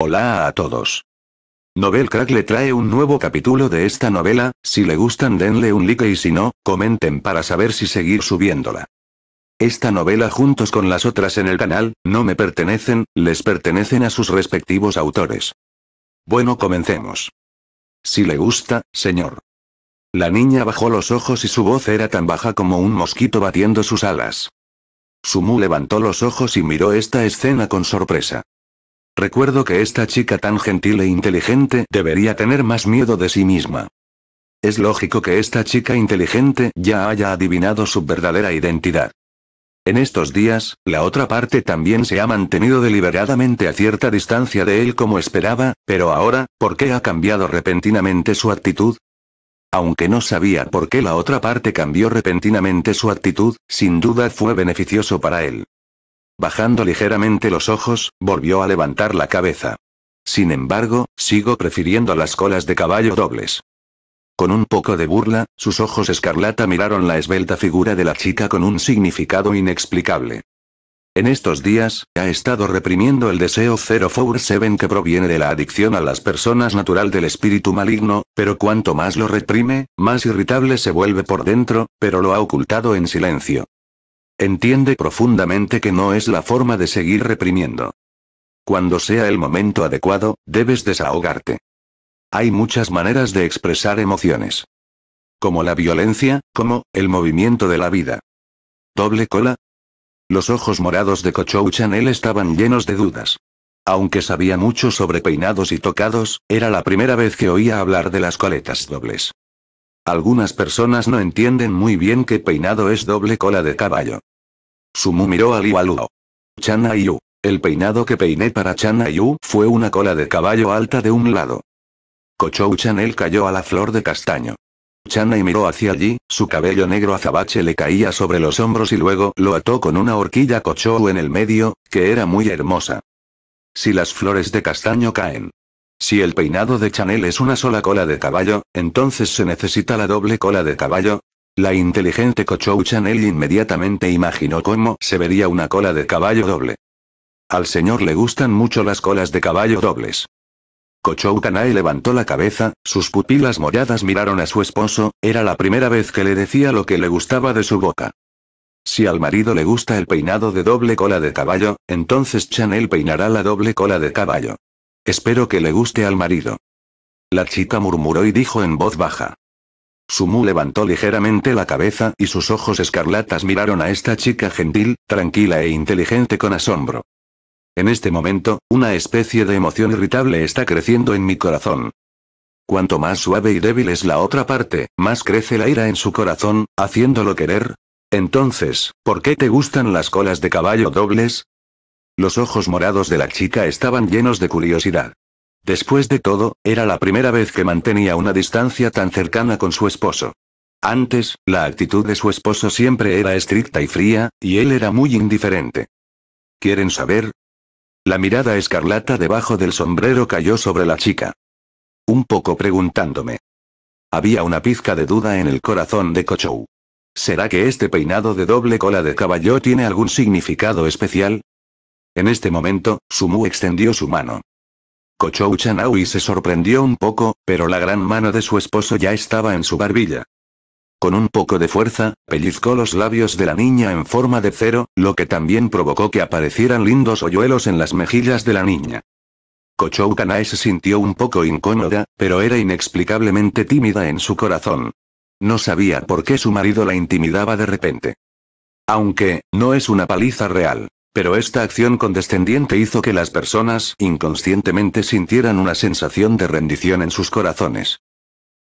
Hola a todos. Novel Crack le trae un nuevo capítulo de esta novela, si le gustan denle un like y si no, comenten para saber si seguir subiéndola. Esta novela juntos con las otras en el canal, no me pertenecen, les pertenecen a sus respectivos autores. Bueno comencemos. Si le gusta, señor. La niña bajó los ojos y su voz era tan baja como un mosquito batiendo sus alas. Sumu levantó los ojos y miró esta escena con sorpresa. Recuerdo que esta chica tan gentil e inteligente debería tener más miedo de sí misma. Es lógico que esta chica inteligente ya haya adivinado su verdadera identidad. En estos días, la otra parte también se ha mantenido deliberadamente a cierta distancia de él como esperaba, pero ahora, ¿por qué ha cambiado repentinamente su actitud? Aunque no sabía por qué la otra parte cambió repentinamente su actitud, sin duda fue beneficioso para él. Bajando ligeramente los ojos, volvió a levantar la cabeza. Sin embargo, sigo prefiriendo las colas de caballo dobles. Con un poco de burla, sus ojos escarlata miraron la esbelta figura de la chica con un significado inexplicable. En estos días, ha estado reprimiendo el deseo 047 que proviene de la adicción a las personas natural del espíritu maligno, pero cuanto más lo reprime, más irritable se vuelve por dentro, pero lo ha ocultado en silencio. Entiende profundamente que no es la forma de seguir reprimiendo. Cuando sea el momento adecuado, debes desahogarte. Hay muchas maneras de expresar emociones. Como la violencia, como el movimiento de la vida. Doble cola. Los ojos morados de Cochou Chanel estaban llenos de dudas. Aunque sabía mucho sobre peinados y tocados, era la primera vez que oía hablar de las coletas dobles. Algunas personas no entienden muy bien qué peinado es doble cola de caballo. Sumu miró a Liwaluo. Chana El peinado que peiné para Chana fue una cola de caballo alta de un lado. Kochou Chanel cayó a la flor de castaño. Chana y miró hacia allí, su cabello negro azabache le caía sobre los hombros y luego lo ató con una horquilla Kochou en el medio, que era muy hermosa. Si las flores de castaño caen, si el peinado de Chanel es una sola cola de caballo, entonces se necesita la doble cola de caballo. La inteligente Cochou Chanel inmediatamente imaginó cómo se vería una cola de caballo doble. Al señor le gustan mucho las colas de caballo dobles. Cochou Canay levantó la cabeza, sus pupilas moradas miraron a su esposo, era la primera vez que le decía lo que le gustaba de su boca. Si al marido le gusta el peinado de doble cola de caballo, entonces Chanel peinará la doble cola de caballo. Espero que le guste al marido. La chica murmuró y dijo en voz baja. Sumu levantó ligeramente la cabeza y sus ojos escarlatas miraron a esta chica gentil, tranquila e inteligente con asombro. En este momento, una especie de emoción irritable está creciendo en mi corazón. Cuanto más suave y débil es la otra parte, más crece la ira en su corazón, haciéndolo querer. Entonces, ¿por qué te gustan las colas de caballo dobles? Los ojos morados de la chica estaban llenos de curiosidad. Después de todo, era la primera vez que mantenía una distancia tan cercana con su esposo. Antes, la actitud de su esposo siempre era estricta y fría, y él era muy indiferente. ¿Quieren saber? La mirada escarlata debajo del sombrero cayó sobre la chica. Un poco preguntándome. Había una pizca de duda en el corazón de Kochou. ¿Será que este peinado de doble cola de caballo tiene algún significado especial? En este momento, Sumu extendió su mano. Kochou Chanaui se sorprendió un poco, pero la gran mano de su esposo ya estaba en su barbilla. Con un poco de fuerza, pellizcó los labios de la niña en forma de cero, lo que también provocó que aparecieran lindos hoyuelos en las mejillas de la niña. Kochou Kanae se sintió un poco incómoda, pero era inexplicablemente tímida en su corazón. No sabía por qué su marido la intimidaba de repente. Aunque, no es una paliza real. Pero esta acción condescendiente hizo que las personas inconscientemente sintieran una sensación de rendición en sus corazones.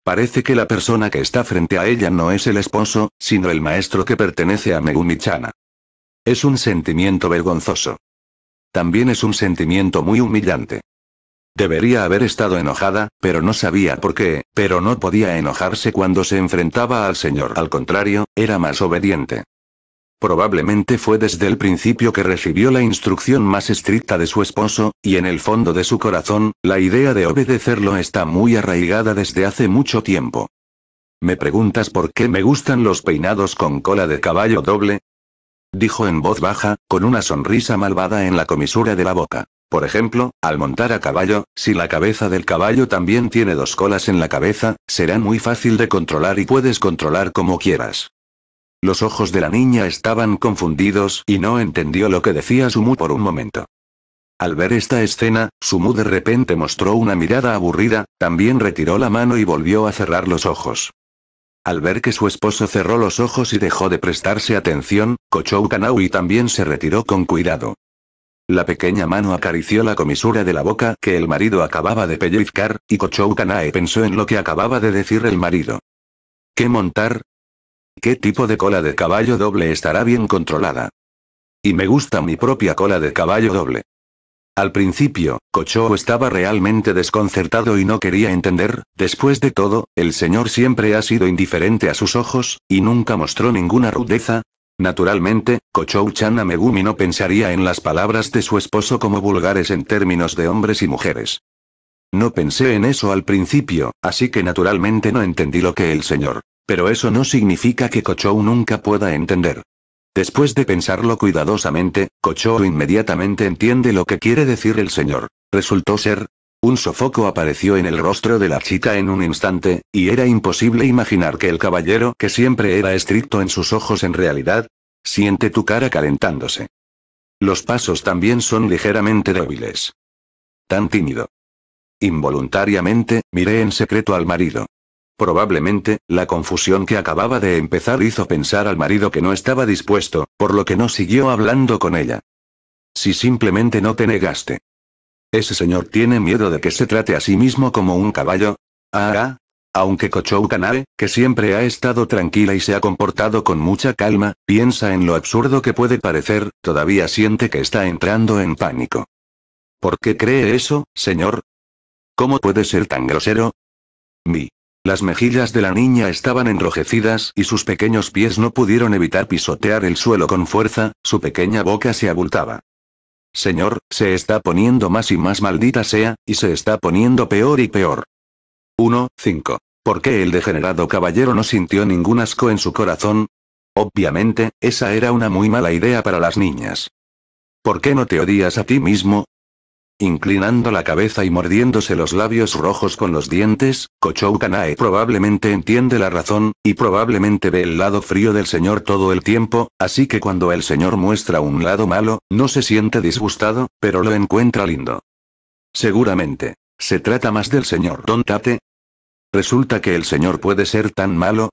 Parece que la persona que está frente a ella no es el esposo, sino el maestro que pertenece a Megumi-chana. Es un sentimiento vergonzoso. También es un sentimiento muy humillante. Debería haber estado enojada, pero no sabía por qué, pero no podía enojarse cuando se enfrentaba al Señor. Al contrario, era más obediente. Probablemente fue desde el principio que recibió la instrucción más estricta de su esposo, y en el fondo de su corazón, la idea de obedecerlo está muy arraigada desde hace mucho tiempo. ¿Me preguntas por qué me gustan los peinados con cola de caballo doble? Dijo en voz baja, con una sonrisa malvada en la comisura de la boca. Por ejemplo, al montar a caballo, si la cabeza del caballo también tiene dos colas en la cabeza, será muy fácil de controlar y puedes controlar como quieras. Los ojos de la niña estaban confundidos y no entendió lo que decía Sumu por un momento. Al ver esta escena, Sumu de repente mostró una mirada aburrida, también retiró la mano y volvió a cerrar los ojos. Al ver que su esposo cerró los ojos y dejó de prestarse atención, Kochou Kanaui también se retiró con cuidado. La pequeña mano acarició la comisura de la boca que el marido acababa de pellizcar, y Kochou Kanae pensó en lo que acababa de decir el marido. ¿Qué montar? ¿Qué tipo de cola de caballo doble estará bien controlada? Y me gusta mi propia cola de caballo doble. Al principio, Kochou estaba realmente desconcertado y no quería entender, después de todo, el señor siempre ha sido indiferente a sus ojos, y nunca mostró ninguna rudeza. Naturalmente, Kochou-chan Megumi no pensaría en las palabras de su esposo como vulgares en términos de hombres y mujeres. No pensé en eso al principio, así que naturalmente no entendí lo que el señor pero eso no significa que Kochou nunca pueda entender. Después de pensarlo cuidadosamente, Kochou inmediatamente entiende lo que quiere decir el señor. Resultó ser, un sofoco apareció en el rostro de la chica en un instante, y era imposible imaginar que el caballero que siempre era estricto en sus ojos en realidad, siente tu cara calentándose. Los pasos también son ligeramente débiles. Tan tímido. Involuntariamente, miré en secreto al marido. Probablemente, la confusión que acababa de empezar hizo pensar al marido que no estaba dispuesto, por lo que no siguió hablando con ella. Si simplemente no te negaste. Ese señor tiene miedo de que se trate a sí mismo como un caballo. Ah, Aunque Kochou Kanae, que siempre ha estado tranquila y se ha comportado con mucha calma, piensa en lo absurdo que puede parecer, todavía siente que está entrando en pánico. ¿Por qué cree eso, señor? ¿Cómo puede ser tan grosero? Mi las mejillas de la niña estaban enrojecidas y sus pequeños pies no pudieron evitar pisotear el suelo con fuerza, su pequeña boca se abultaba. Señor, se está poniendo más y más maldita sea, y se está poniendo peor y peor. 1. 5. ¿Por qué el degenerado caballero no sintió ningún asco en su corazón? Obviamente, esa era una muy mala idea para las niñas. ¿Por qué no te odias a ti mismo? Inclinando la cabeza y mordiéndose los labios rojos con los dientes, Kochou Kanae probablemente entiende la razón, y probablemente ve el lado frío del señor todo el tiempo, así que cuando el señor muestra un lado malo, no se siente disgustado, pero lo encuentra lindo. Seguramente. Se trata más del señor Don Resulta que el señor puede ser tan malo,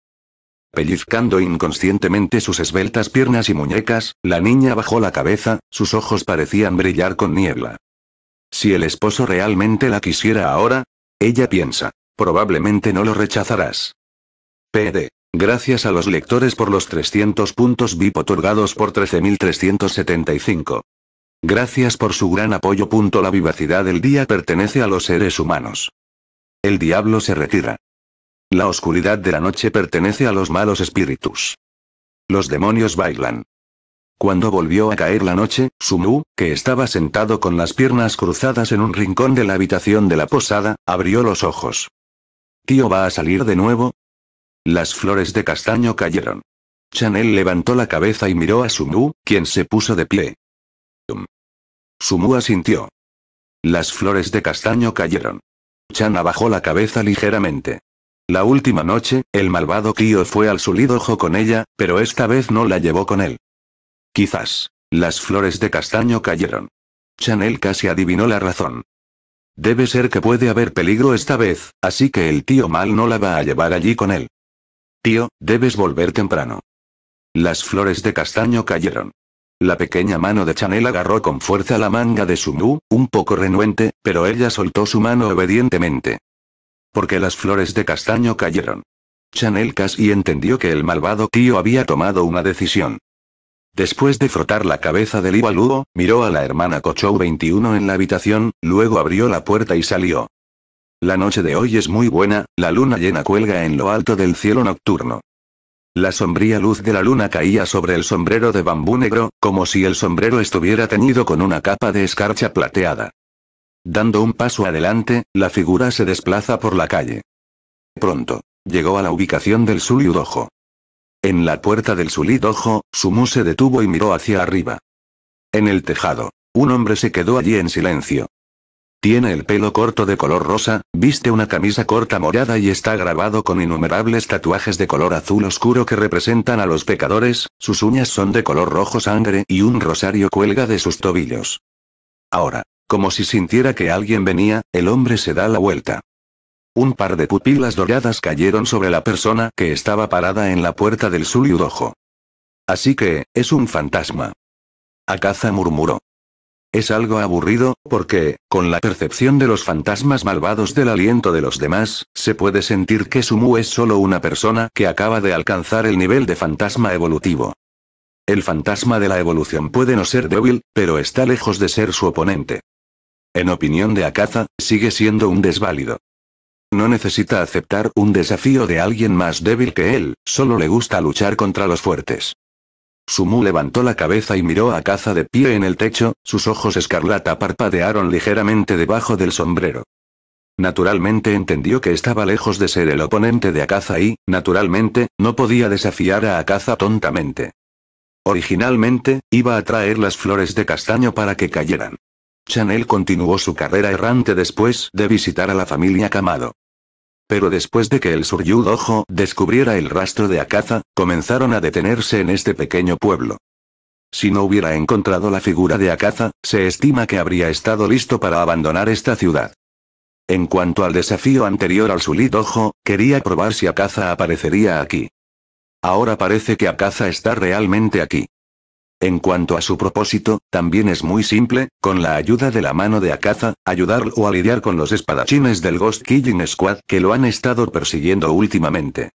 Pellizcando inconscientemente sus esbeltas piernas y muñecas, la niña bajó la cabeza, sus ojos parecían brillar con niebla. Si el esposo realmente la quisiera ahora, ella piensa, probablemente no lo rechazarás. PD. Gracias a los lectores por los 300 puntos VIP otorgados por 13.375. Gracias por su gran apoyo. La vivacidad del día pertenece a los seres humanos. El diablo se retira. La oscuridad de la noche pertenece a los malos espíritus. Los demonios bailan. Cuando volvió a caer la noche, Sumu, que estaba sentado con las piernas cruzadas en un rincón de la habitación de la posada, abrió los ojos. ¿Tío va a salir de nuevo? Las flores de castaño cayeron. Chanel levantó la cabeza y miró a Sumu, quien se puso de pie. Sumu asintió. Las flores de castaño cayeron. Chan abajó la cabeza ligeramente. La última noche, el malvado Kyo fue al sulidojo con ella, pero esta vez no la llevó con él. Quizás. Las flores de castaño cayeron. Chanel casi adivinó la razón. Debe ser que puede haber peligro esta vez, así que el tío Mal no la va a llevar allí con él. Tío, debes volver temprano. Las flores de castaño cayeron. La pequeña mano de Chanel agarró con fuerza la manga de Sumu, un poco renuente, pero ella soltó su mano obedientemente. Porque las flores de castaño cayeron. Chanel casi entendió que el malvado tío había tomado una decisión. Después de frotar la cabeza del Iwaluo, miró a la hermana Kochou 21 en la habitación, luego abrió la puerta y salió. La noche de hoy es muy buena, la luna llena cuelga en lo alto del cielo nocturno. La sombría luz de la luna caía sobre el sombrero de bambú negro, como si el sombrero estuviera teñido con una capa de escarcha plateada. Dando un paso adelante, la figura se desplaza por la calle. Pronto. Llegó a la ubicación del Suliudojo. En la puerta del ojo, Sumu se detuvo y miró hacia arriba. En el tejado. Un hombre se quedó allí en silencio. Tiene el pelo corto de color rosa, viste una camisa corta morada y está grabado con innumerables tatuajes de color azul oscuro que representan a los pecadores, sus uñas son de color rojo sangre y un rosario cuelga de sus tobillos. Ahora, como si sintiera que alguien venía, el hombre se da la vuelta. Un par de pupilas doradas cayeron sobre la persona que estaba parada en la puerta del Suliudojo. Así que, es un fantasma. Akaza murmuró. Es algo aburrido, porque, con la percepción de los fantasmas malvados del aliento de los demás, se puede sentir que Sumu es solo una persona que acaba de alcanzar el nivel de fantasma evolutivo. El fantasma de la evolución puede no ser débil, pero está lejos de ser su oponente. En opinión de Akaza, sigue siendo un desválido. No necesita aceptar un desafío de alguien más débil que él, solo le gusta luchar contra los fuertes. Sumu levantó la cabeza y miró a Caza de pie en el techo, sus ojos escarlata parpadearon ligeramente debajo del sombrero. Naturalmente entendió que estaba lejos de ser el oponente de Akaza y, naturalmente, no podía desafiar a Akaza tontamente. Originalmente, iba a traer las flores de castaño para que cayeran. Chanel continuó su carrera errante después de visitar a la familia Camado. Pero después de que el suryudojo descubriera el rastro de Akaza, comenzaron a detenerse en este pequeño pueblo. Si no hubiera encontrado la figura de Akaza, se estima que habría estado listo para abandonar esta ciudad. En cuanto al desafío anterior al Suli quería probar si Akaza aparecería aquí. Ahora parece que Akaza está realmente aquí. En cuanto a su propósito, también es muy simple, con la ayuda de la mano de Akaza, ayudarlo a lidiar con los espadachines del Ghost Killing Squad que lo han estado persiguiendo últimamente.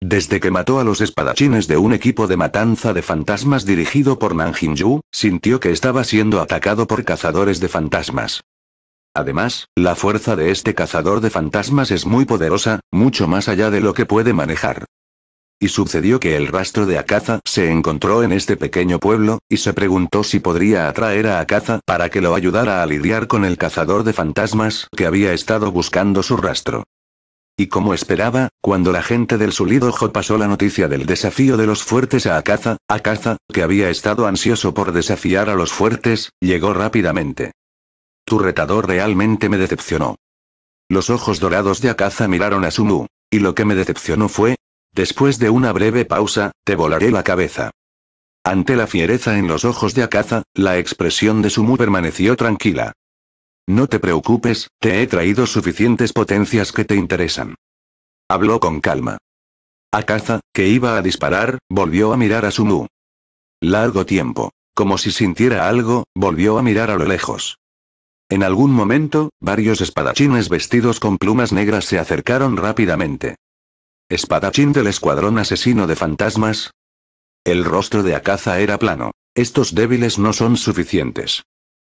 Desde que mató a los espadachines de un equipo de matanza de fantasmas dirigido por Yu, sintió que estaba siendo atacado por cazadores de fantasmas. Además, la fuerza de este cazador de fantasmas es muy poderosa, mucho más allá de lo que puede manejar. Y sucedió que el rastro de Akaza se encontró en este pequeño pueblo, y se preguntó si podría atraer a Akaza para que lo ayudara a lidiar con el cazador de fantasmas que había estado buscando su rastro. Y como esperaba, cuando la gente del Sulidojo pasó la noticia del desafío de los fuertes a Akaza, Akaza, que había estado ansioso por desafiar a los fuertes, llegó rápidamente. Tu retador realmente me decepcionó. Los ojos dorados de Akaza miraron a Sumu. Y lo que me decepcionó fue, Después de una breve pausa, te volaré la cabeza. Ante la fiereza en los ojos de Akaza, la expresión de Sumu permaneció tranquila. No te preocupes, te he traído suficientes potencias que te interesan. Habló con calma. Akaza, que iba a disparar, volvió a mirar a Sumu. Largo tiempo. Como si sintiera algo, volvió a mirar a lo lejos. En algún momento, varios espadachines vestidos con plumas negras se acercaron rápidamente. Espadachín del escuadrón asesino de fantasmas. El rostro de Akaza era plano. Estos débiles no son suficientes.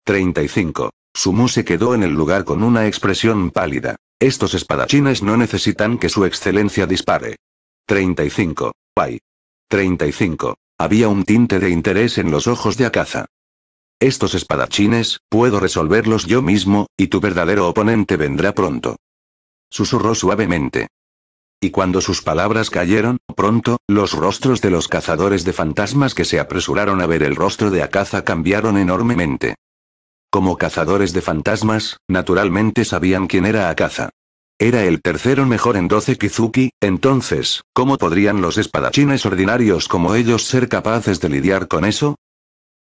35. Sumu se quedó en el lugar con una expresión pálida. Estos espadachines no necesitan que su excelencia dispare. 35. Pai. 35. Había un tinte de interés en los ojos de Akaza. Estos espadachines, puedo resolverlos yo mismo, y tu verdadero oponente vendrá pronto. Susurró suavemente. Y cuando sus palabras cayeron, pronto, los rostros de los cazadores de fantasmas que se apresuraron a ver el rostro de Akaza cambiaron enormemente. Como cazadores de fantasmas, naturalmente sabían quién era Akaza. Era el tercero mejor en 12 Kizuki, entonces, ¿cómo podrían los espadachines ordinarios como ellos ser capaces de lidiar con eso?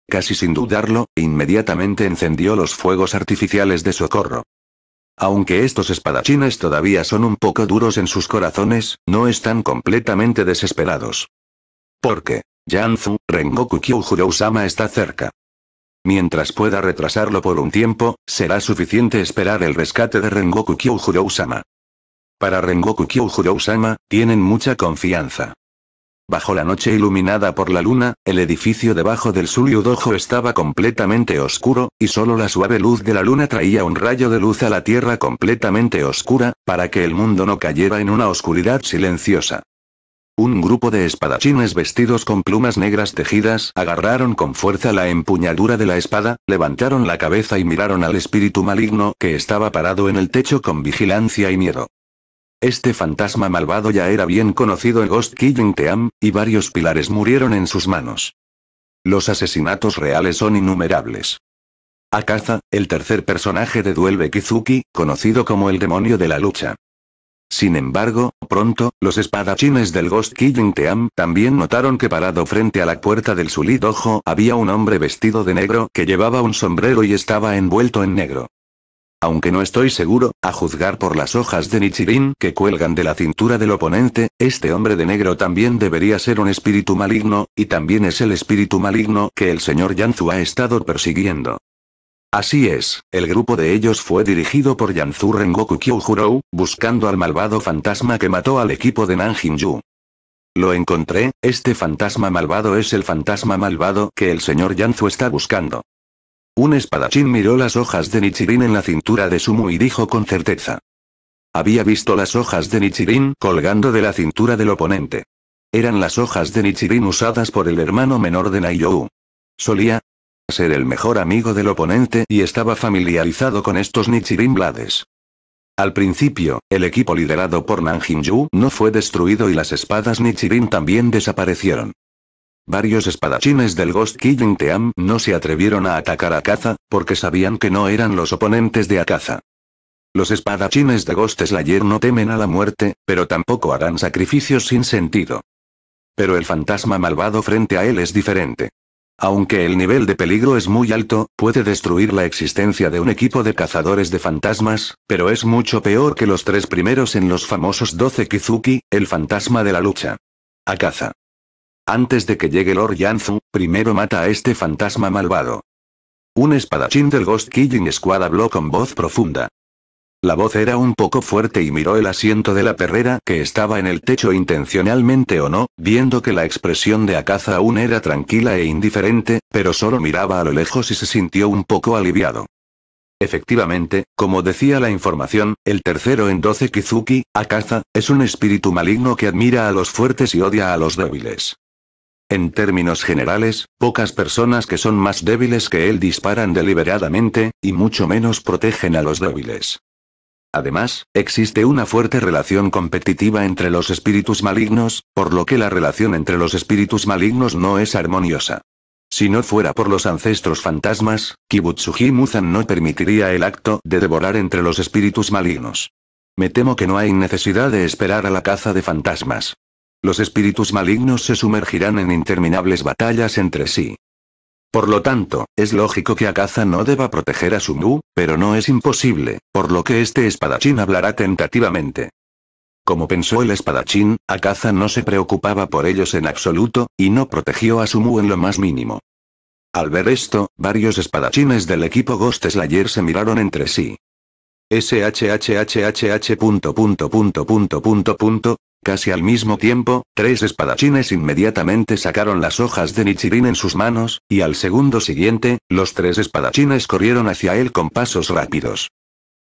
Casi sin dudarlo, inmediatamente encendió los fuegos artificiales de socorro. Aunque estos espadachines todavía son un poco duros en sus corazones, no están completamente desesperados. Porque, Janzu, Rengoku Kyuhiro-sama está cerca. Mientras pueda retrasarlo por un tiempo, será suficiente esperar el rescate de Rengoku Kyuhiro-sama. Para Rengoku Kyuhiro-sama, tienen mucha confianza. Bajo la noche iluminada por la luna, el edificio debajo del Suliudojo estaba completamente oscuro, y solo la suave luz de la luna traía un rayo de luz a la tierra completamente oscura, para que el mundo no cayera en una oscuridad silenciosa. Un grupo de espadachines vestidos con plumas negras tejidas agarraron con fuerza la empuñadura de la espada, levantaron la cabeza y miraron al espíritu maligno que estaba parado en el techo con vigilancia y miedo. Este fantasma malvado ya era bien conocido en Ghost Killing Team, y varios pilares murieron en sus manos. Los asesinatos reales son innumerables. Akaza, el tercer personaje de Duelbe Kizuki, conocido como el demonio de la lucha. Sin embargo, pronto, los espadachines del Ghost Killing Team también notaron que parado frente a la puerta del Sulid Ojo había un hombre vestido de negro que llevaba un sombrero y estaba envuelto en negro aunque no estoy seguro, a juzgar por las hojas de Nichirin que cuelgan de la cintura del oponente, este hombre de negro también debería ser un espíritu maligno, y también es el espíritu maligno que el señor Yanzu ha estado persiguiendo. Así es, el grupo de ellos fue dirigido por Yanzu Rengoku Kyojuro, buscando al malvado fantasma que mató al equipo de Nanjinju. Lo encontré, este fantasma malvado es el fantasma malvado que el señor Yanzu está buscando. Un espadachín miró las hojas de Nichirin en la cintura de Sumu y dijo con certeza. Había visto las hojas de Nichirin colgando de la cintura del oponente. Eran las hojas de Nichirin usadas por el hermano menor de Naiyou. Solía ser el mejor amigo del oponente y estaba familiarizado con estos Nichirin Blades. Al principio, el equipo liderado por Nanjinyu no fue destruido y las espadas Nichirin también desaparecieron. Varios espadachines del Ghost Killing Team no se atrevieron a atacar a caza porque sabían que no eran los oponentes de Akaza. Los espadachines de Ghost Slayer no temen a la muerte, pero tampoco harán sacrificios sin sentido. Pero el fantasma malvado frente a él es diferente. Aunque el nivel de peligro es muy alto, puede destruir la existencia de un equipo de cazadores de fantasmas, pero es mucho peor que los tres primeros en los famosos 12 Kizuki, el fantasma de la lucha. Akaza. Antes de que llegue Lord Yanzu, primero mata a este fantasma malvado. Un espadachín del Ghost Killing Squad habló con voz profunda. La voz era un poco fuerte y miró el asiento de la perrera que estaba en el techo intencionalmente o no, viendo que la expresión de Akaza aún era tranquila e indiferente, pero solo miraba a lo lejos y se sintió un poco aliviado. Efectivamente, como decía la información, el tercero en 12 Kizuki, Akaza, es un espíritu maligno que admira a los fuertes y odia a los débiles. En términos generales, pocas personas que son más débiles que él disparan deliberadamente, y mucho menos protegen a los débiles. Además, existe una fuerte relación competitiva entre los espíritus malignos, por lo que la relación entre los espíritus malignos no es armoniosa. Si no fuera por los ancestros fantasmas, Kibutsuji Muzan no permitiría el acto de devorar entre los espíritus malignos. Me temo que no hay necesidad de esperar a la caza de fantasmas. Los espíritus malignos se sumergirán en interminables batallas entre sí. Por lo tanto, es lógico que Akaza no deba proteger a Sumu, pero no es imposible, por lo que este espadachín hablará tentativamente. Como pensó el espadachín, Akaza no se preocupaba por ellos en absoluto, y no protegió a Sumu en lo más mínimo. Al ver esto, varios espadachines del equipo Ghost Slayer se miraron entre sí. SHHHHH. punto punto punto punto punto punto Casi al mismo tiempo, tres espadachines inmediatamente sacaron las hojas de Nichirin en sus manos, y al segundo siguiente, los tres espadachines corrieron hacia él con pasos rápidos.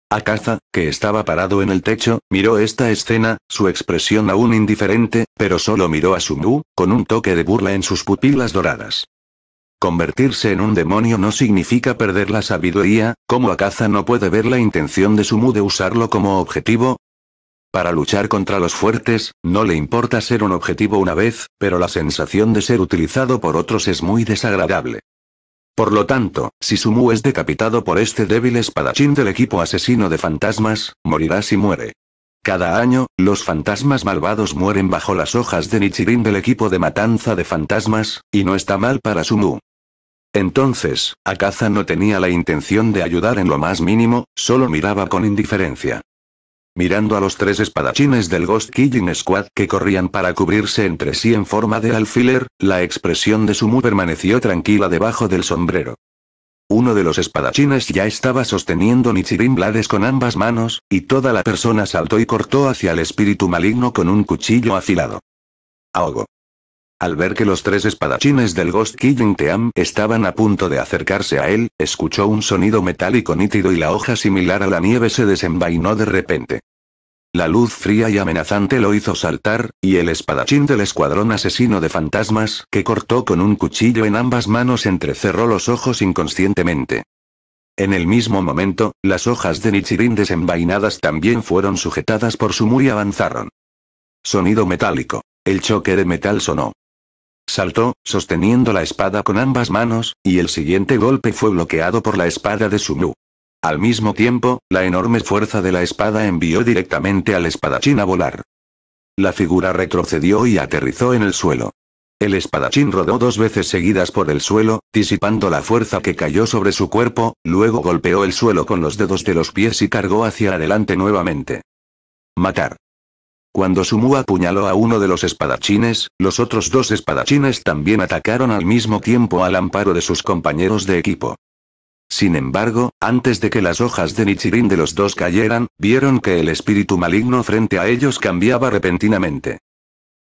Akaza, que estaba parado en el techo, miró esta escena, su expresión aún indiferente, pero solo miró a Sumu, con un toque de burla en sus pupilas doradas. Convertirse en un demonio no significa perder la sabiduría, como Akaza no puede ver la intención de Sumu de usarlo como objetivo, para luchar contra los fuertes, no le importa ser un objetivo una vez, pero la sensación de ser utilizado por otros es muy desagradable. Por lo tanto, si Sumu es decapitado por este débil espadachín del equipo asesino de fantasmas, morirá si muere. Cada año, los fantasmas malvados mueren bajo las hojas de Nichirin del equipo de matanza de fantasmas, y no está mal para Sumu. Entonces, Akaza no tenía la intención de ayudar en lo más mínimo, solo miraba con indiferencia mirando a los tres espadachines del Ghost Killing Squad que corrían para cubrirse entre sí en forma de alfiler, la expresión de Sumu permaneció tranquila debajo del sombrero. Uno de los espadachines ya estaba sosteniendo Nichirin Blades con ambas manos, y toda la persona saltó y cortó hacia el espíritu maligno con un cuchillo afilado. Ahogo. Al ver que los tres espadachines del Ghost Killing Team estaban a punto de acercarse a él, escuchó un sonido metálico nítido y la hoja similar a la nieve se desenvainó de repente. La luz fría y amenazante lo hizo saltar, y el espadachín del escuadrón asesino de fantasmas que cortó con un cuchillo en ambas manos entrecerró los ojos inconscientemente. En el mismo momento, las hojas de Nichirin desenvainadas también fueron sujetadas por su y avanzaron. Sonido metálico. El choque de metal sonó. Saltó, sosteniendo la espada con ambas manos, y el siguiente golpe fue bloqueado por la espada de Sumu. Al mismo tiempo, la enorme fuerza de la espada envió directamente al espadachín a volar. La figura retrocedió y aterrizó en el suelo. El espadachín rodó dos veces seguidas por el suelo, disipando la fuerza que cayó sobre su cuerpo, luego golpeó el suelo con los dedos de los pies y cargó hacia adelante nuevamente. Matar. Cuando Sumu apuñaló a uno de los espadachines, los otros dos espadachines también atacaron al mismo tiempo al amparo de sus compañeros de equipo. Sin embargo, antes de que las hojas de Nichirin de los dos cayeran, vieron que el espíritu maligno frente a ellos cambiaba repentinamente.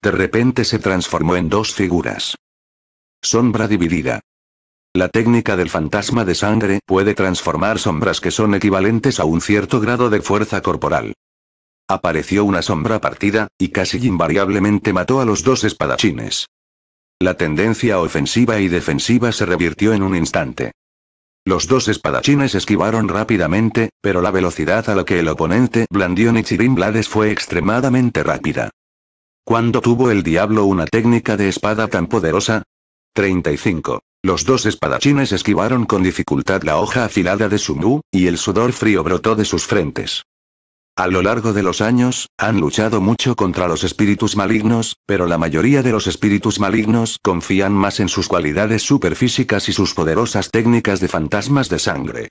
De repente se transformó en dos figuras. Sombra dividida. La técnica del fantasma de sangre puede transformar sombras que son equivalentes a un cierto grado de fuerza corporal. Apareció una sombra partida, y casi invariablemente mató a los dos espadachines. La tendencia ofensiva y defensiva se revirtió en un instante. Los dos espadachines esquivaron rápidamente, pero la velocidad a la que el oponente blandió Nichirin Blades fue extremadamente rápida. ¿Cuándo tuvo el diablo una técnica de espada tan poderosa? 35. Los dos espadachines esquivaron con dificultad la hoja afilada de su y el sudor frío brotó de sus frentes. A lo largo de los años, han luchado mucho contra los espíritus malignos, pero la mayoría de los espíritus malignos confían más en sus cualidades superfísicas y sus poderosas técnicas de fantasmas de sangre.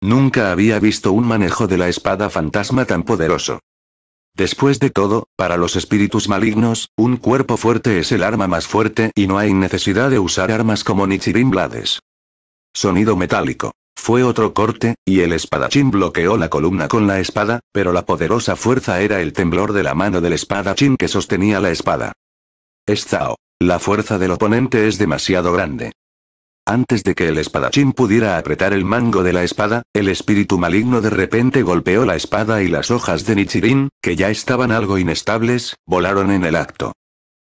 Nunca había visto un manejo de la espada fantasma tan poderoso. Después de todo, para los espíritus malignos, un cuerpo fuerte es el arma más fuerte y no hay necesidad de usar armas como Nichirin Blades. Sonido metálico. Fue otro corte, y el espadachín bloqueó la columna con la espada, pero la poderosa fuerza era el temblor de la mano del espadachín que sostenía la espada. Es La fuerza del oponente es demasiado grande. Antes de que el espadachín pudiera apretar el mango de la espada, el espíritu maligno de repente golpeó la espada y las hojas de Nichirin, que ya estaban algo inestables, volaron en el acto.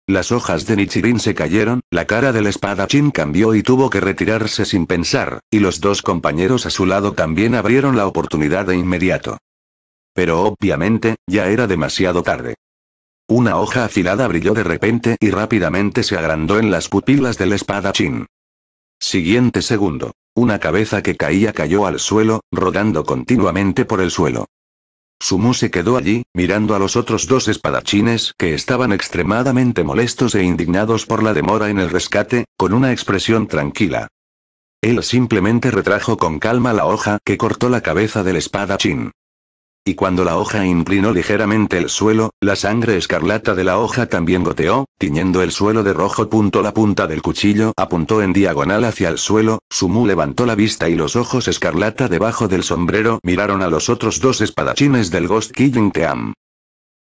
Las hojas de Nichirin se cayeron, la cara del espadachín cambió y tuvo que retirarse sin pensar, y los dos compañeros a su lado también abrieron la oportunidad de inmediato. Pero obviamente, ya era demasiado tarde. Una hoja afilada brilló de repente y rápidamente se agrandó en las pupilas del espadachín. Siguiente segundo. Una cabeza que caía cayó al suelo, rodando continuamente por el suelo. Sumu se quedó allí, mirando a los otros dos espadachines que estaban extremadamente molestos e indignados por la demora en el rescate, con una expresión tranquila. Él simplemente retrajo con calma la hoja que cortó la cabeza del espadachín y cuando la hoja inclinó ligeramente el suelo, la sangre escarlata de la hoja también goteó, tiñendo el suelo de rojo. Punto la punta del cuchillo apuntó en diagonal hacia el suelo, Sumu levantó la vista y los ojos escarlata debajo del sombrero miraron a los otros dos espadachines del Ghost Killing Team.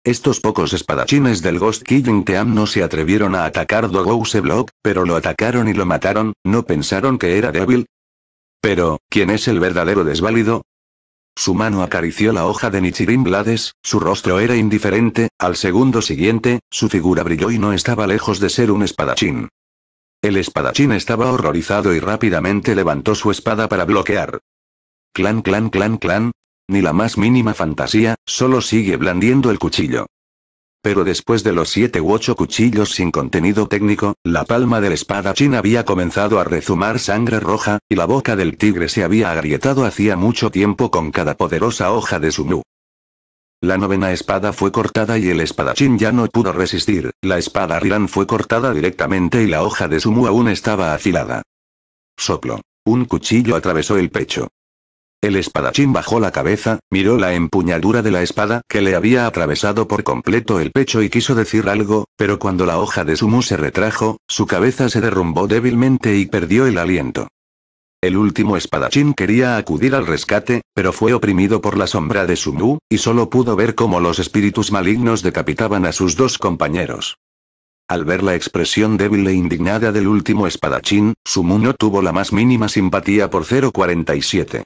Estos pocos espadachines del Ghost Killing Team no se atrevieron a atacar Dogouse Block, pero lo atacaron y lo mataron, no pensaron que era débil. Pero, ¿quién es el verdadero desválido? Su mano acarició la hoja de Nichirin Blades, su rostro era indiferente, al segundo siguiente, su figura brilló y no estaba lejos de ser un espadachín. El espadachín estaba horrorizado y rápidamente levantó su espada para bloquear. Clan, clan, clan, clan. Ni la más mínima fantasía, solo sigue blandiendo el cuchillo pero después de los siete u ocho cuchillos sin contenido técnico, la palma del espadachín había comenzado a rezumar sangre roja, y la boca del tigre se había agrietado hacía mucho tiempo con cada poderosa hoja de su La novena espada fue cortada y el espadachín ya no pudo resistir, la espada Riran fue cortada directamente y la hoja de su mu aún estaba afilada. Soplo. Un cuchillo atravesó el pecho. El espadachín bajó la cabeza, miró la empuñadura de la espada que le había atravesado por completo el pecho y quiso decir algo, pero cuando la hoja de Sumu se retrajo, su cabeza se derrumbó débilmente y perdió el aliento. El último espadachín quería acudir al rescate, pero fue oprimido por la sombra de Sumu, y solo pudo ver cómo los espíritus malignos decapitaban a sus dos compañeros. Al ver la expresión débil e indignada del último espadachín, Sumu no tuvo la más mínima simpatía por 047.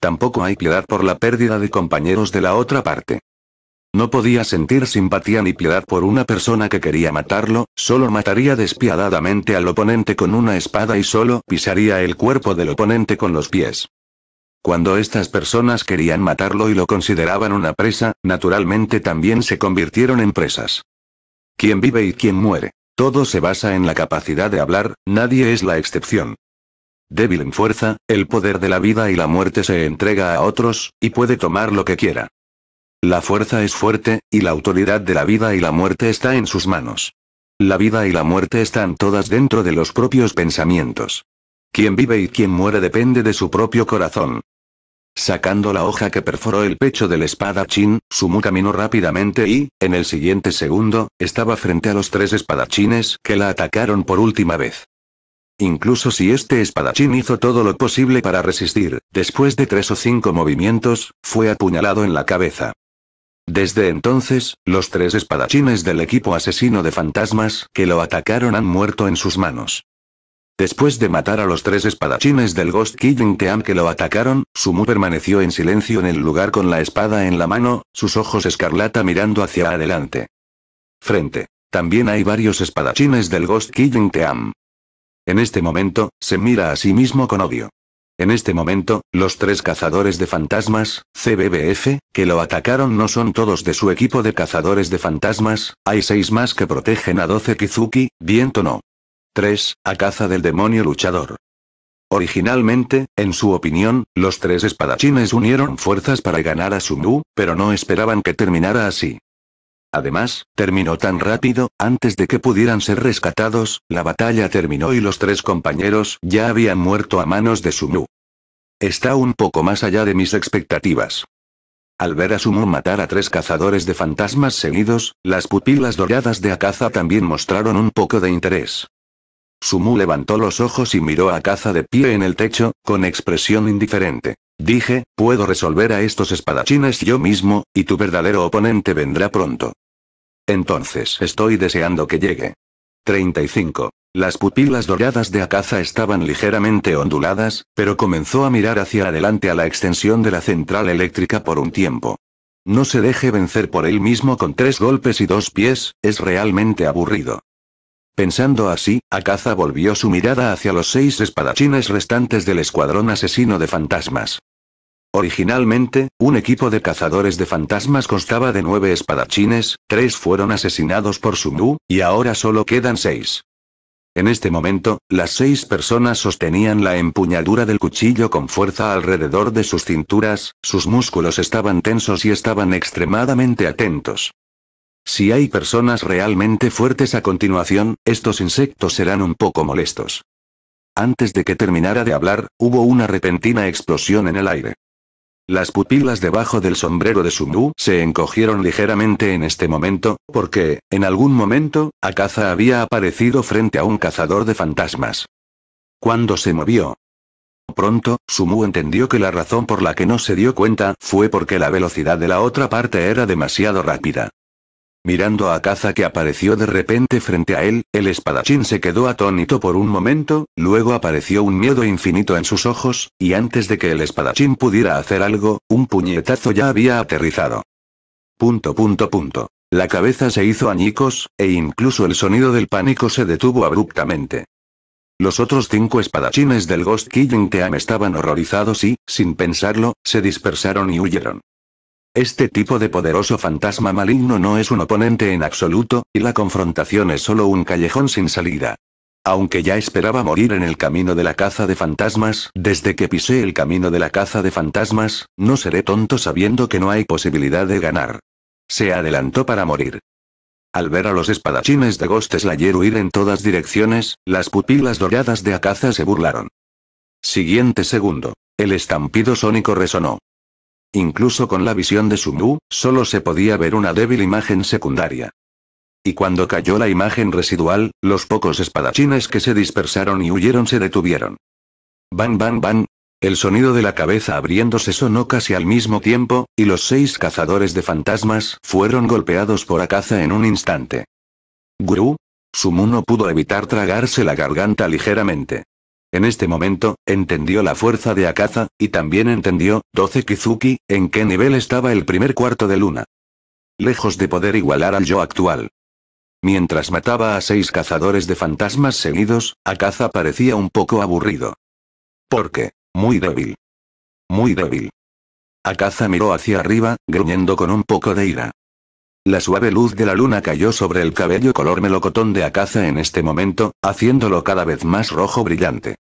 Tampoco hay piedad por la pérdida de compañeros de la otra parte. No podía sentir simpatía ni piedad por una persona que quería matarlo, solo mataría despiadadamente al oponente con una espada y solo pisaría el cuerpo del oponente con los pies. Cuando estas personas querían matarlo y lo consideraban una presa, naturalmente también se convirtieron en presas. Quien vive y quien muere. Todo se basa en la capacidad de hablar, nadie es la excepción. Débil en fuerza, el poder de la vida y la muerte se entrega a otros, y puede tomar lo que quiera. La fuerza es fuerte, y la autoridad de la vida y la muerte está en sus manos. La vida y la muerte están todas dentro de los propios pensamientos. Quien vive y quien muere depende de su propio corazón. Sacando la hoja que perforó el pecho del espadachín, Sumu caminó rápidamente y, en el siguiente segundo, estaba frente a los tres espadachines que la atacaron por última vez. Incluso si este espadachín hizo todo lo posible para resistir, después de tres o cinco movimientos, fue apuñalado en la cabeza. Desde entonces, los tres espadachines del equipo asesino de fantasmas que lo atacaron han muerto en sus manos. Después de matar a los tres espadachines del Ghost Killing Team que lo atacaron, Sumu permaneció en silencio en el lugar con la espada en la mano, sus ojos escarlata mirando hacia adelante. Frente. También hay varios espadachines del Ghost Killing Team. En este momento, se mira a sí mismo con odio. En este momento, los tres cazadores de fantasmas, CBBF, que lo atacaron no son todos de su equipo de cazadores de fantasmas, hay seis más que protegen a 12 Kizuki, viento no. 3. A caza del demonio luchador. Originalmente, en su opinión, los tres espadachines unieron fuerzas para ganar a Sumu, pero no esperaban que terminara así. Además, terminó tan rápido, antes de que pudieran ser rescatados, la batalla terminó y los tres compañeros ya habían muerto a manos de Sumu. Está un poco más allá de mis expectativas. Al ver a Sumu matar a tres cazadores de fantasmas seguidos, las pupilas doradas de Akaza también mostraron un poco de interés. Sumu levantó los ojos y miró a Akaza de pie en el techo, con expresión indiferente. Dije, puedo resolver a estos espadachines yo mismo, y tu verdadero oponente vendrá pronto. Entonces estoy deseando que llegue. 35. Las pupilas doradas de Akaza estaban ligeramente onduladas, pero comenzó a mirar hacia adelante a la extensión de la central eléctrica por un tiempo. No se deje vencer por él mismo con tres golpes y dos pies, es realmente aburrido. Pensando así, Akaza volvió su mirada hacia los seis espadachines restantes del escuadrón asesino de fantasmas. Originalmente, un equipo de cazadores de fantasmas constaba de nueve espadachines, tres fueron asesinados por Sumu, y ahora solo quedan seis. En este momento, las seis personas sostenían la empuñadura del cuchillo con fuerza alrededor de sus cinturas, sus músculos estaban tensos y estaban extremadamente atentos. Si hay personas realmente fuertes a continuación, estos insectos serán un poco molestos. Antes de que terminara de hablar, hubo una repentina explosión en el aire. Las pupilas debajo del sombrero de Sumu se encogieron ligeramente en este momento, porque, en algún momento, Akaza había aparecido frente a un cazador de fantasmas. Cuando se movió. Pronto, Sumu entendió que la razón por la que no se dio cuenta fue porque la velocidad de la otra parte era demasiado rápida. Mirando a Caza que apareció de repente frente a él, el espadachín se quedó atónito por un momento, luego apareció un miedo infinito en sus ojos, y antes de que el espadachín pudiera hacer algo, un puñetazo ya había aterrizado. Punto punto punto. La cabeza se hizo añicos, e incluso el sonido del pánico se detuvo abruptamente. Los otros cinco espadachines del Ghost Killing Team estaban horrorizados y, sin pensarlo, se dispersaron y huyeron. Este tipo de poderoso fantasma maligno no es un oponente en absoluto, y la confrontación es solo un callejón sin salida. Aunque ya esperaba morir en el camino de la caza de fantasmas, desde que pisé el camino de la caza de fantasmas, no seré tonto sabiendo que no hay posibilidad de ganar. Se adelantó para morir. Al ver a los espadachines de Ghost Slayer huir en todas direcciones, las pupilas doradas de Akaza se burlaron. Siguiente segundo. El estampido sónico resonó. Incluso con la visión de Sumu, solo se podía ver una débil imagen secundaria. Y cuando cayó la imagen residual, los pocos espadachines que se dispersaron y huyeron se detuvieron. Bang bang bang. El sonido de la cabeza abriéndose sonó casi al mismo tiempo, y los seis cazadores de fantasmas fueron golpeados por Akaza en un instante. ¡Gru! Sumu no pudo evitar tragarse la garganta ligeramente. En este momento, entendió la fuerza de Akaza, y también entendió, 12 Kizuki, en qué nivel estaba el primer cuarto de luna. Lejos de poder igualar al yo actual. Mientras mataba a seis cazadores de fantasmas seguidos, Akaza parecía un poco aburrido. Porque, muy débil. Muy débil. Akaza miró hacia arriba, gruñendo con un poco de ira. La suave luz de la luna cayó sobre el cabello color melocotón de Akaza en este momento, haciéndolo cada vez más rojo brillante.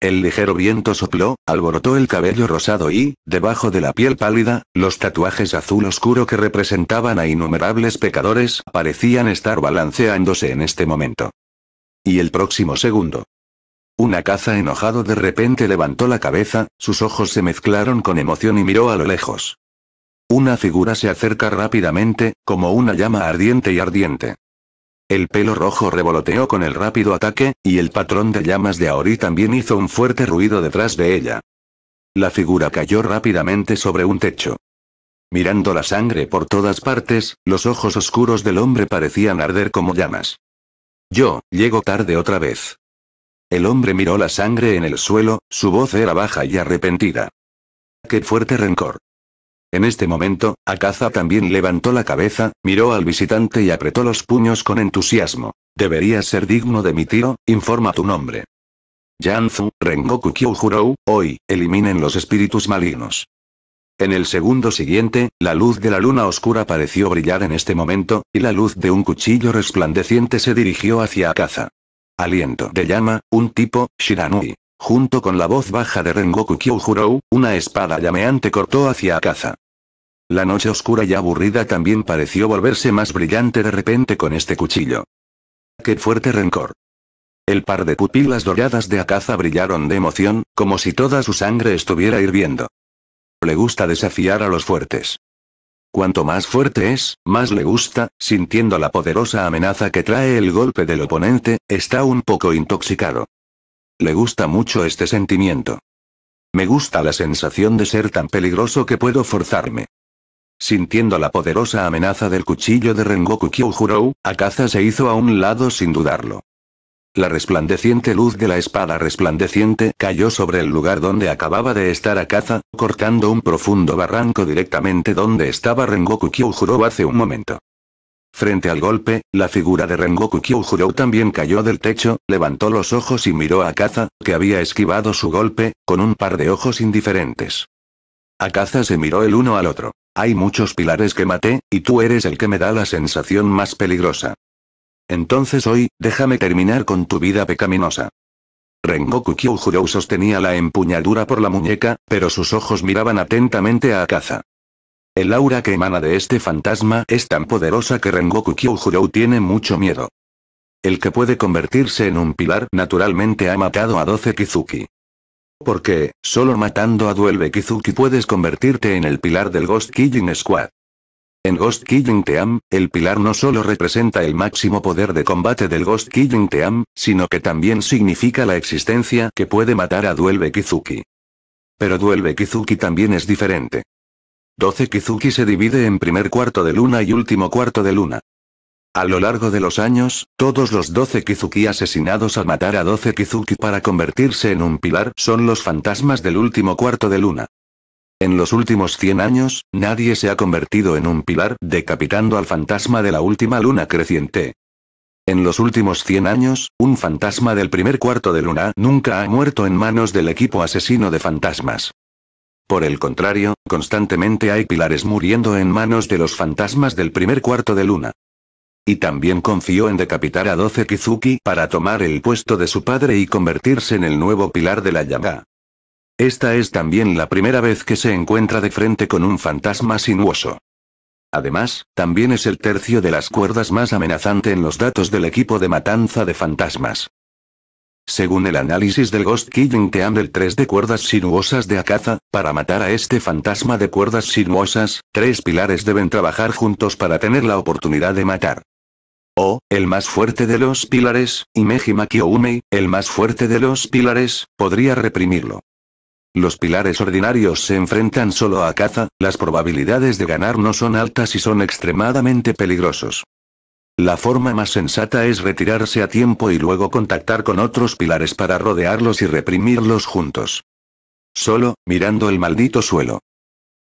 El ligero viento sopló, alborotó el cabello rosado y, debajo de la piel pálida, los tatuajes azul oscuro que representaban a innumerables pecadores parecían estar balanceándose en este momento. Y el próximo segundo. Una caza enojado de repente levantó la cabeza, sus ojos se mezclaron con emoción y miró a lo lejos. Una figura se acerca rápidamente, como una llama ardiente y ardiente. El pelo rojo revoloteó con el rápido ataque, y el patrón de llamas de Aori también hizo un fuerte ruido detrás de ella. La figura cayó rápidamente sobre un techo. Mirando la sangre por todas partes, los ojos oscuros del hombre parecían arder como llamas. Yo, llego tarde otra vez. El hombre miró la sangre en el suelo, su voz era baja y arrepentida. ¡Qué fuerte rencor! En este momento, Akaza también levantó la cabeza, miró al visitante y apretó los puños con entusiasmo. Deberías ser digno de mi tiro, informa tu nombre. Yanzu, Rengoku Kyojurou, hoy, eliminen los espíritus malignos. En el segundo siguiente, la luz de la luna oscura pareció brillar en este momento, y la luz de un cuchillo resplandeciente se dirigió hacia Akaza. Aliento de llama, un tipo, Shiranui. Junto con la voz baja de Rengoku Kyojuro, una espada llameante cortó hacia Akaza. La noche oscura y aburrida también pareció volverse más brillante de repente con este cuchillo. ¡Qué fuerte rencor! El par de pupilas doradas de Akaza brillaron de emoción, como si toda su sangre estuviera hirviendo. Le gusta desafiar a los fuertes. Cuanto más fuerte es, más le gusta, sintiendo la poderosa amenaza que trae el golpe del oponente, está un poco intoxicado. Le gusta mucho este sentimiento. Me gusta la sensación de ser tan peligroso que puedo forzarme. Sintiendo la poderosa amenaza del cuchillo de Rengoku Kyojuro, Akaza se hizo a un lado sin dudarlo. La resplandeciente luz de la espada resplandeciente cayó sobre el lugar donde acababa de estar Akaza, cortando un profundo barranco directamente donde estaba Rengoku Kyojuro hace un momento. Frente al golpe, la figura de Rengoku Kyuhurou también cayó del techo, levantó los ojos y miró a Akaza, que había esquivado su golpe, con un par de ojos indiferentes. Akaza se miró el uno al otro. Hay muchos pilares que maté, y tú eres el que me da la sensación más peligrosa. Entonces hoy, déjame terminar con tu vida pecaminosa. Rengoku Kyuhurou sostenía la empuñadura por la muñeca, pero sus ojos miraban atentamente a Akaza. El aura que emana de este fantasma es tan poderosa que Rengoku Kyojurou tiene mucho miedo. El que puede convertirse en un pilar naturalmente ha matado a 12 Kizuki. Porque, solo matando a Duelve Kizuki puedes convertirte en el pilar del Ghost Killing Squad. En Ghost Killing Team, el pilar no solo representa el máximo poder de combate del Ghost Killing Team, sino que también significa la existencia que puede matar a Duelve Kizuki. Pero Duelve Kizuki también es diferente. 12 Kizuki se divide en primer cuarto de luna y último cuarto de luna. A lo largo de los años, todos los 12 Kizuki asesinados al matar a 12 Kizuki para convertirse en un pilar son los fantasmas del último cuarto de luna. En los últimos 100 años, nadie se ha convertido en un pilar decapitando al fantasma de la última luna creciente. En los últimos 100 años, un fantasma del primer cuarto de luna nunca ha muerto en manos del equipo asesino de fantasmas. Por el contrario, constantemente hay pilares muriendo en manos de los fantasmas del primer cuarto de luna. Y también confió en decapitar a 12 Kizuki para tomar el puesto de su padre y convertirse en el nuevo pilar de la Yaga. Esta es también la primera vez que se encuentra de frente con un fantasma sinuoso. Además, también es el tercio de las cuerdas más amenazante en los datos del equipo de matanza de fantasmas. Según el análisis del Ghost Killing Team del 3 de cuerdas sinuosas de Akaza, para matar a este fantasma de cuerdas sinuosas, tres pilares deben trabajar juntos para tener la oportunidad de matar. O, el más fuerte de los pilares, y Imejima Oumei, el más fuerte de los pilares, podría reprimirlo. Los pilares ordinarios se enfrentan solo a Akaza, las probabilidades de ganar no son altas y son extremadamente peligrosos. La forma más sensata es retirarse a tiempo y luego contactar con otros pilares para rodearlos y reprimirlos juntos. Solo, mirando el maldito suelo.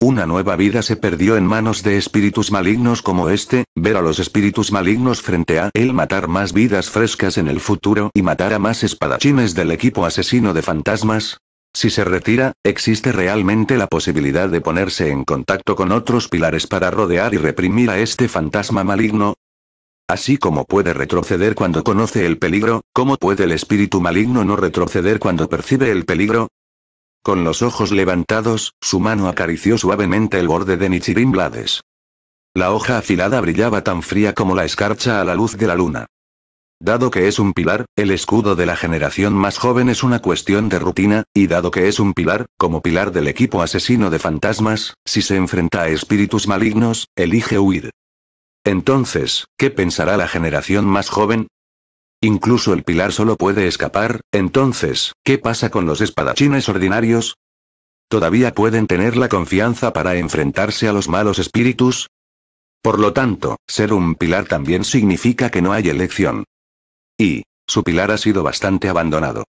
Una nueva vida se perdió en manos de espíritus malignos como este, ver a los espíritus malignos frente a él matar más vidas frescas en el futuro y matar a más espadachines del equipo asesino de fantasmas. Si se retira, existe realmente la posibilidad de ponerse en contacto con otros pilares para rodear y reprimir a este fantasma maligno, Así como puede retroceder cuando conoce el peligro, ¿cómo puede el espíritu maligno no retroceder cuando percibe el peligro? Con los ojos levantados, su mano acarició suavemente el borde de Nichirin Blades. La hoja afilada brillaba tan fría como la escarcha a la luz de la luna. Dado que es un pilar, el escudo de la generación más joven es una cuestión de rutina, y dado que es un pilar, como pilar del equipo asesino de fantasmas, si se enfrenta a espíritus malignos, elige huir. Entonces, ¿qué pensará la generación más joven? Incluso el pilar solo puede escapar, entonces, ¿qué pasa con los espadachines ordinarios? ¿Todavía pueden tener la confianza para enfrentarse a los malos espíritus? Por lo tanto, ser un pilar también significa que no hay elección. Y, su pilar ha sido bastante abandonado.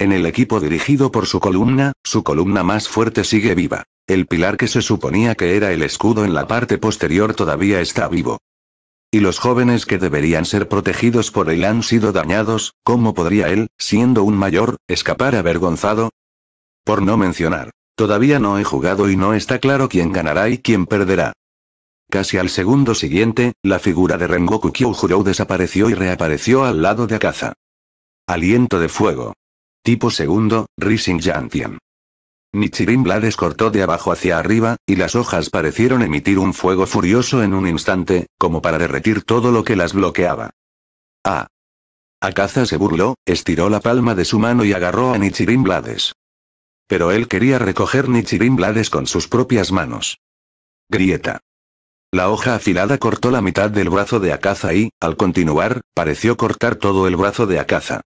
En el equipo dirigido por su columna, su columna más fuerte sigue viva. El pilar que se suponía que era el escudo en la parte posterior todavía está vivo. Y los jóvenes que deberían ser protegidos por él han sido dañados, ¿cómo podría él, siendo un mayor, escapar avergonzado? Por no mencionar, todavía no he jugado y no está claro quién ganará y quién perderá. Casi al segundo siguiente, la figura de Rengoku Kyoujurou desapareció y reapareció al lado de Akaza. Aliento de fuego. Tipo segundo, Rising Jantian. Nichirin Blades cortó de abajo hacia arriba, y las hojas parecieron emitir un fuego furioso en un instante, como para derretir todo lo que las bloqueaba. ¡Ah! Akaza se burló, estiró la palma de su mano y agarró a Nichirin Blades. Pero él quería recoger Nichirin Blades con sus propias manos. Grieta. La hoja afilada cortó la mitad del brazo de Akaza y, al continuar, pareció cortar todo el brazo de Akaza.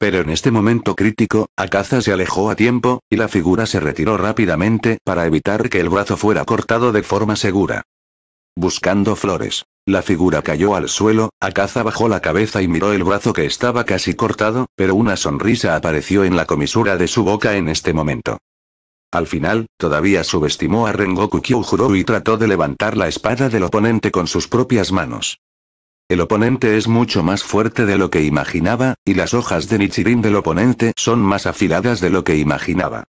Pero en este momento crítico, Akaza se alejó a tiempo, y la figura se retiró rápidamente para evitar que el brazo fuera cortado de forma segura. Buscando flores. La figura cayó al suelo, Akaza bajó la cabeza y miró el brazo que estaba casi cortado, pero una sonrisa apareció en la comisura de su boca en este momento. Al final, todavía subestimó a Rengoku Kyojuro y trató de levantar la espada del oponente con sus propias manos. El oponente es mucho más fuerte de lo que imaginaba, y las hojas de Nichirin del oponente son más afiladas de lo que imaginaba.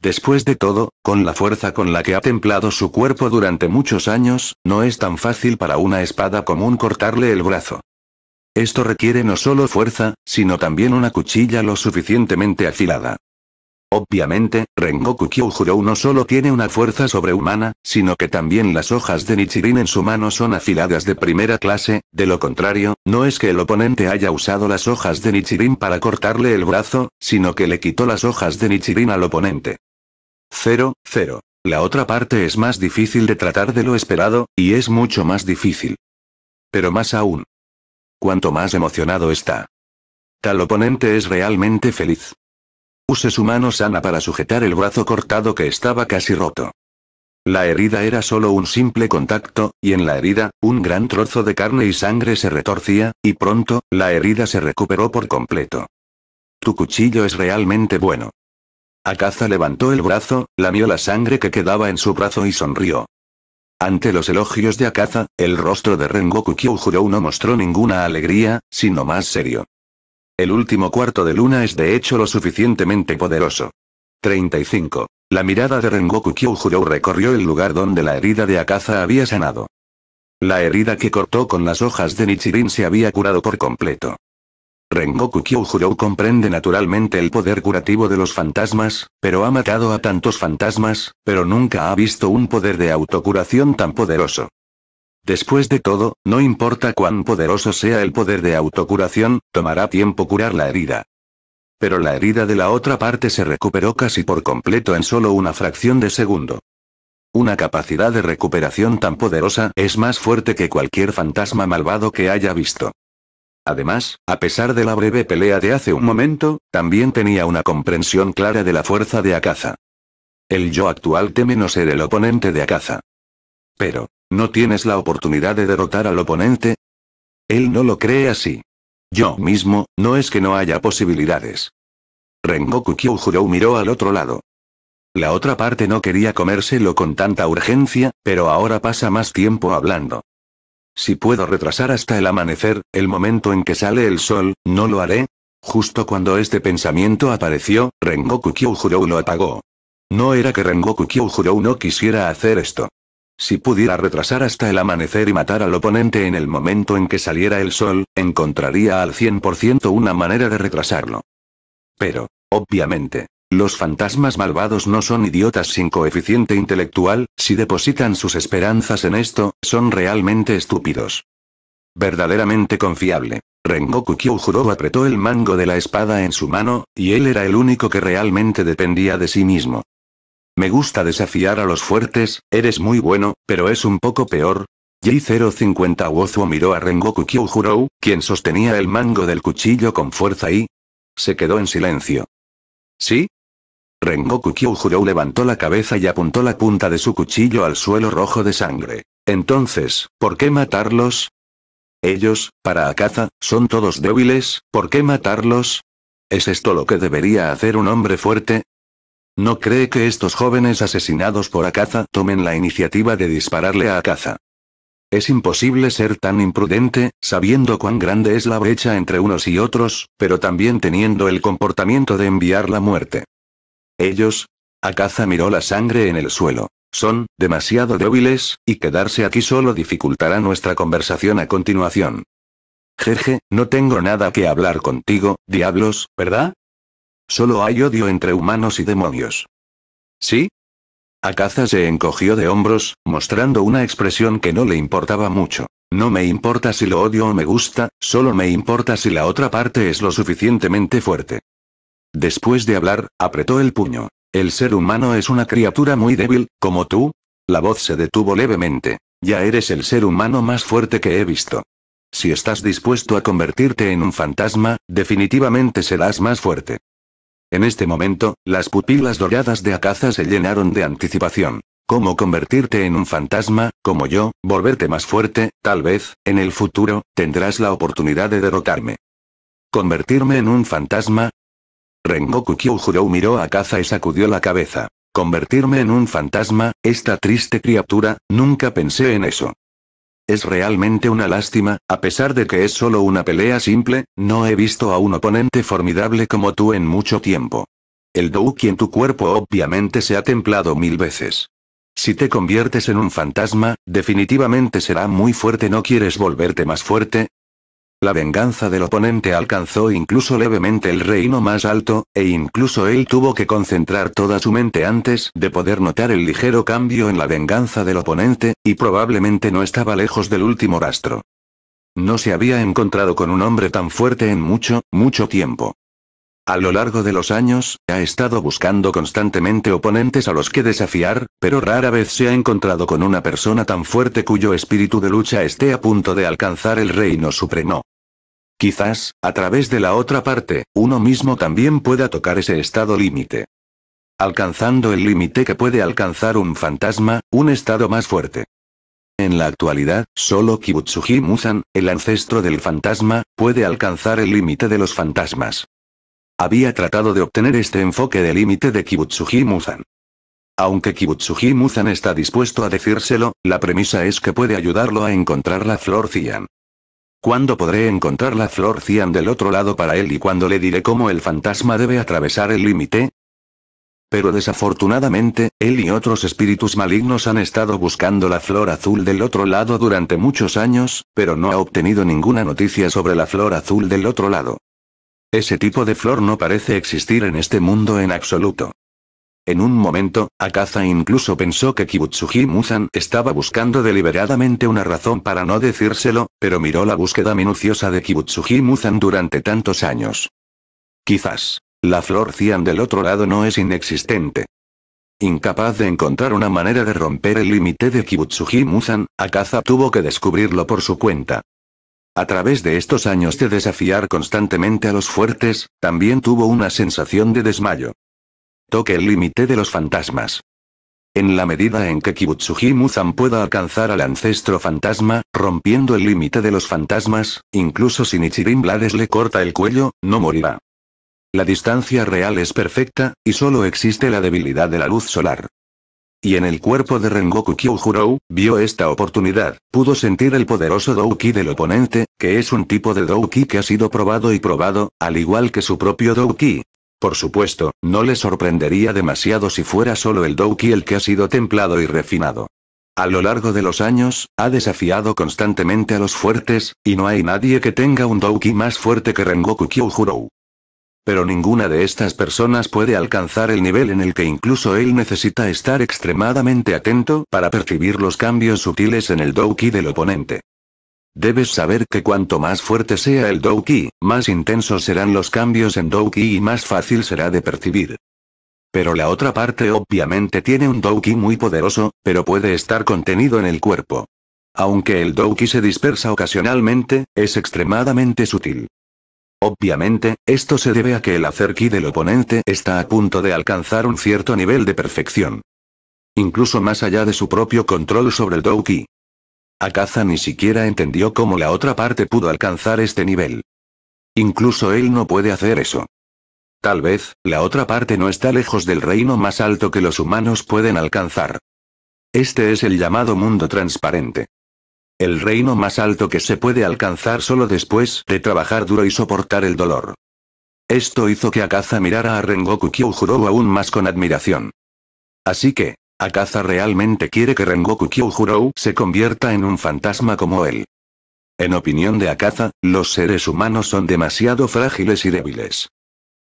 Después de todo, con la fuerza con la que ha templado su cuerpo durante muchos años, no es tan fácil para una espada común cortarle el brazo. Esto requiere no solo fuerza, sino también una cuchilla lo suficientemente afilada. Obviamente, Rengoku Kyojuro no solo tiene una fuerza sobrehumana, sino que también las hojas de Nichirin en su mano son afiladas de primera clase, de lo contrario, no es que el oponente haya usado las hojas de Nichirin para cortarle el brazo, sino que le quitó las hojas de Nichirin al oponente. 0, 0. La otra parte es más difícil de tratar de lo esperado, y es mucho más difícil. Pero más aún. Cuanto más emocionado está. Tal oponente es realmente feliz. Use su mano sana para sujetar el brazo cortado que estaba casi roto. La herida era solo un simple contacto, y en la herida, un gran trozo de carne y sangre se retorcía, y pronto, la herida se recuperó por completo. Tu cuchillo es realmente bueno. Akaza levantó el brazo, lamió la sangre que quedaba en su brazo y sonrió. Ante los elogios de Akaza, el rostro de Rengoku juró no mostró ninguna alegría, sino más serio. El último cuarto de luna es de hecho lo suficientemente poderoso. 35. La mirada de Rengoku Kyojuro recorrió el lugar donde la herida de Akaza había sanado. La herida que cortó con las hojas de Nichirin se había curado por completo. Rengoku Kyojuro comprende naturalmente el poder curativo de los fantasmas, pero ha matado a tantos fantasmas, pero nunca ha visto un poder de autocuración tan poderoso. Después de todo, no importa cuán poderoso sea el poder de autocuración, tomará tiempo curar la herida. Pero la herida de la otra parte se recuperó casi por completo en solo una fracción de segundo. Una capacidad de recuperación tan poderosa es más fuerte que cualquier fantasma malvado que haya visto. Además, a pesar de la breve pelea de hace un momento, también tenía una comprensión clara de la fuerza de Akaza. El yo actual teme no ser el oponente de Akaza. Pero, ¿No tienes la oportunidad de derrotar al oponente? Él no lo cree así. Yo mismo, no es que no haya posibilidades. Rengoku Kyojuro miró al otro lado. La otra parte no quería comérselo con tanta urgencia, pero ahora pasa más tiempo hablando. Si puedo retrasar hasta el amanecer, el momento en que sale el sol, no lo haré. Justo cuando este pensamiento apareció, Rengoku Kyojuro lo apagó. No era que Rengoku Kyojuro no quisiera hacer esto. Si pudiera retrasar hasta el amanecer y matar al oponente en el momento en que saliera el sol, encontraría al 100% una manera de retrasarlo. Pero, obviamente, los fantasmas malvados no son idiotas sin coeficiente intelectual, si depositan sus esperanzas en esto, son realmente estúpidos. Verdaderamente confiable. Rengoku Kyojuro apretó el mango de la espada en su mano, y él era el único que realmente dependía de sí mismo. Me gusta desafiar a los fuertes, eres muy bueno, pero es un poco peor. J050 Wozuo miró a Rengoku Kyuhurou, quien sostenía el mango del cuchillo con fuerza y... Se quedó en silencio. ¿Sí? Rengoku Kyuhurou levantó la cabeza y apuntó la punta de su cuchillo al suelo rojo de sangre. Entonces, ¿por qué matarlos? Ellos, para Akaza, son todos débiles, ¿por qué matarlos? ¿Es esto lo que debería hacer un hombre fuerte? No cree que estos jóvenes asesinados por Akaza tomen la iniciativa de dispararle a Akaza. Es imposible ser tan imprudente, sabiendo cuán grande es la brecha entre unos y otros, pero también teniendo el comportamiento de enviar la muerte. Ellos. Akaza miró la sangre en el suelo. Son demasiado débiles, y quedarse aquí solo dificultará nuestra conversación a continuación. Jeje, no tengo nada que hablar contigo, diablos, ¿verdad? Solo hay odio entre humanos y demonios. ¿Sí? Akaza se encogió de hombros, mostrando una expresión que no le importaba mucho. No me importa si lo odio o me gusta, solo me importa si la otra parte es lo suficientemente fuerte. Después de hablar, apretó el puño. El ser humano es una criatura muy débil, como tú. La voz se detuvo levemente. Ya eres el ser humano más fuerte que he visto. Si estás dispuesto a convertirte en un fantasma, definitivamente serás más fuerte. En este momento, las pupilas doradas de Akaza se llenaron de anticipación. ¿Cómo convertirte en un fantasma, como yo, volverte más fuerte, tal vez, en el futuro, tendrás la oportunidad de derrotarme? ¿Convertirme en un fantasma? Rengoku Kyuhurou miró a Akaza y sacudió la cabeza. ¿Convertirme en un fantasma, esta triste criatura? Nunca pensé en eso. Es realmente una lástima, a pesar de que es solo una pelea simple, no he visto a un oponente formidable como tú en mucho tiempo. El Douki en tu cuerpo obviamente se ha templado mil veces. Si te conviertes en un fantasma, definitivamente será muy fuerte. ¿No quieres volverte más fuerte? La venganza del oponente alcanzó incluso levemente el reino más alto, e incluso él tuvo que concentrar toda su mente antes de poder notar el ligero cambio en la venganza del oponente, y probablemente no estaba lejos del último rastro. No se había encontrado con un hombre tan fuerte en mucho, mucho tiempo. A lo largo de los años, ha estado buscando constantemente oponentes a los que desafiar, pero rara vez se ha encontrado con una persona tan fuerte cuyo espíritu de lucha esté a punto de alcanzar el reino supremo. Quizás, a través de la otra parte, uno mismo también pueda tocar ese estado límite. Alcanzando el límite que puede alcanzar un fantasma, un estado más fuerte. En la actualidad, solo Kibutsuji Muzan, el ancestro del fantasma, puede alcanzar el límite de los fantasmas. Había tratado de obtener este enfoque de límite de Kibutsuji Muzan. Aunque Kibutsuji Muzan está dispuesto a decírselo, la premisa es que puede ayudarlo a encontrar la flor Cian. ¿Cuándo podré encontrar la flor cian del otro lado para él y cuándo le diré cómo el fantasma debe atravesar el límite? Pero desafortunadamente, él y otros espíritus malignos han estado buscando la flor azul del otro lado durante muchos años, pero no ha obtenido ninguna noticia sobre la flor azul del otro lado. Ese tipo de flor no parece existir en este mundo en absoluto. En un momento, Akaza incluso pensó que Kibutsuji Muzan estaba buscando deliberadamente una razón para no decírselo, pero miró la búsqueda minuciosa de Kibutsuji Muzan durante tantos años. Quizás, la flor cian del otro lado no es inexistente. Incapaz de encontrar una manera de romper el límite de Kibutsuji Muzan, Akaza tuvo que descubrirlo por su cuenta. A través de estos años de desafiar constantemente a los fuertes, también tuvo una sensación de desmayo toque el límite de los fantasmas. En la medida en que Kibutsuji Muzan pueda alcanzar al ancestro fantasma, rompiendo el límite de los fantasmas, incluso si Nichirin Blades le corta el cuello, no morirá. La distancia real es perfecta, y solo existe la debilidad de la luz solar. Y en el cuerpo de Rengoku Kyuhurou, vio esta oportunidad, pudo sentir el poderoso Douki del oponente, que es un tipo de Douki que ha sido probado y probado, al igual que su propio Douki, por supuesto, no le sorprendería demasiado si fuera solo el Douki el que ha sido templado y refinado. A lo largo de los años, ha desafiado constantemente a los fuertes, y no hay nadie que tenga un Douki más fuerte que Rengoku Kyojuro. Pero ninguna de estas personas puede alcanzar el nivel en el que incluso él necesita estar extremadamente atento para percibir los cambios sutiles en el Douki del oponente. Debes saber que cuanto más fuerte sea el Douki, más intensos serán los cambios en Douki y más fácil será de percibir. Pero la otra parte obviamente tiene un Douki muy poderoso, pero puede estar contenido en el cuerpo. Aunque el Douki se dispersa ocasionalmente, es extremadamente sutil. Obviamente, esto se debe a que el hacer ki del oponente está a punto de alcanzar un cierto nivel de perfección. Incluso más allá de su propio control sobre el Douki. Akaza ni siquiera entendió cómo la otra parte pudo alcanzar este nivel. Incluso él no puede hacer eso. Tal vez, la otra parte no está lejos del reino más alto que los humanos pueden alcanzar. Este es el llamado mundo transparente. El reino más alto que se puede alcanzar solo después de trabajar duro y soportar el dolor. Esto hizo que Akaza mirara a Rengoku Kyojuro aún más con admiración. Así que, ¿Akaza realmente quiere que Rengoku Kyojurou se convierta en un fantasma como él? En opinión de Akaza, los seres humanos son demasiado frágiles y débiles.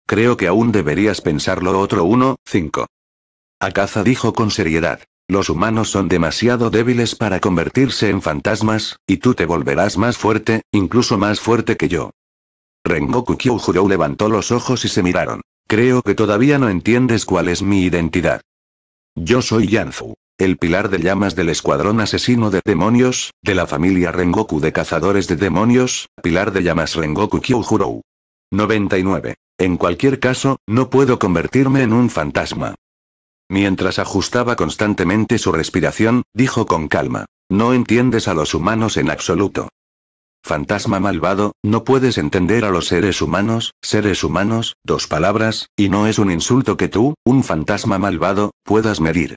Creo que aún deberías pensarlo otro 1, 5. Akaza dijo con seriedad. Los humanos son demasiado débiles para convertirse en fantasmas, y tú te volverás más fuerte, incluso más fuerte que yo. Rengoku Kyojurou levantó los ojos y se miraron. Creo que todavía no entiendes cuál es mi identidad. Yo soy Yanzu, el pilar de llamas del escuadrón asesino de demonios, de la familia Rengoku de cazadores de demonios, pilar de llamas Rengoku Kyuhurou. 99. En cualquier caso, no puedo convertirme en un fantasma. Mientras ajustaba constantemente su respiración, dijo con calma. No entiendes a los humanos en absoluto. Fantasma malvado, no puedes entender a los seres humanos, seres humanos, dos palabras, y no es un insulto que tú, un fantasma malvado, puedas medir.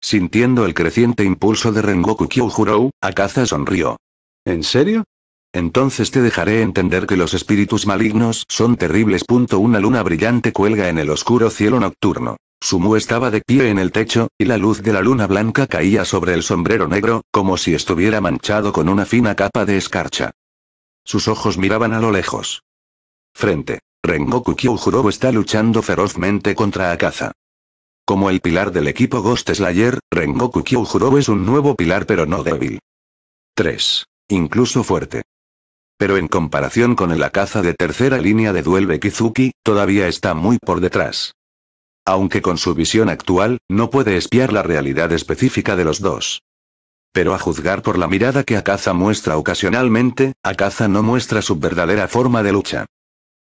Sintiendo el creciente impulso de Rengoku Kyojurou, Akaza sonrió. ¿En serio? Entonces te dejaré entender que los espíritus malignos son terribles. Una luna brillante cuelga en el oscuro cielo nocturno. Sumu estaba de pie en el techo, y la luz de la luna blanca caía sobre el sombrero negro, como si estuviera manchado con una fina capa de escarcha. Sus ojos miraban a lo lejos. Frente. Rengoku Kyojuro está luchando ferozmente contra Akaza. Como el pilar del equipo Ghost Slayer, Rengoku Kyojuro es un nuevo pilar pero no débil. 3. Incluso fuerte. Pero en comparación con el Akaza de tercera línea de duelo Kizuki, todavía está muy por detrás aunque con su visión actual, no puede espiar la realidad específica de los dos. Pero a juzgar por la mirada que Akaza muestra ocasionalmente, Akaza no muestra su verdadera forma de lucha.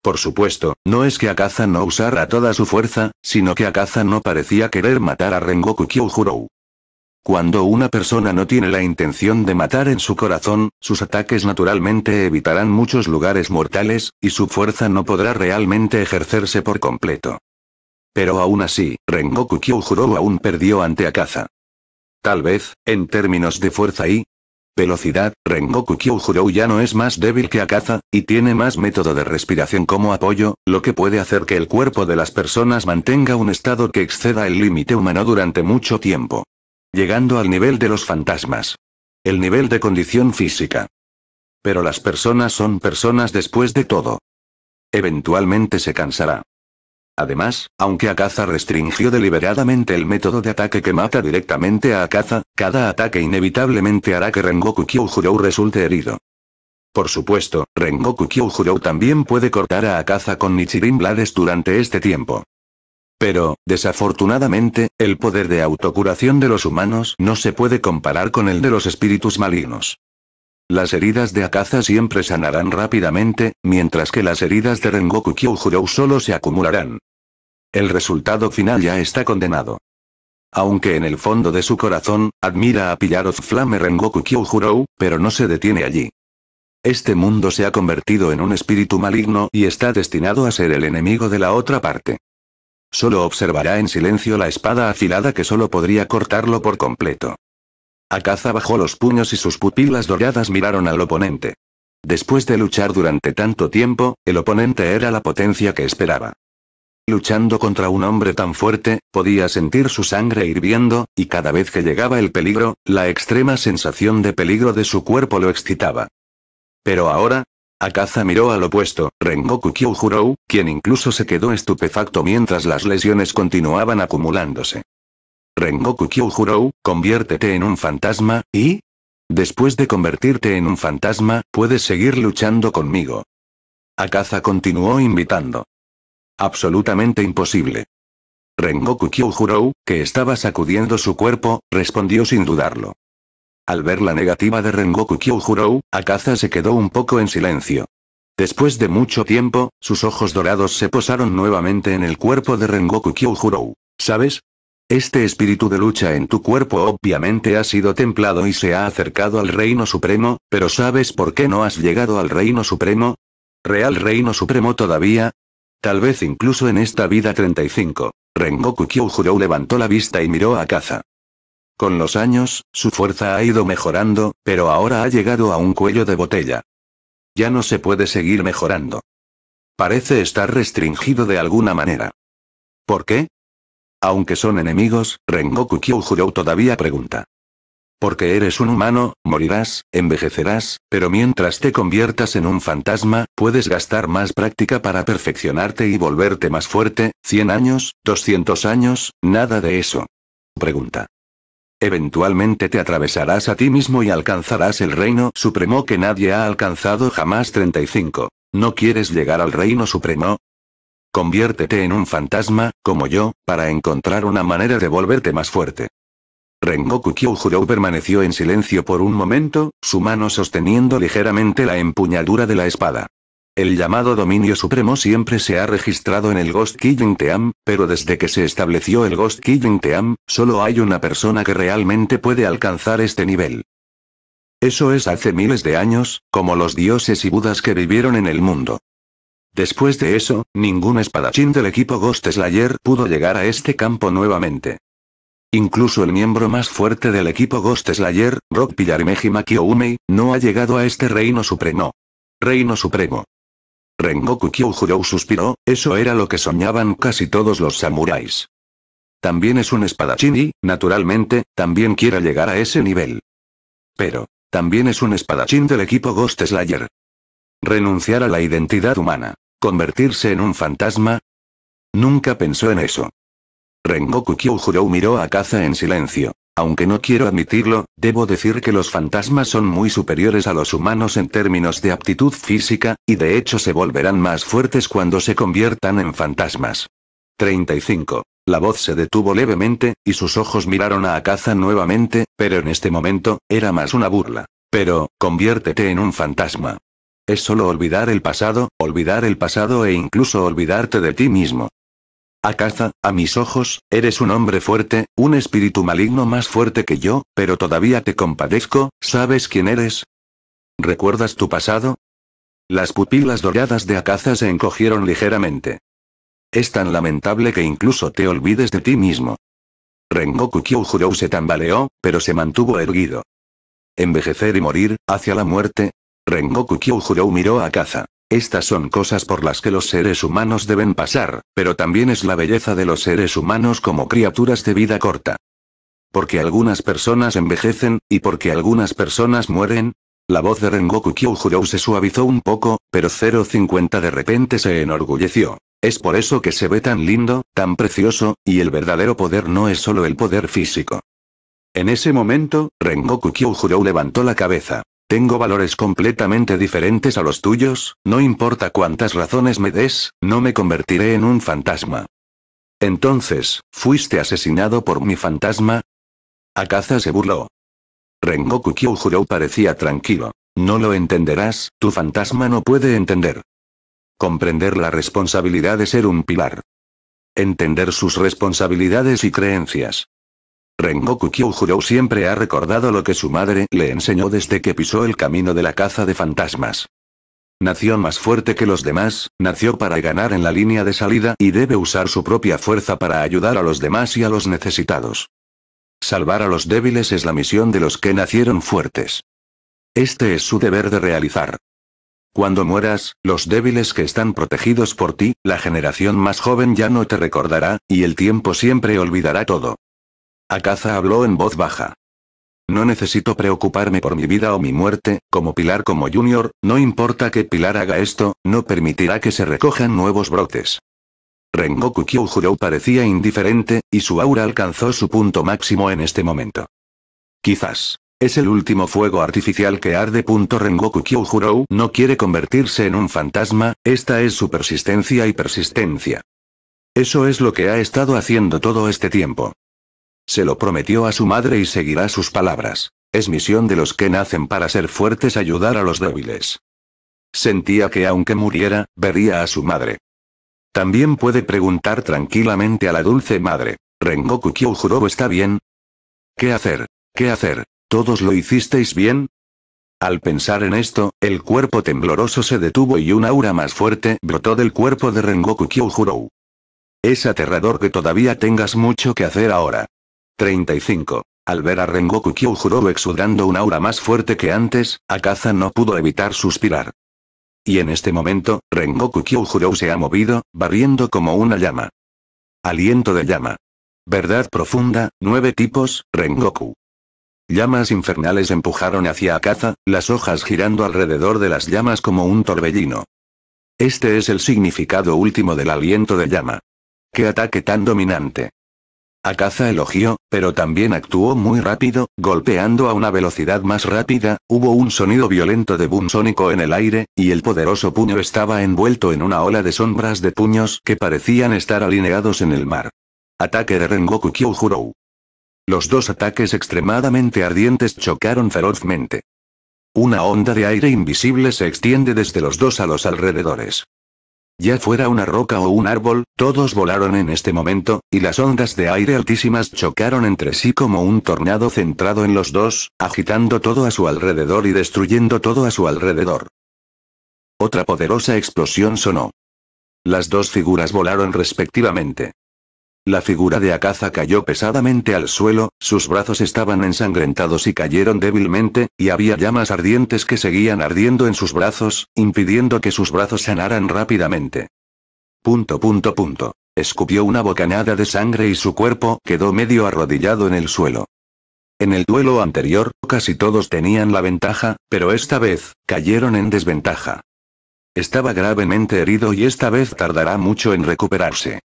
Por supuesto, no es que Akaza no usara toda su fuerza, sino que Akaza no parecía querer matar a Rengoku Kyojurou. Cuando una persona no tiene la intención de matar en su corazón, sus ataques naturalmente evitarán muchos lugares mortales, y su fuerza no podrá realmente ejercerse por completo. Pero aún así, Rengoku Kyojuro aún perdió ante Akaza. Tal vez, en términos de fuerza y velocidad, Rengoku Kyojuro ya no es más débil que Akaza, y tiene más método de respiración como apoyo, lo que puede hacer que el cuerpo de las personas mantenga un estado que exceda el límite humano durante mucho tiempo. Llegando al nivel de los fantasmas. El nivel de condición física. Pero las personas son personas después de todo. Eventualmente se cansará. Además, aunque Akaza restringió deliberadamente el método de ataque que mata directamente a Akaza, cada ataque inevitablemente hará que Rengoku Kyojurou resulte herido. Por supuesto, Rengoku Kyojurou también puede cortar a Akaza con Nichirin Blades durante este tiempo. Pero, desafortunadamente, el poder de autocuración de los humanos no se puede comparar con el de los espíritus malignos. Las heridas de Akaza siempre sanarán rápidamente, mientras que las heridas de Rengoku Kyojurou solo se acumularán. El resultado final ya está condenado. Aunque en el fondo de su corazón, admira a Pillaroz Flame Rengoku pero no se detiene allí. Este mundo se ha convertido en un espíritu maligno y está destinado a ser el enemigo de la otra parte. Solo observará en silencio la espada afilada que solo podría cortarlo por completo. Akaza bajó los puños y sus pupilas doradas miraron al oponente. Después de luchar durante tanto tiempo, el oponente era la potencia que esperaba. Luchando contra un hombre tan fuerte, podía sentir su sangre hirviendo, y cada vez que llegaba el peligro, la extrema sensación de peligro de su cuerpo lo excitaba. Pero ahora, Akaza miró al opuesto, Rengoku Kyuhurou, quien incluso se quedó estupefacto mientras las lesiones continuaban acumulándose. Rengoku Kyuhurou, conviértete en un fantasma, y... Después de convertirte en un fantasma, puedes seguir luchando conmigo. Akaza continuó invitando. Absolutamente imposible. Rengoku Kyuhurou, que estaba sacudiendo su cuerpo, respondió sin dudarlo. Al ver la negativa de Rengoku a Akaza se quedó un poco en silencio. Después de mucho tiempo, sus ojos dorados se posaron nuevamente en el cuerpo de Rengoku Kyuhurou. ¿Sabes? Este espíritu de lucha en tu cuerpo obviamente ha sido templado y se ha acercado al Reino Supremo, pero ¿sabes por qué no has llegado al Reino Supremo? ¿Real Reino Supremo todavía? Tal vez incluso en esta vida 35. Rengoku Kyojurou levantó la vista y miró a caza. Con los años, su fuerza ha ido mejorando, pero ahora ha llegado a un cuello de botella. Ya no se puede seguir mejorando. Parece estar restringido de alguna manera. ¿Por qué? Aunque son enemigos, Rengoku Kyojurou todavía pregunta. Porque eres un humano, morirás, envejecerás, pero mientras te conviertas en un fantasma, puedes gastar más práctica para perfeccionarte y volverte más fuerte, 100 años, 200 años, nada de eso. Pregunta. Eventualmente te atravesarás a ti mismo y alcanzarás el reino supremo que nadie ha alcanzado jamás 35. ¿No quieres llegar al reino supremo? Conviértete en un fantasma, como yo, para encontrar una manera de volverte más fuerte. Rengoku Kyojuro permaneció en silencio por un momento, su mano sosteniendo ligeramente la empuñadura de la espada. El llamado dominio supremo siempre se ha registrado en el Ghost Killing Team, pero desde que se estableció el Ghost Killing Team, solo hay una persona que realmente puede alcanzar este nivel. Eso es hace miles de años, como los dioses y budas que vivieron en el mundo. Después de eso, ningún espadachín del equipo Ghost Slayer pudo llegar a este campo nuevamente. Incluso el miembro más fuerte del equipo Ghost Slayer, Rock Pillaremeji Umei, no ha llegado a este reino supremo. Reino supremo. Rengoku Kyouhurou suspiró, eso era lo que soñaban casi todos los samuráis. También es un espadachín y, naturalmente, también quiere llegar a ese nivel. Pero, también es un espadachín del equipo Ghost Slayer. Renunciar a la identidad humana. Convertirse en un fantasma. Nunca pensó en eso. Rengoku Kyojuro miró a Kaza en silencio. Aunque no quiero admitirlo, debo decir que los fantasmas son muy superiores a los humanos en términos de aptitud física, y de hecho se volverán más fuertes cuando se conviertan en fantasmas. 35. La voz se detuvo levemente, y sus ojos miraron a Akaza nuevamente, pero en este momento, era más una burla. Pero, conviértete en un fantasma. Es solo olvidar el pasado, olvidar el pasado e incluso olvidarte de ti mismo. Akaza, a mis ojos, eres un hombre fuerte, un espíritu maligno más fuerte que yo, pero todavía te compadezco, ¿sabes quién eres? ¿Recuerdas tu pasado? Las pupilas doradas de Akaza se encogieron ligeramente. Es tan lamentable que incluso te olvides de ti mismo. Rengoku Kyojurou se tambaleó, pero se mantuvo erguido. Envejecer y morir, hacia la muerte. Rengoku Kyojurou miró a Akaza. Estas son cosas por las que los seres humanos deben pasar, pero también es la belleza de los seres humanos como criaturas de vida corta. Porque algunas personas envejecen, y porque algunas personas mueren. La voz de Rengoku jurou se suavizó un poco, pero 050 de repente se enorgulleció. Es por eso que se ve tan lindo, tan precioso, y el verdadero poder no es solo el poder físico. En ese momento, Rengoku Kyojurou levantó la cabeza. Tengo valores completamente diferentes a los tuyos, no importa cuántas razones me des, no me convertiré en un fantasma. Entonces, ¿fuiste asesinado por mi fantasma? Akaza se burló. Rengoku Kyojuro parecía tranquilo. No lo entenderás, tu fantasma no puede entender. Comprender la responsabilidad de ser un pilar. Entender sus responsabilidades y creencias. Rengoku juro siempre ha recordado lo que su madre le enseñó desde que pisó el camino de la caza de fantasmas. Nació más fuerte que los demás, nació para ganar en la línea de salida y debe usar su propia fuerza para ayudar a los demás y a los necesitados. Salvar a los débiles es la misión de los que nacieron fuertes. Este es su deber de realizar. Cuando mueras, los débiles que están protegidos por ti, la generación más joven ya no te recordará, y el tiempo siempre olvidará todo. Akaza habló en voz baja. No necesito preocuparme por mi vida o mi muerte, como Pilar como Junior, no importa que Pilar haga esto, no permitirá que se recojan nuevos brotes. Rengoku Kyojuro parecía indiferente, y su aura alcanzó su punto máximo en este momento. Quizás. Es el último fuego artificial que arde. Rengoku Kyojuro no quiere convertirse en un fantasma, esta es su persistencia y persistencia. Eso es lo que ha estado haciendo todo este tiempo. Se lo prometió a su madre y seguirá sus palabras. Es misión de los que nacen para ser fuertes ayudar a los débiles. Sentía que aunque muriera, vería a su madre. También puede preguntar tranquilamente a la dulce madre. Rengoku Kyoujurou está bien. ¿Qué hacer? ¿Qué hacer? ¿Todos lo hicisteis bien? Al pensar en esto, el cuerpo tembloroso se detuvo y un aura más fuerte brotó del cuerpo de Rengoku Kyoujurou. Es aterrador que todavía tengas mucho que hacer ahora. 35. Al ver a Rengoku Kyojuro exudando un aura más fuerte que antes, Akaza no pudo evitar suspirar. Y en este momento, Rengoku Kyojuro se ha movido, barriendo como una llama. Aliento de llama. Verdad profunda, nueve tipos, Rengoku. Llamas infernales empujaron hacia Akaza, las hojas girando alrededor de las llamas como un torbellino. Este es el significado último del aliento de llama. ¡Qué ataque tan dominante! Akaza elogió, pero también actuó muy rápido, golpeando a una velocidad más rápida, hubo un sonido violento de boom sónico en el aire, y el poderoso puño estaba envuelto en una ola de sombras de puños que parecían estar alineados en el mar. Ataque de Rengoku Kyojurou. Los dos ataques extremadamente ardientes chocaron ferozmente. Una onda de aire invisible se extiende desde los dos a los alrededores. Ya fuera una roca o un árbol, todos volaron en este momento, y las ondas de aire altísimas chocaron entre sí como un tornado centrado en los dos, agitando todo a su alrededor y destruyendo todo a su alrededor. Otra poderosa explosión sonó. Las dos figuras volaron respectivamente. La figura de Akaza cayó pesadamente al suelo, sus brazos estaban ensangrentados y cayeron débilmente, y había llamas ardientes que seguían ardiendo en sus brazos, impidiendo que sus brazos sanaran rápidamente. Punto punto punto. Escupió una bocanada de sangre y su cuerpo quedó medio arrodillado en el suelo. En el duelo anterior, casi todos tenían la ventaja, pero esta vez, cayeron en desventaja. Estaba gravemente herido y esta vez tardará mucho en recuperarse.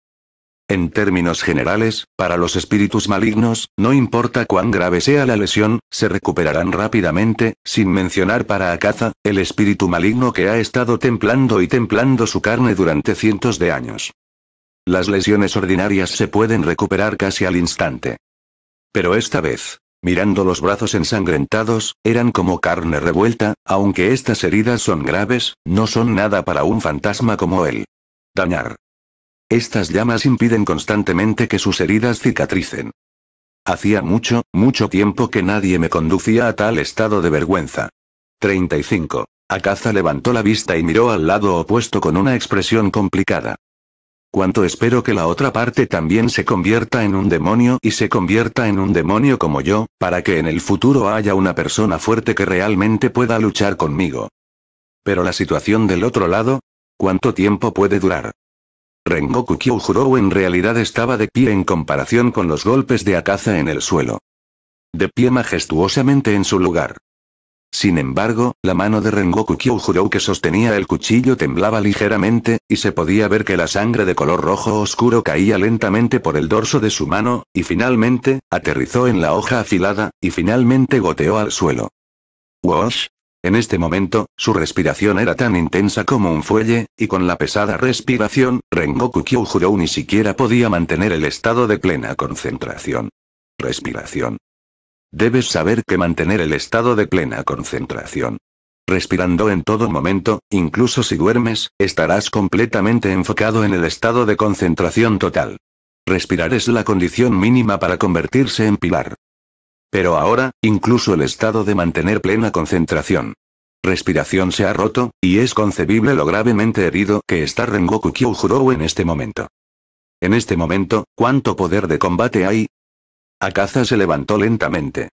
En términos generales, para los espíritus malignos, no importa cuán grave sea la lesión, se recuperarán rápidamente, sin mencionar para Akaza, el espíritu maligno que ha estado templando y templando su carne durante cientos de años. Las lesiones ordinarias se pueden recuperar casi al instante. Pero esta vez, mirando los brazos ensangrentados, eran como carne revuelta, aunque estas heridas son graves, no son nada para un fantasma como él. Dañar. Estas llamas impiden constantemente que sus heridas cicatricen. Hacía mucho, mucho tiempo que nadie me conducía a tal estado de vergüenza. 35. Akaza levantó la vista y miró al lado opuesto con una expresión complicada. Cuanto espero que la otra parte también se convierta en un demonio y se convierta en un demonio como yo, para que en el futuro haya una persona fuerte que realmente pueda luchar conmigo. Pero la situación del otro lado, ¿cuánto tiempo puede durar? Rengoku Kyojuro en realidad estaba de pie en comparación con los golpes de Akaza en el suelo. De pie majestuosamente en su lugar. Sin embargo, la mano de Rengoku Kyojuro que sostenía el cuchillo temblaba ligeramente, y se podía ver que la sangre de color rojo oscuro caía lentamente por el dorso de su mano, y finalmente, aterrizó en la hoja afilada, y finalmente goteó al suelo. Wash, en este momento, su respiración era tan intensa como un fuelle, y con la pesada respiración, Rengoku Kyojuro ni siquiera podía mantener el estado de plena concentración. Respiración. Debes saber que mantener el estado de plena concentración. Respirando en todo momento, incluso si duermes, estarás completamente enfocado en el estado de concentración total. Respirar es la condición mínima para convertirse en pilar. Pero ahora, incluso el estado de mantener plena concentración. Respiración se ha roto, y es concebible lo gravemente herido que está Rengoku Kyojuro en este momento. En este momento, ¿cuánto poder de combate hay? Akaza se levantó lentamente.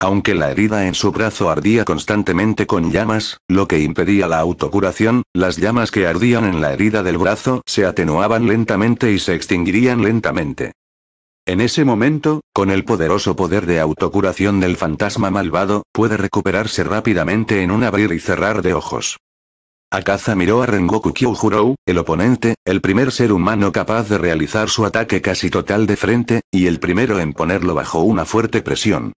Aunque la herida en su brazo ardía constantemente con llamas, lo que impedía la autocuración, las llamas que ardían en la herida del brazo se atenuaban lentamente y se extinguirían lentamente. En ese momento, con el poderoso poder de autocuración del fantasma malvado, puede recuperarse rápidamente en un abrir y cerrar de ojos. Akaza miró a Rengoku Kyojurou, el oponente, el primer ser humano capaz de realizar su ataque casi total de frente, y el primero en ponerlo bajo una fuerte presión.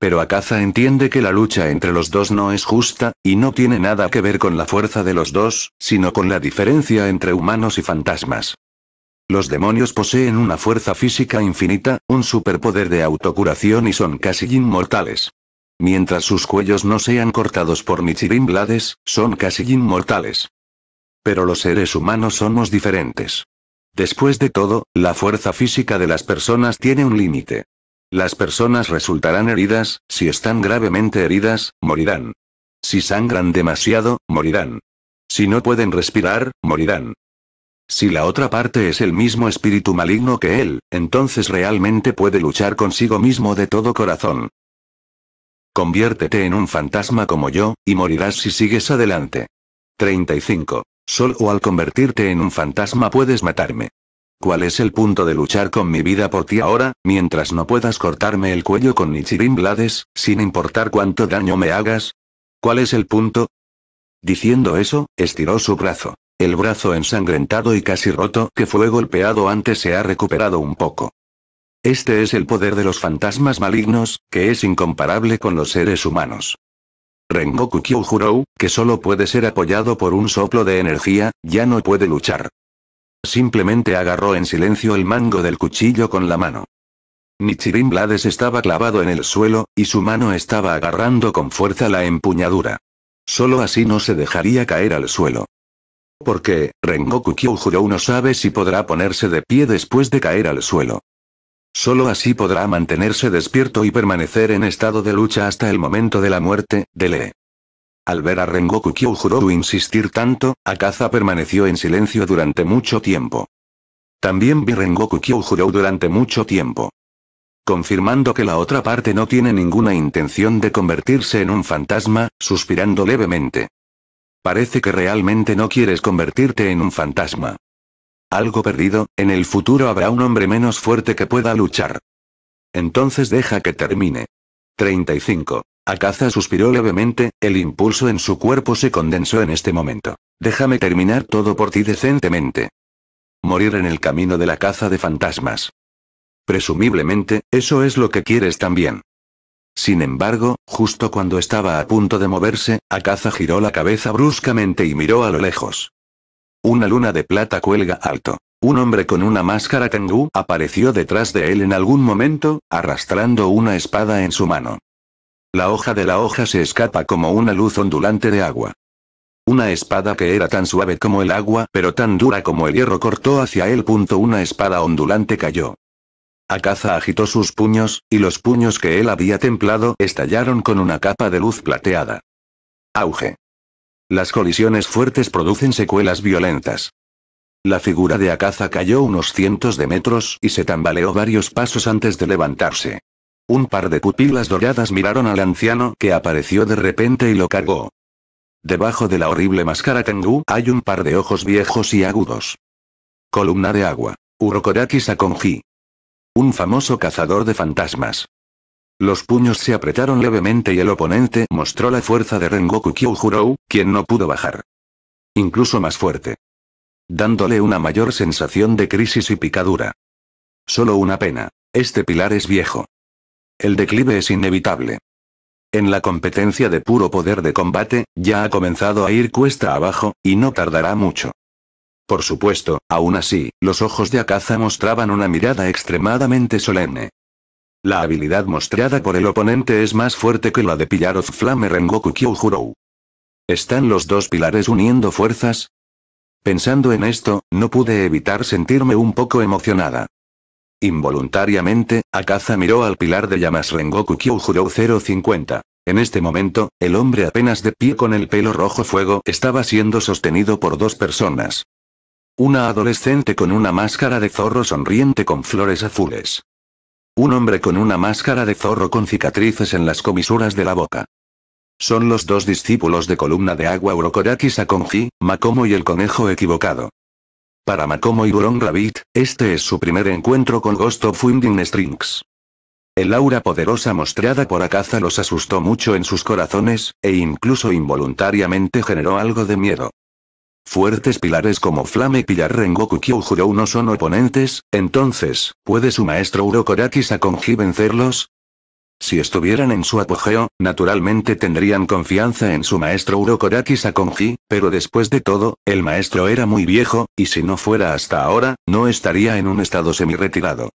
Pero Akaza entiende que la lucha entre los dos no es justa, y no tiene nada que ver con la fuerza de los dos, sino con la diferencia entre humanos y fantasmas. Los demonios poseen una fuerza física infinita, un superpoder de autocuración y son casi inmortales. Mientras sus cuellos no sean cortados por Nichirin Blades, son casi inmortales. Pero los seres humanos somos diferentes. Después de todo, la fuerza física de las personas tiene un límite. Las personas resultarán heridas, si están gravemente heridas, morirán. Si sangran demasiado, morirán. Si no pueden respirar, morirán. Si la otra parte es el mismo espíritu maligno que él, entonces realmente puede luchar consigo mismo de todo corazón. Conviértete en un fantasma como yo, y morirás si sigues adelante. 35. Solo al convertirte en un fantasma puedes matarme. ¿Cuál es el punto de luchar con mi vida por ti ahora, mientras no puedas cortarme el cuello con Nichirin Blades, sin importar cuánto daño me hagas? ¿Cuál es el punto? Diciendo eso, estiró su brazo. El brazo ensangrentado y casi roto que fue golpeado antes se ha recuperado un poco. Este es el poder de los fantasmas malignos, que es incomparable con los seres humanos. Rengoku Kyojurou, que solo puede ser apoyado por un soplo de energía, ya no puede luchar. Simplemente agarró en silencio el mango del cuchillo con la mano. Nichirin Blades estaba clavado en el suelo, y su mano estaba agarrando con fuerza la empuñadura. Solo así no se dejaría caer al suelo porque, Rengoku Kyojuro no sabe si podrá ponerse de pie después de caer al suelo. Solo así podrá mantenerse despierto y permanecer en estado de lucha hasta el momento de la muerte, de Al ver a Rengoku Kyojuro insistir tanto, Akaza permaneció en silencio durante mucho tiempo. También vi Rengoku Kyojuro durante mucho tiempo. Confirmando que la otra parte no tiene ninguna intención de convertirse en un fantasma, suspirando levemente. Parece que realmente no quieres convertirte en un fantasma. Algo perdido, en el futuro habrá un hombre menos fuerte que pueda luchar. Entonces deja que termine. 35. caza suspiró levemente, el impulso en su cuerpo se condensó en este momento. Déjame terminar todo por ti decentemente. Morir en el camino de la caza de fantasmas. Presumiblemente, eso es lo que quieres también. Sin embargo, justo cuando estaba a punto de moverse, Akaza giró la cabeza bruscamente y miró a lo lejos. Una luna de plata cuelga alto. Un hombre con una máscara tengu apareció detrás de él en algún momento, arrastrando una espada en su mano. La hoja de la hoja se escapa como una luz ondulante de agua. Una espada que era tan suave como el agua, pero tan dura como el hierro cortó hacia él. Una espada ondulante cayó. Akaza agitó sus puños, y los puños que él había templado estallaron con una capa de luz plateada. Auge. Las colisiones fuertes producen secuelas violentas. La figura de Akaza cayó unos cientos de metros y se tambaleó varios pasos antes de levantarse. Un par de pupilas doradas miraron al anciano que apareció de repente y lo cargó. Debajo de la horrible máscara Tengu hay un par de ojos viejos y agudos. Columna de agua. Urokorakis Sakonji. Un famoso cazador de fantasmas. Los puños se apretaron levemente y el oponente mostró la fuerza de Rengoku Kyojurou, quien no pudo bajar. Incluso más fuerte. Dándole una mayor sensación de crisis y picadura. Solo una pena. Este pilar es viejo. El declive es inevitable. En la competencia de puro poder de combate, ya ha comenzado a ir cuesta abajo, y no tardará mucho. Por supuesto, aún así, los ojos de Akaza mostraban una mirada extremadamente solemne. La habilidad mostrada por el oponente es más fuerte que la de of Flame Rengoku Kyohurou. ¿Están los dos pilares uniendo fuerzas? Pensando en esto, no pude evitar sentirme un poco emocionada. Involuntariamente, Akaza miró al pilar de llamas Rengoku Kyohurou 050. En este momento, el hombre apenas de pie con el pelo rojo fuego estaba siendo sostenido por dos personas. Una adolescente con una máscara de zorro sonriente con flores azules. Un hombre con una máscara de zorro con cicatrices en las comisuras de la boca. Son los dos discípulos de columna de agua Urokoraki Sakonji, Makomo y el conejo equivocado. Para Makomo y Buron Rabbit, este es su primer encuentro con Ghost of Winding Strings. El aura poderosa mostrada por Akaza los asustó mucho en sus corazones, e incluso involuntariamente generó algo de miedo. Fuertes pilares como Flame Pillar Rengoku Kyojuro no son oponentes, entonces, ¿puede su maestro Urokoraki Sakonji vencerlos? Si estuvieran en su apogeo, naturalmente tendrían confianza en su maestro Urokoraki Sakonji, pero después de todo, el maestro era muy viejo, y si no fuera hasta ahora, no estaría en un estado semi-retirado.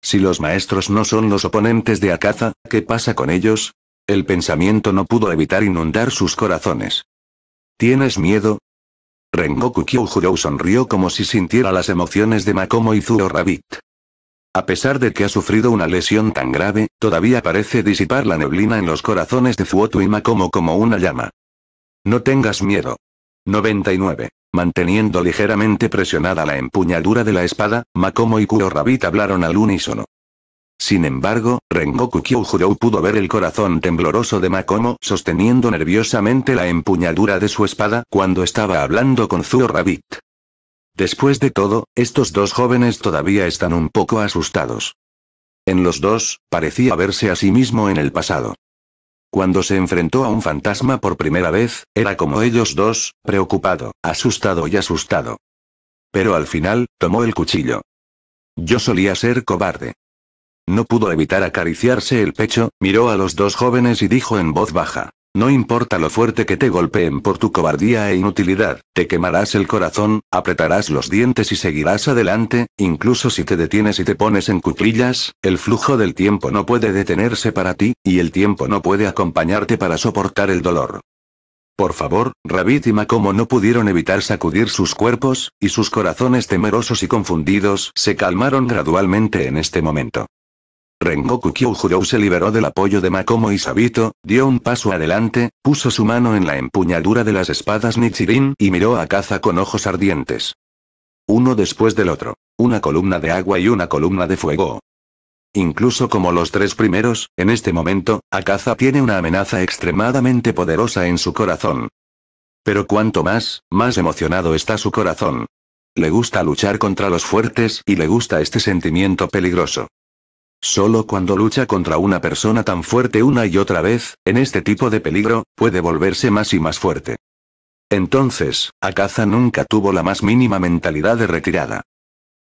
Si los maestros no son los oponentes de Akaza, ¿qué pasa con ellos? El pensamiento no pudo evitar inundar sus corazones. ¿Tienes miedo? Rengoku Kyojuro sonrió como si sintiera las emociones de Makomo y Zuo Rabbit. A pesar de que ha sufrido una lesión tan grave, todavía parece disipar la neblina en los corazones de Zuotu y Makomo como una llama. No tengas miedo. 99. Manteniendo ligeramente presionada la empuñadura de la espada, Makomo y Kuro Rabbit hablaron al unísono. Sin embargo, Rengoku Kyuhurou pudo ver el corazón tembloroso de Makomo sosteniendo nerviosamente la empuñadura de su espada cuando estaba hablando con Zuo Rabbit. Después de todo, estos dos jóvenes todavía están un poco asustados. En los dos, parecía verse a sí mismo en el pasado. Cuando se enfrentó a un fantasma por primera vez, era como ellos dos, preocupado, asustado y asustado. Pero al final, tomó el cuchillo. Yo solía ser cobarde. No pudo evitar acariciarse el pecho, miró a los dos jóvenes y dijo en voz baja. No importa lo fuerte que te golpeen por tu cobardía e inutilidad, te quemarás el corazón, apretarás los dientes y seguirás adelante, incluso si te detienes y te pones en cuclillas, el flujo del tiempo no puede detenerse para ti, y el tiempo no puede acompañarte para soportar el dolor. Por favor, rabítima y Macomo no pudieron evitar sacudir sus cuerpos, y sus corazones temerosos y confundidos se calmaron gradualmente en este momento. Rengoku Kyojuro se liberó del apoyo de Makomo y Sabito, dio un paso adelante, puso su mano en la empuñadura de las espadas Nichirin y miró a Kaza con ojos ardientes. Uno después del otro. Una columna de agua y una columna de fuego. Incluso como los tres primeros, en este momento, Akaza tiene una amenaza extremadamente poderosa en su corazón. Pero cuanto más, más emocionado está su corazón. Le gusta luchar contra los fuertes y le gusta este sentimiento peligroso. Solo cuando lucha contra una persona tan fuerte una y otra vez, en este tipo de peligro, puede volverse más y más fuerte. Entonces, Akaza nunca tuvo la más mínima mentalidad de retirada.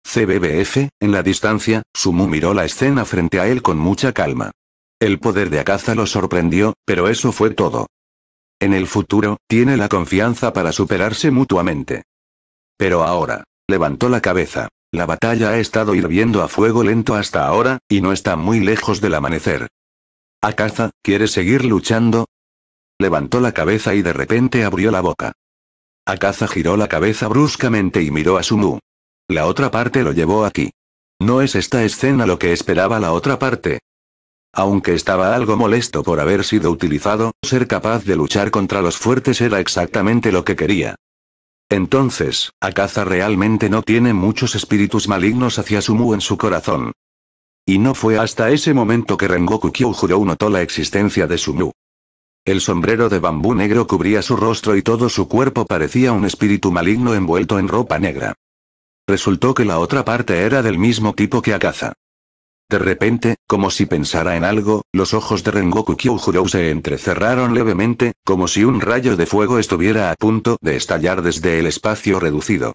CBBF, en la distancia, Sumu miró la escena frente a él con mucha calma. El poder de Akaza lo sorprendió, pero eso fue todo. En el futuro, tiene la confianza para superarse mutuamente. Pero ahora, levantó la cabeza. La batalla ha estado hirviendo a fuego lento hasta ahora, y no está muy lejos del amanecer. Akaza, ¿quieres seguir luchando? Levantó la cabeza y de repente abrió la boca. Akaza giró la cabeza bruscamente y miró a Sumu. La otra parte lo llevó aquí. No es esta escena lo que esperaba la otra parte. Aunque estaba algo molesto por haber sido utilizado, ser capaz de luchar contra los fuertes era exactamente lo que quería. Entonces, Akaza realmente no tiene muchos espíritus malignos hacia Sumu en su corazón. Y no fue hasta ese momento que Rengoku Kyojuro notó la existencia de Sumu. El sombrero de bambú negro cubría su rostro y todo su cuerpo parecía un espíritu maligno envuelto en ropa negra. Resultó que la otra parte era del mismo tipo que Akaza. De repente, como si pensara en algo, los ojos de Rengoku Kyojuro se entrecerraron levemente, como si un rayo de fuego estuviera a punto de estallar desde el espacio reducido.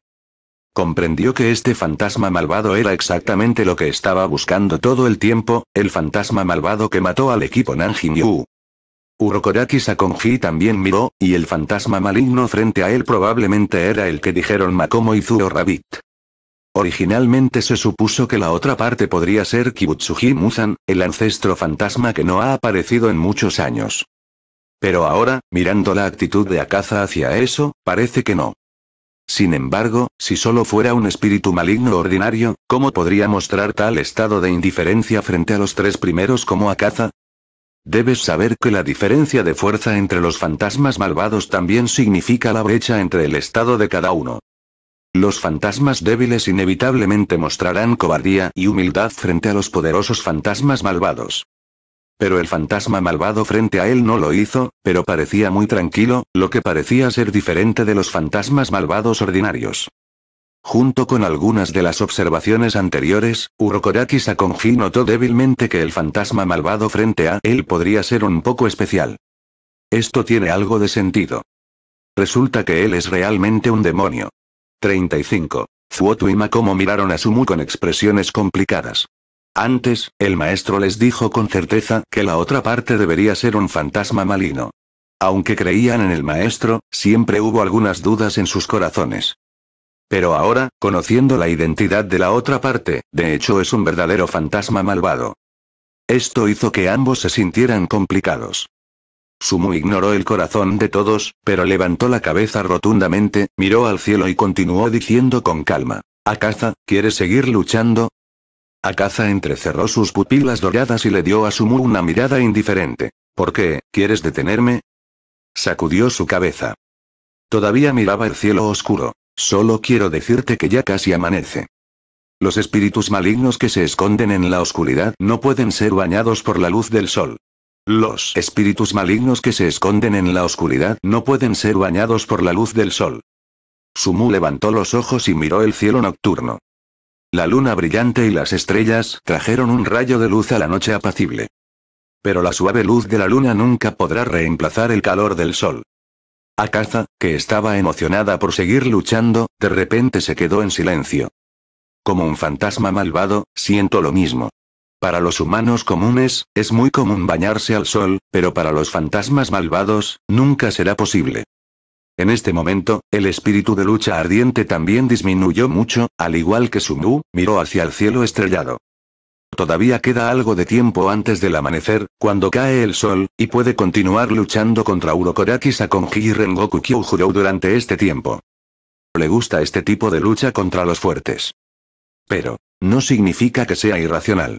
Comprendió que este fantasma malvado era exactamente lo que estaba buscando todo el tiempo, el fantasma malvado que mató al equipo nanji Yu. Urokoraki Sakonji también miró, y el fantasma maligno frente a él probablemente era el que dijeron Makomo y Zuro Rabbit. Originalmente se supuso que la otra parte podría ser Kibutsuji Muzan, el ancestro fantasma que no ha aparecido en muchos años. Pero ahora, mirando la actitud de Akaza hacia eso, parece que no. Sin embargo, si solo fuera un espíritu maligno ordinario, ¿cómo podría mostrar tal estado de indiferencia frente a los tres primeros como Akaza? Debes saber que la diferencia de fuerza entre los fantasmas malvados también significa la brecha entre el estado de cada uno. Los fantasmas débiles inevitablemente mostrarán cobardía y humildad frente a los poderosos fantasmas malvados. Pero el fantasma malvado frente a él no lo hizo, pero parecía muy tranquilo, lo que parecía ser diferente de los fantasmas malvados ordinarios. Junto con algunas de las observaciones anteriores, Urokoraki Sakonji notó débilmente que el fantasma malvado frente a él podría ser un poco especial. Esto tiene algo de sentido. Resulta que él es realmente un demonio. 35. Zuotu y Makomo miraron a Sumu con expresiones complicadas. Antes, el maestro les dijo con certeza que la otra parte debería ser un fantasma maligno. Aunque creían en el maestro, siempre hubo algunas dudas en sus corazones. Pero ahora, conociendo la identidad de la otra parte, de hecho es un verdadero fantasma malvado. Esto hizo que ambos se sintieran complicados. Sumu ignoró el corazón de todos, pero levantó la cabeza rotundamente, miró al cielo y continuó diciendo con calma. Akaza, ¿quieres seguir luchando? Akaza entrecerró sus pupilas doradas y le dio a Sumu una mirada indiferente. ¿Por qué, quieres detenerme? Sacudió su cabeza. Todavía miraba el cielo oscuro. Solo quiero decirte que ya casi amanece. Los espíritus malignos que se esconden en la oscuridad no pueden ser bañados por la luz del sol. Los espíritus malignos que se esconden en la oscuridad no pueden ser bañados por la luz del sol. Sumu levantó los ojos y miró el cielo nocturno. La luna brillante y las estrellas trajeron un rayo de luz a la noche apacible. Pero la suave luz de la luna nunca podrá reemplazar el calor del sol. Akaza, que estaba emocionada por seguir luchando, de repente se quedó en silencio. Como un fantasma malvado, siento lo mismo. Para los humanos comunes, es muy común bañarse al sol, pero para los fantasmas malvados, nunca será posible. En este momento, el espíritu de lucha ardiente también disminuyó mucho, al igual que Sumu, miró hacia el cielo estrellado. Todavía queda algo de tiempo antes del amanecer, cuando cae el sol, y puede continuar luchando contra Urokoraki Sakonji y Rengoku Kyojuro durante este tiempo. Le gusta este tipo de lucha contra los fuertes. Pero, no significa que sea irracional.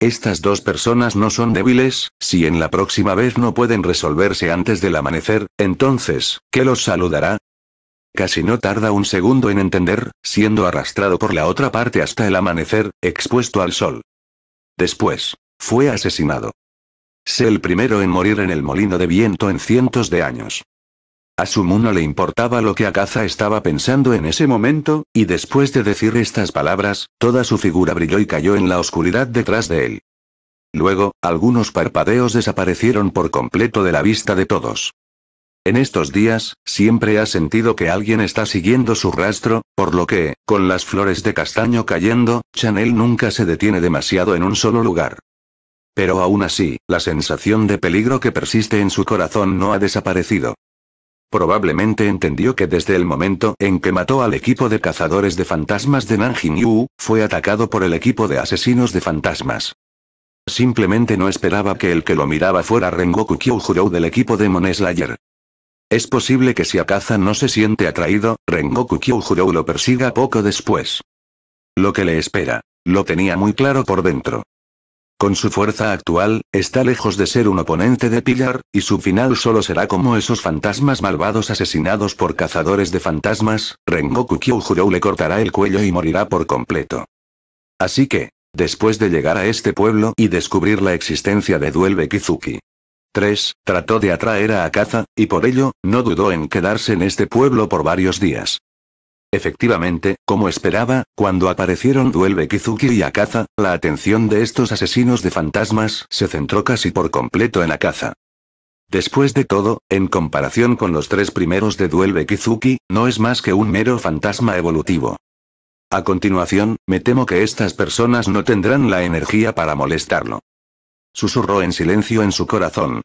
Estas dos personas no son débiles, si en la próxima vez no pueden resolverse antes del amanecer, entonces, ¿qué los saludará? Casi no tarda un segundo en entender, siendo arrastrado por la otra parte hasta el amanecer, expuesto al sol. Después, fue asesinado. Sé el primero en morir en el molino de viento en cientos de años. A Sumu no le importaba lo que Akaza estaba pensando en ese momento, y después de decir estas palabras, toda su figura brilló y cayó en la oscuridad detrás de él. Luego, algunos parpadeos desaparecieron por completo de la vista de todos. En estos días, siempre ha sentido que alguien está siguiendo su rastro, por lo que, con las flores de castaño cayendo, Chanel nunca se detiene demasiado en un solo lugar. Pero aún así, la sensación de peligro que persiste en su corazón no ha desaparecido. Probablemente entendió que desde el momento en que mató al equipo de cazadores de fantasmas de Nanjing Yu, fue atacado por el equipo de asesinos de fantasmas. Simplemente no esperaba que el que lo miraba fuera Rengoku Kyojuro del equipo de Moneslayer. Es posible que si Akaza no se siente atraído, Rengoku Kyojuro lo persiga poco después. Lo que le espera. Lo tenía muy claro por dentro. Con su fuerza actual, está lejos de ser un oponente de Pillar, y su final solo será como esos fantasmas malvados asesinados por cazadores de fantasmas, Rengoku Kyojurou le cortará el cuello y morirá por completo. Así que, después de llegar a este pueblo y descubrir la existencia de Duelbe Kizuki, 3. Trató de atraer a Akaza, y por ello, no dudó en quedarse en este pueblo por varios días. Efectivamente, como esperaba, cuando aparecieron Duelbe Kizuki y Akaza, la atención de estos asesinos de fantasmas se centró casi por completo en Akaza. Después de todo, en comparación con los tres primeros de Duelbe Kizuki, no es más que un mero fantasma evolutivo. A continuación, me temo que estas personas no tendrán la energía para molestarlo. Susurró en silencio en su corazón.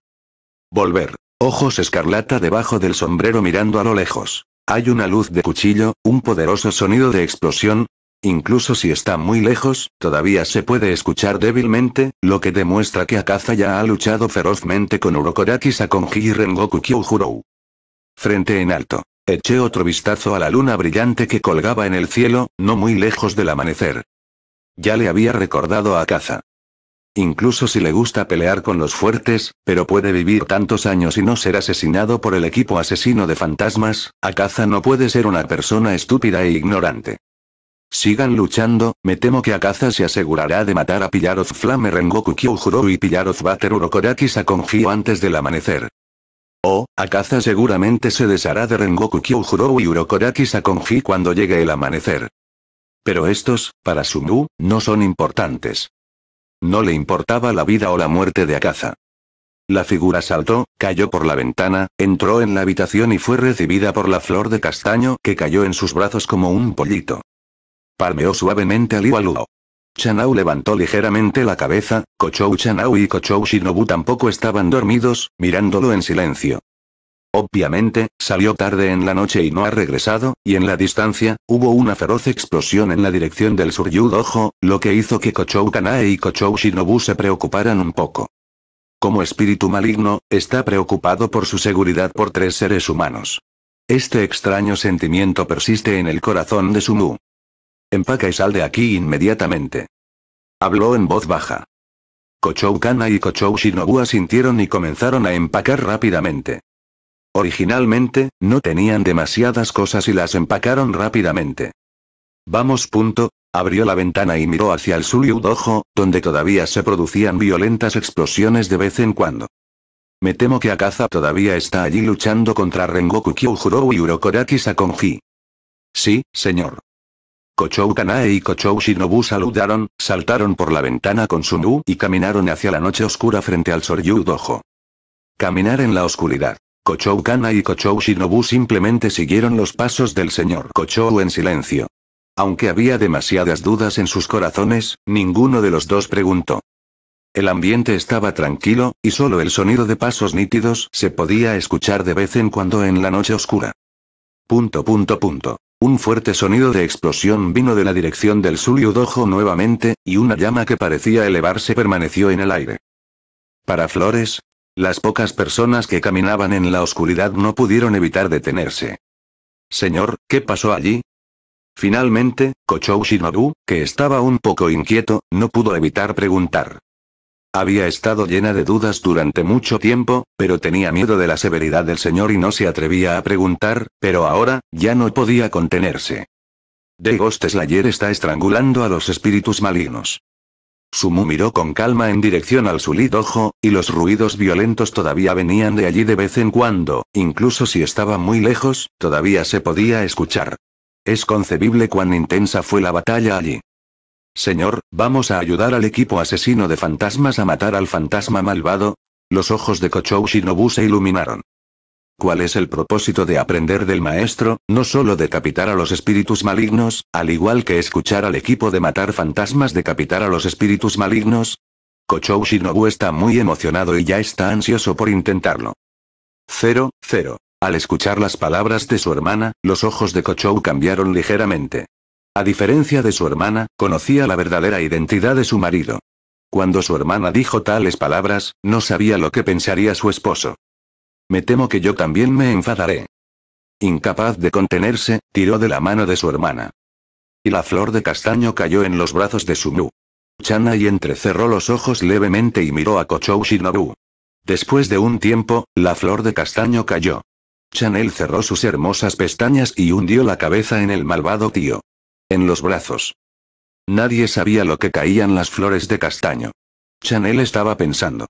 Volver. Ojos escarlata debajo del sombrero mirando a lo lejos. Hay una luz de cuchillo, un poderoso sonido de explosión. Incluso si está muy lejos, todavía se puede escuchar débilmente, lo que demuestra que Akaza ya ha luchado ferozmente con Urokoraki Sakonji y Rengoku Kyojurou. Frente en alto. Eché otro vistazo a la luna brillante que colgaba en el cielo, no muy lejos del amanecer. Ya le había recordado a Akaza incluso si le gusta pelear con los fuertes, pero puede vivir tantos años y no ser asesinado por el equipo asesino de fantasmas, Akaza no puede ser una persona estúpida e ignorante. Sigan luchando, me temo que Akaza se asegurará de matar a Pillaroth Flame Rengoku Kyojuro y Pillaroth Bater Urokoraki Sakonji antes del amanecer. O, oh, Akaza seguramente se deshará de Rengoku Kyojuro y Urokoraki Sakonji cuando llegue el amanecer. Pero estos, para Sumu, no son importantes. No le importaba la vida o la muerte de Akaza. La figura saltó, cayó por la ventana, entró en la habitación y fue recibida por la flor de castaño que cayó en sus brazos como un pollito. Palmeó suavemente al Iwaluo. Chanau levantó ligeramente la cabeza, Kochou Chanau y Kochou Shinobu tampoco estaban dormidos, mirándolo en silencio. Obviamente, salió tarde en la noche y no ha regresado, y en la distancia, hubo una feroz explosión en la dirección del sur Yudojo, lo que hizo que Kochou Kanae y Kochou Shinobu se preocuparan un poco. Como espíritu maligno, está preocupado por su seguridad por tres seres humanos. Este extraño sentimiento persiste en el corazón de Sumu. Empaca y sal de aquí inmediatamente. Habló en voz baja. Kochou Kanae y Kochou Shinobu asintieron y comenzaron a empacar rápidamente. Originalmente, no tenían demasiadas cosas y las empacaron rápidamente. Vamos. Punto. Abrió la ventana y miró hacia el Yudojo, donde todavía se producían violentas explosiones de vez en cuando. Me temo que Akaza todavía está allí luchando contra Rengoku Kyuhurou y Urokoraki Sakonji. Sí, señor. Kochou Kanae y Kochou Shinobu saludaron, saltaron por la ventana con Sunu y caminaron hacia la noche oscura frente al Soryu Caminar en la oscuridad. Kochou Kana y Kochou Shinobu simplemente siguieron los pasos del señor Kochou en silencio. Aunque había demasiadas dudas en sus corazones, ninguno de los dos preguntó. El ambiente estaba tranquilo, y solo el sonido de pasos nítidos se podía escuchar de vez en cuando en la noche oscura. Punto punto punto. Un fuerte sonido de explosión vino de la dirección del Yudojo nuevamente, y una llama que parecía elevarse permaneció en el aire. Para Flores, las pocas personas que caminaban en la oscuridad no pudieron evitar detenerse. Señor, ¿qué pasó allí? Finalmente, Kochou Shinobu, que estaba un poco inquieto, no pudo evitar preguntar. Había estado llena de dudas durante mucho tiempo, pero tenía miedo de la severidad del señor y no se atrevía a preguntar, pero ahora, ya no podía contenerse. The Ghost Slayer está estrangulando a los espíritus malignos. Sumu miró con calma en dirección al ojo, y los ruidos violentos todavía venían de allí de vez en cuando, incluso si estaba muy lejos, todavía se podía escuchar. Es concebible cuán intensa fue la batalla allí. Señor, ¿vamos a ayudar al equipo asesino de fantasmas a matar al fantasma malvado? Los ojos de Kochou Shinobu se iluminaron. ¿Cuál es el propósito de aprender del maestro? No solo decapitar a los espíritus malignos, al igual que escuchar al equipo de matar fantasmas decapitar a los espíritus malignos. Kochou Shinobu está muy emocionado y ya está ansioso por intentarlo. 0, 0. Al escuchar las palabras de su hermana, los ojos de Kochou cambiaron ligeramente. A diferencia de su hermana, conocía la verdadera identidad de su marido. Cuando su hermana dijo tales palabras, no sabía lo que pensaría su esposo. Me temo que yo también me enfadaré. Incapaz de contenerse, tiró de la mano de su hermana. Y la flor de castaño cayó en los brazos de Sumu. y entrecerró los ojos levemente y miró a Kochou Shinobu. Después de un tiempo, la flor de castaño cayó. Chanel cerró sus hermosas pestañas y hundió la cabeza en el malvado tío. En los brazos. Nadie sabía lo que caían las flores de castaño. Chanel estaba pensando.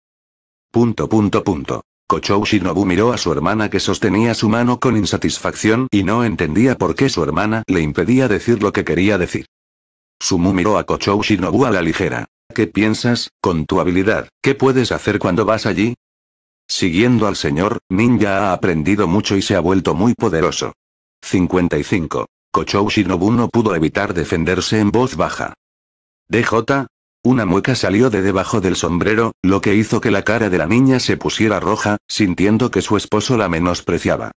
Punto punto punto. Kochou Shinobu miró a su hermana que sostenía su mano con insatisfacción y no entendía por qué su hermana le impedía decir lo que quería decir. Sumu miró a Kochou Shinobu a la ligera. ¿Qué piensas, con tu habilidad, qué puedes hacer cuando vas allí? Siguiendo al señor, Ninja ha aprendido mucho y se ha vuelto muy poderoso. 55. Kochou Shinobu no pudo evitar defenderse en voz baja. DJ, una mueca salió de debajo del sombrero, lo que hizo que la cara de la niña se pusiera roja, sintiendo que su esposo la menospreciaba.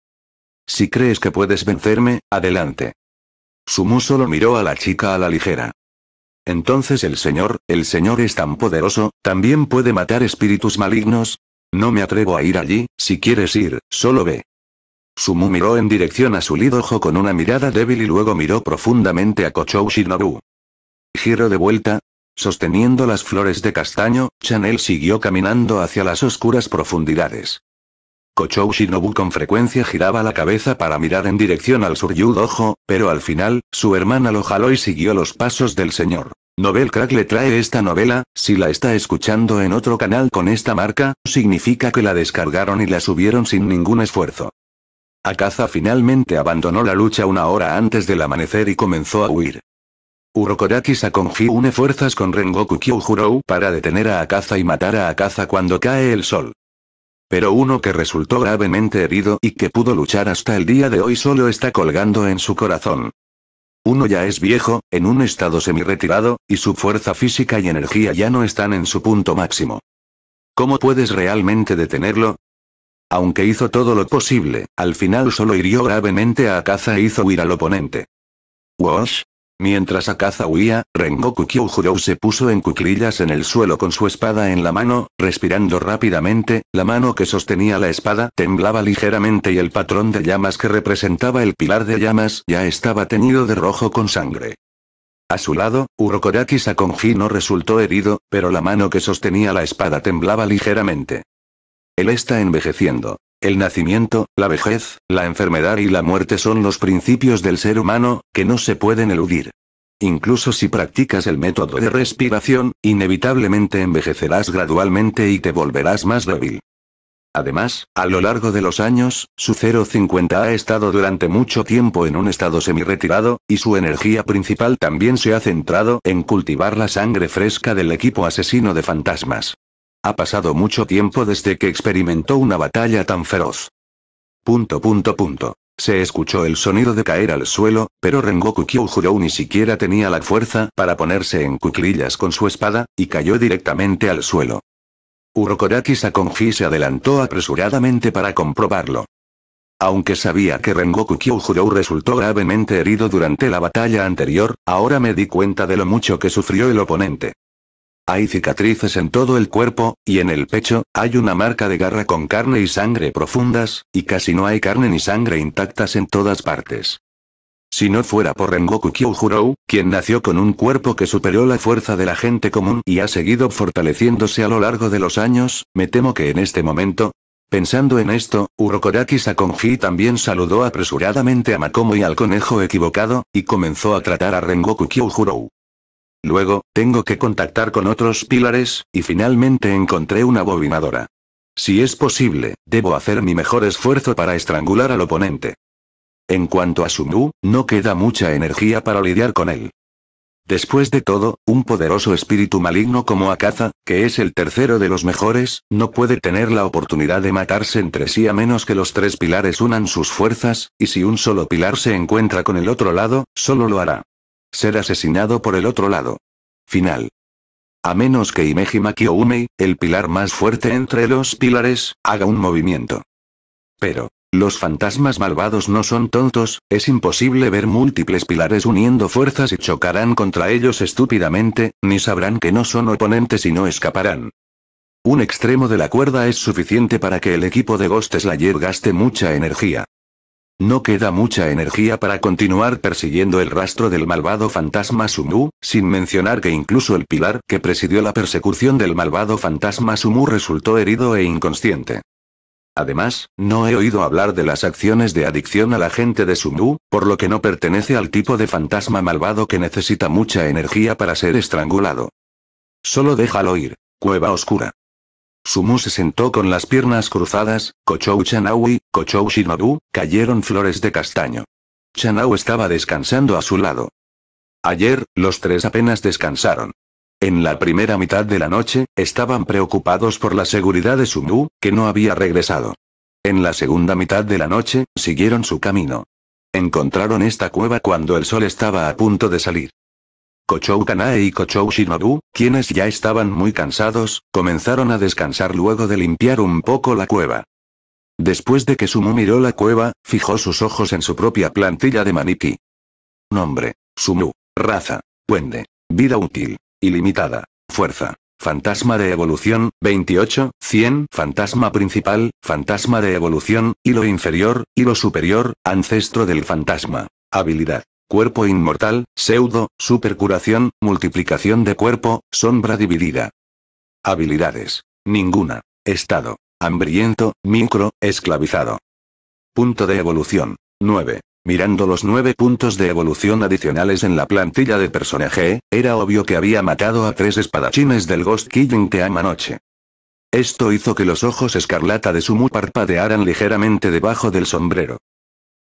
Si crees que puedes vencerme, adelante. Sumu solo miró a la chica a la ligera. Entonces el Señor, el Señor es tan poderoso, también puede matar espíritus malignos. No me atrevo a ir allí, si quieres ir, solo ve. Sumu miró en dirección a su lidojo con una mirada débil y luego miró profundamente a Kochou Shinobu. Giro de vuelta, Sosteniendo las flores de castaño, Chanel siguió caminando hacia las oscuras profundidades. Kochou Shinobu con frecuencia giraba la cabeza para mirar en dirección al sur pero al final, su hermana lo jaló y siguió los pasos del señor. novel Crack le trae esta novela, si la está escuchando en otro canal con esta marca, significa que la descargaron y la subieron sin ningún esfuerzo. Akaza finalmente abandonó la lucha una hora antes del amanecer y comenzó a huir. Urokoraki une fuerzas con Rengoku Kyojurou para detener a Akaza y matar a Akaza cuando cae el sol. Pero uno que resultó gravemente herido y que pudo luchar hasta el día de hoy solo está colgando en su corazón. Uno ya es viejo, en un estado semi-retirado, y su fuerza física y energía ya no están en su punto máximo. ¿Cómo puedes realmente detenerlo? Aunque hizo todo lo posible, al final solo hirió gravemente a Akaza e hizo huir al oponente. Wash, Mientras Akaza huía, Rengoku Kyojurou se puso en cuclillas en el suelo con su espada en la mano, respirando rápidamente, la mano que sostenía la espada temblaba ligeramente y el patrón de llamas que representaba el pilar de llamas ya estaba teñido de rojo con sangre. A su lado, Urokoraki Sakonji no resultó herido, pero la mano que sostenía la espada temblaba ligeramente. Él está envejeciendo. El nacimiento, la vejez, la enfermedad y la muerte son los principios del ser humano, que no se pueden eludir. Incluso si practicas el método de respiración, inevitablemente envejecerás gradualmente y te volverás más débil. Además, a lo largo de los años, su 050 ha estado durante mucho tiempo en un estado semi-retirado, y su energía principal también se ha centrado en cultivar la sangre fresca del equipo asesino de fantasmas. Ha pasado mucho tiempo desde que experimentó una batalla tan feroz. Punto punto punto. Se escuchó el sonido de caer al suelo, pero Rengoku Kyojuro ni siquiera tenía la fuerza para ponerse en cuclillas con su espada, y cayó directamente al suelo. Urokoraki Sakonji se adelantó apresuradamente para comprobarlo. Aunque sabía que Rengoku Kyojuro resultó gravemente herido durante la batalla anterior, ahora me di cuenta de lo mucho que sufrió el oponente. Hay cicatrices en todo el cuerpo, y en el pecho, hay una marca de garra con carne y sangre profundas, y casi no hay carne ni sangre intactas en todas partes. Si no fuera por Rengoku Kyojurou, quien nació con un cuerpo que superó la fuerza de la gente común y ha seguido fortaleciéndose a lo largo de los años, me temo que en este momento... Pensando en esto, Urokoraki Sakonji también saludó apresuradamente a Makomo y al conejo equivocado, y comenzó a tratar a Rengoku Kyojurou. Luego, tengo que contactar con otros pilares, y finalmente encontré una bobinadora. Si es posible, debo hacer mi mejor esfuerzo para estrangular al oponente. En cuanto a Sumu, no queda mucha energía para lidiar con él. Después de todo, un poderoso espíritu maligno como Akaza, que es el tercero de los mejores, no puede tener la oportunidad de matarse entre sí a menos que los tres pilares unan sus fuerzas, y si un solo pilar se encuentra con el otro lado, solo lo hará. Ser asesinado por el otro lado. Final. A menos que Imejima Kyoumei, el pilar más fuerte entre los pilares, haga un movimiento. Pero, los fantasmas malvados no son tontos, es imposible ver múltiples pilares uniendo fuerzas y chocarán contra ellos estúpidamente, ni sabrán que no son oponentes y no escaparán. Un extremo de la cuerda es suficiente para que el equipo de Ghost Slayer gaste mucha energía. No queda mucha energía para continuar persiguiendo el rastro del malvado fantasma Sumu, sin mencionar que incluso el pilar que presidió la persecución del malvado fantasma Sumu resultó herido e inconsciente. Además, no he oído hablar de las acciones de adicción a la gente de Sumu, por lo que no pertenece al tipo de fantasma malvado que necesita mucha energía para ser estrangulado. Solo déjalo ir. Cueva oscura. Sumu se sentó con las piernas cruzadas, Kochou Chanaui, Kochou Shinobu, cayeron flores de castaño. Chanau estaba descansando a su lado. Ayer, los tres apenas descansaron. En la primera mitad de la noche, estaban preocupados por la seguridad de Sumu, que no había regresado. En la segunda mitad de la noche, siguieron su camino. Encontraron esta cueva cuando el sol estaba a punto de salir. Kochou Kanae y Kochou Shinobu, quienes ya estaban muy cansados, comenzaron a descansar luego de limpiar un poco la cueva. Después de que Sumu miró la cueva, fijó sus ojos en su propia plantilla de maniquí. Nombre. Sumu. Raza. Puende. Vida útil. Ilimitada. Fuerza. Fantasma de evolución, 28, 100, fantasma principal, fantasma de evolución, hilo inferior, y lo superior, ancestro del fantasma. Habilidad. Cuerpo inmortal, pseudo, supercuración, multiplicación de cuerpo, sombra dividida. Habilidades. Ninguna. Estado. Hambriento, micro, esclavizado. Punto de evolución. 9. Mirando los 9 puntos de evolución adicionales en la plantilla de personaje, era obvio que había matado a tres espadachines del Ghost Killing ama noche. Esto hizo que los ojos escarlata de Sumu parpadearan ligeramente debajo del sombrero.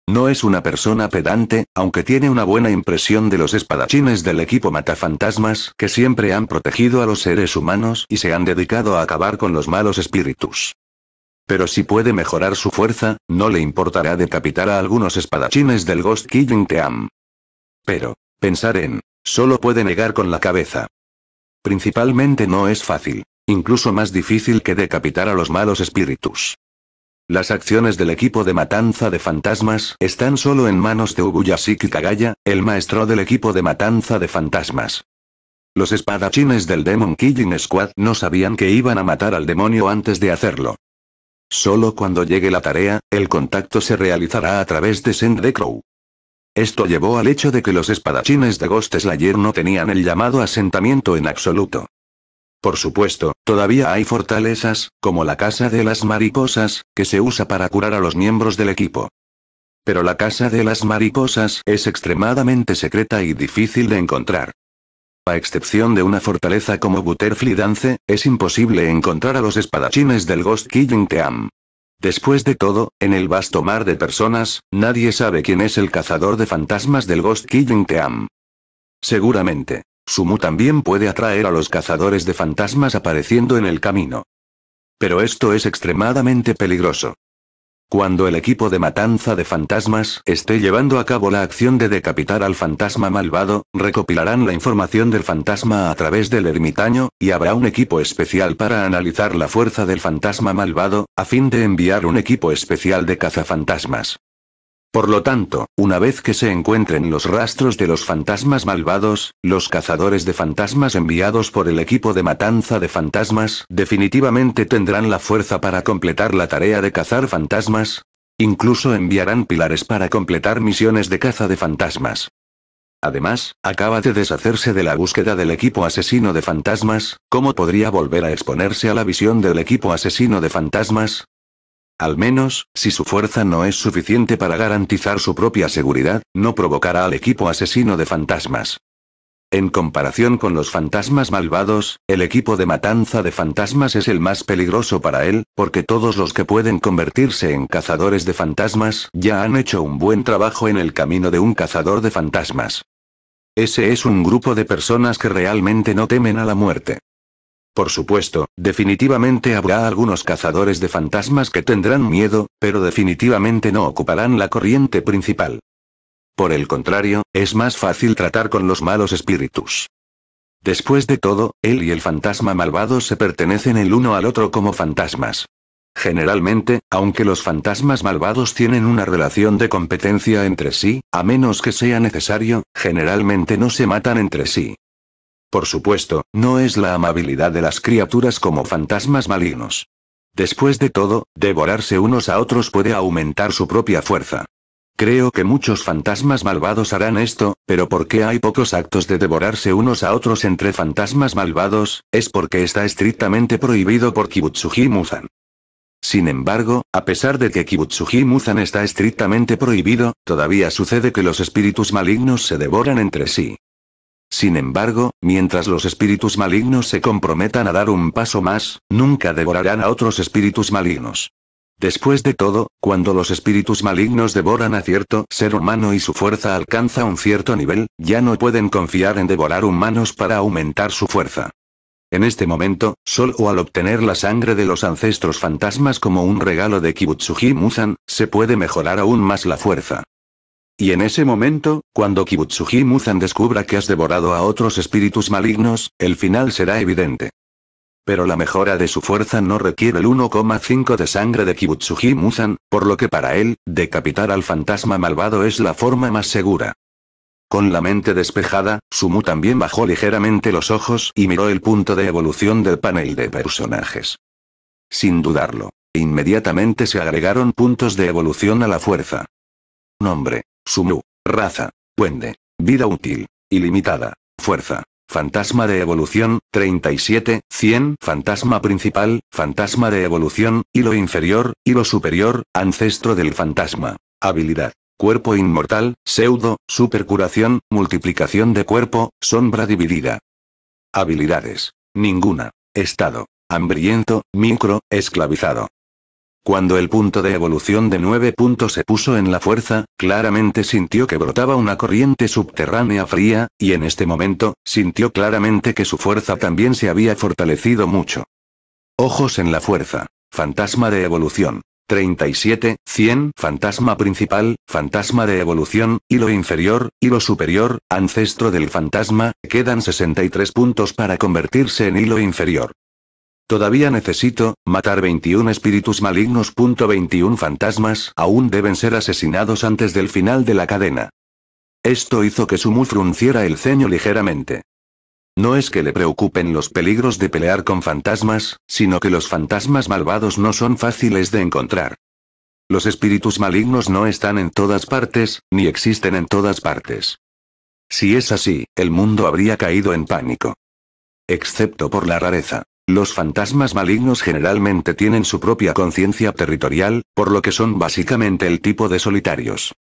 No es una persona pedante, aunque tiene una buena impresión de los espadachines del equipo matafantasmas que siempre han protegido a los seres humanos y se han dedicado a acabar con los malos espíritus. Pero si puede mejorar su fuerza, no le importará decapitar a algunos espadachines del Ghost Killing Team. Pero, pensar en, solo puede negar con la cabeza. Principalmente no es fácil, incluso más difícil que decapitar a los malos espíritus. Las acciones del equipo de matanza de fantasmas están solo en manos de Ubuyashiki Kagaya, el maestro del equipo de matanza de fantasmas. Los espadachines del Demon Killing Squad no sabían que iban a matar al demonio antes de hacerlo. Solo cuando llegue la tarea, el contacto se realizará a través de Send the Crow. Esto llevó al hecho de que los espadachines de Ghost Slayer no tenían el llamado asentamiento en absoluto. Por supuesto, todavía hay fortalezas, como la Casa de las Mariposas, que se usa para curar a los miembros del equipo. Pero la Casa de las Mariposas es extremadamente secreta y difícil de encontrar. A excepción de una fortaleza como Butterfly Dance, es imposible encontrar a los espadachines del Ghost Killing Team. Después de todo, en el vasto mar de personas, nadie sabe quién es el cazador de fantasmas del Ghost Killing Team. Seguramente, Sumu también puede atraer a los cazadores de fantasmas apareciendo en el camino. Pero esto es extremadamente peligroso. Cuando el equipo de matanza de fantasmas esté llevando a cabo la acción de decapitar al fantasma malvado, recopilarán la información del fantasma a través del ermitaño, y habrá un equipo especial para analizar la fuerza del fantasma malvado, a fin de enviar un equipo especial de cazafantasmas. Por lo tanto, una vez que se encuentren los rastros de los fantasmas malvados, los cazadores de fantasmas enviados por el equipo de matanza de fantasmas definitivamente tendrán la fuerza para completar la tarea de cazar fantasmas. Incluso enviarán pilares para completar misiones de caza de fantasmas. Además, acaba de deshacerse de la búsqueda del equipo asesino de fantasmas, ¿cómo podría volver a exponerse a la visión del equipo asesino de fantasmas? Al menos, si su fuerza no es suficiente para garantizar su propia seguridad, no provocará al equipo asesino de fantasmas. En comparación con los fantasmas malvados, el equipo de matanza de fantasmas es el más peligroso para él, porque todos los que pueden convertirse en cazadores de fantasmas ya han hecho un buen trabajo en el camino de un cazador de fantasmas. Ese es un grupo de personas que realmente no temen a la muerte. Por supuesto, definitivamente habrá algunos cazadores de fantasmas que tendrán miedo, pero definitivamente no ocuparán la corriente principal. Por el contrario, es más fácil tratar con los malos espíritus. Después de todo, él y el fantasma malvado se pertenecen el uno al otro como fantasmas. Generalmente, aunque los fantasmas malvados tienen una relación de competencia entre sí, a menos que sea necesario, generalmente no se matan entre sí. Por supuesto, no es la amabilidad de las criaturas como fantasmas malignos. Después de todo, devorarse unos a otros puede aumentar su propia fuerza. Creo que muchos fantasmas malvados harán esto, pero ¿por qué hay pocos actos de devorarse unos a otros entre fantasmas malvados? Es porque está estrictamente prohibido por Kibutsuji Muzan. Sin embargo, a pesar de que Kibutsuji Muzan está estrictamente prohibido, todavía sucede que los espíritus malignos se devoran entre sí. Sin embargo, mientras los espíritus malignos se comprometan a dar un paso más, nunca devorarán a otros espíritus malignos. Después de todo, cuando los espíritus malignos devoran a cierto ser humano y su fuerza alcanza un cierto nivel, ya no pueden confiar en devorar humanos para aumentar su fuerza. En este momento, solo al obtener la sangre de los ancestros fantasmas como un regalo de Kibutsuji Muzan, se puede mejorar aún más la fuerza. Y en ese momento, cuando Kibutsuji Muzan descubra que has devorado a otros espíritus malignos, el final será evidente. Pero la mejora de su fuerza no requiere el 1,5 de sangre de Kibutsuji Muzan, por lo que para él, decapitar al fantasma malvado es la forma más segura. Con la mente despejada, Sumu también bajó ligeramente los ojos y miró el punto de evolución del panel de personajes. Sin dudarlo, inmediatamente se agregaron puntos de evolución a la fuerza. Nombre, Sumu. Raza. Puende. Vida útil. Ilimitada. Fuerza. Fantasma de evolución, 37, 100, fantasma principal, fantasma de evolución, hilo inferior, hilo superior, ancestro del fantasma. Habilidad. Cuerpo inmortal, pseudo, supercuración, multiplicación de cuerpo, sombra dividida. Habilidades. Ninguna. Estado. Hambriento, micro, esclavizado. Cuando el punto de evolución de 9 puntos se puso en la fuerza, claramente sintió que brotaba una corriente subterránea fría, y en este momento, sintió claramente que su fuerza también se había fortalecido mucho. Ojos en la fuerza. Fantasma de evolución. 37, 100, fantasma principal, fantasma de evolución, hilo inferior, hilo superior, ancestro del fantasma, quedan 63 puntos para convertirse en hilo inferior. Todavía necesito, matar 21 espíritus malignos. 21 fantasmas aún deben ser asesinados antes del final de la cadena. Esto hizo que Sumu frunciera el ceño ligeramente. No es que le preocupen los peligros de pelear con fantasmas, sino que los fantasmas malvados no son fáciles de encontrar. Los espíritus malignos no están en todas partes, ni existen en todas partes. Si es así, el mundo habría caído en pánico. Excepto por la rareza. Los fantasmas malignos generalmente tienen su propia conciencia territorial, por lo que son básicamente el tipo de solitarios.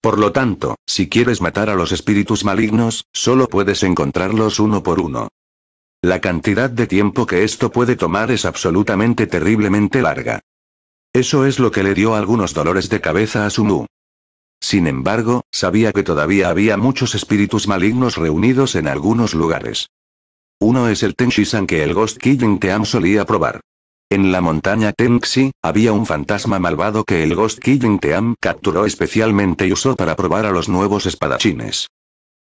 Por lo tanto, si quieres matar a los espíritus malignos, solo puedes encontrarlos uno por uno. La cantidad de tiempo que esto puede tomar es absolutamente terriblemente larga. Eso es lo que le dio algunos dolores de cabeza a Sumu. Sin embargo, sabía que todavía había muchos espíritus malignos reunidos en algunos lugares. Uno es el Tenshi-san que el Ghost Killing Team solía probar. En la montaña Tenxi, había un fantasma malvado que el Ghost Killing Team capturó especialmente y usó para probar a los nuevos espadachines.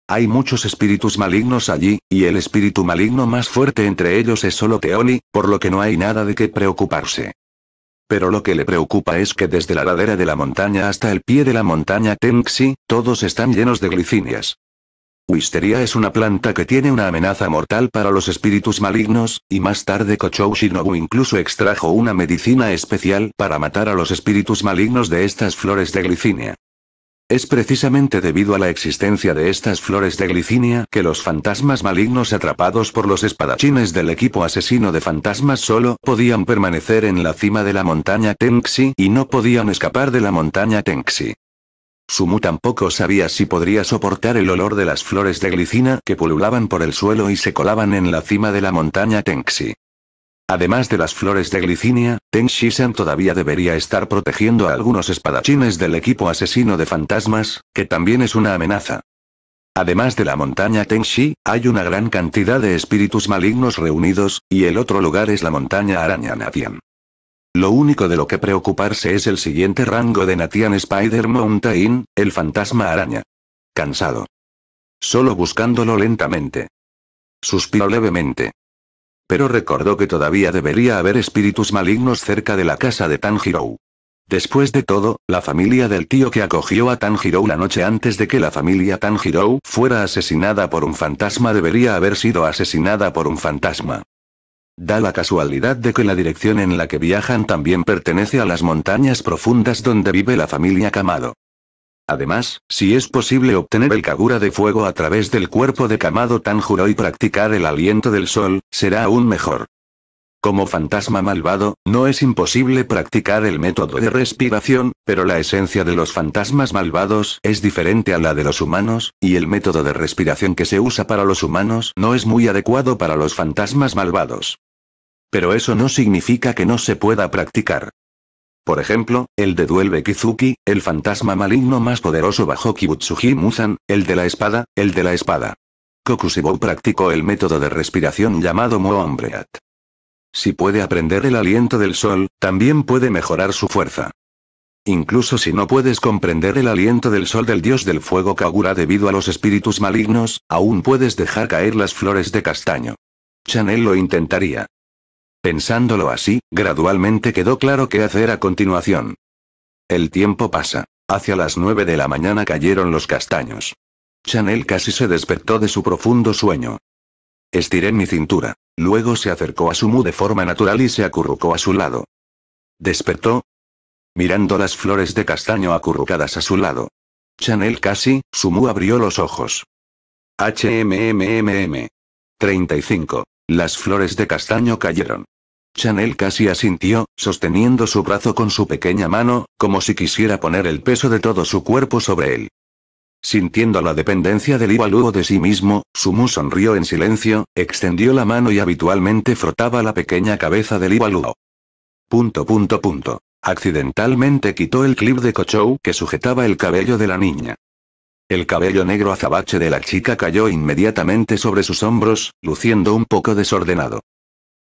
Hay muchos espíritus malignos allí, y el espíritu maligno más fuerte entre ellos es solo Teoni, por lo que no hay nada de qué preocuparse. Pero lo que le preocupa es que desde la ladera de la montaña hasta el pie de la montaña Tenxi, todos están llenos de glicinias. Wisteria es una planta que tiene una amenaza mortal para los espíritus malignos, y más tarde Kochou Shinobu incluso extrajo una medicina especial para matar a los espíritus malignos de estas flores de glicinia. Es precisamente debido a la existencia de estas flores de glicinia que los fantasmas malignos atrapados por los espadachines del equipo asesino de fantasmas solo podían permanecer en la cima de la montaña Tenxi y no podían escapar de la montaña Tenxi. Sumu tampoco sabía si podría soportar el olor de las flores de glicina que pululaban por el suelo y se colaban en la cima de la montaña Tenxi. Además de las flores de glicinia, Ten san todavía debería estar protegiendo a algunos espadachines del equipo asesino de fantasmas, que también es una amenaza. Además de la montaña Tenxi, hay una gran cantidad de espíritus malignos reunidos, y el otro lugar es la montaña Araña Nadian. Lo único de lo que preocuparse es el siguiente rango de Natian Spider Mountain, el fantasma araña. Cansado. Solo buscándolo lentamente. Suspiró levemente. Pero recordó que todavía debería haber espíritus malignos cerca de la casa de Tanjiro. Después de todo, la familia del tío que acogió a Tanjiro la noche antes de que la familia Tanjiro fuera asesinada por un fantasma debería haber sido asesinada por un fantasma. Da la casualidad de que la dirección en la que viajan también pertenece a las montañas profundas donde vive la familia Kamado. Además, si es posible obtener el Kagura de fuego a través del cuerpo de Kamado Tanjuro y practicar el aliento del sol, será aún mejor. Como fantasma malvado, no es imposible practicar el método de respiración, pero la esencia de los fantasmas malvados es diferente a la de los humanos, y el método de respiración que se usa para los humanos no es muy adecuado para los fantasmas malvados. Pero eso no significa que no se pueda practicar. Por ejemplo, el de Duelbe Kizuki, el fantasma maligno más poderoso bajo Kibutsuji Muzan, el de la espada, el de la espada. Kokushibo practicó el método de respiración llamado Moombreat. Si puede aprender el aliento del sol, también puede mejorar su fuerza. Incluso si no puedes comprender el aliento del sol del dios del fuego Kagura debido a los espíritus malignos, aún puedes dejar caer las flores de castaño. Chanel lo intentaría. Pensándolo así, gradualmente quedó claro qué hacer a continuación. El tiempo pasa. Hacia las nueve de la mañana cayeron los castaños. Chanel casi se despertó de su profundo sueño. Estiré mi cintura. Luego se acercó a Sumu de forma natural y se acurrucó a su lado. Despertó. Mirando las flores de castaño acurrucadas a su lado. Chanel casi, Sumu abrió los ojos. HMMMM. 35. Las flores de castaño cayeron. Chanel casi asintió, sosteniendo su brazo con su pequeña mano, como si quisiera poner el peso de todo su cuerpo sobre él. Sintiendo la dependencia del Ibalúo de sí mismo, Sumu sonrió en silencio, extendió la mano y habitualmente frotaba la pequeña cabeza del Ibalúo. Punto punto punto. Accidentalmente quitó el clip de Kochou que sujetaba el cabello de la niña. El cabello negro azabache de la chica cayó inmediatamente sobre sus hombros, luciendo un poco desordenado.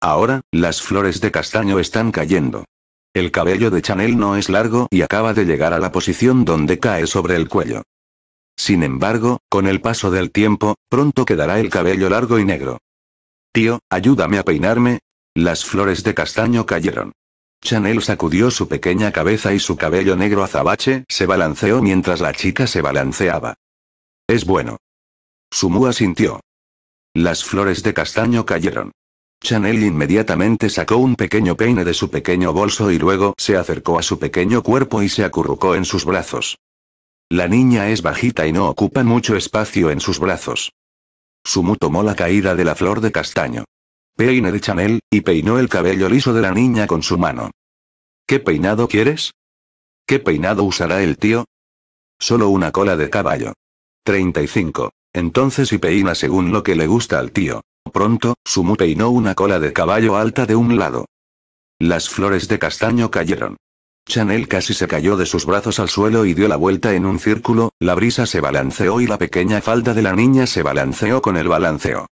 Ahora, las flores de castaño están cayendo. El cabello de Chanel no es largo y acaba de llegar a la posición donde cae sobre el cuello. Sin embargo, con el paso del tiempo, pronto quedará el cabello largo y negro. Tío, ayúdame a peinarme. Las flores de castaño cayeron. Chanel sacudió su pequeña cabeza y su cabello negro azabache se balanceó mientras la chica se balanceaba. Es bueno. Sumu asintió. Las flores de castaño cayeron. Chanel inmediatamente sacó un pequeño peine de su pequeño bolso y luego se acercó a su pequeño cuerpo y se acurrucó en sus brazos. La niña es bajita y no ocupa mucho espacio en sus brazos. Sumu tomó la caída de la flor de castaño peine de Chanel, y peinó el cabello liso de la niña con su mano. ¿Qué peinado quieres? ¿Qué peinado usará el tío? Solo una cola de caballo. 35. Entonces y peina según lo que le gusta al tío. Pronto, Sumu peinó una cola de caballo alta de un lado. Las flores de castaño cayeron. Chanel casi se cayó de sus brazos al suelo y dio la vuelta en un círculo, la brisa se balanceó y la pequeña falda de la niña se balanceó con el balanceo.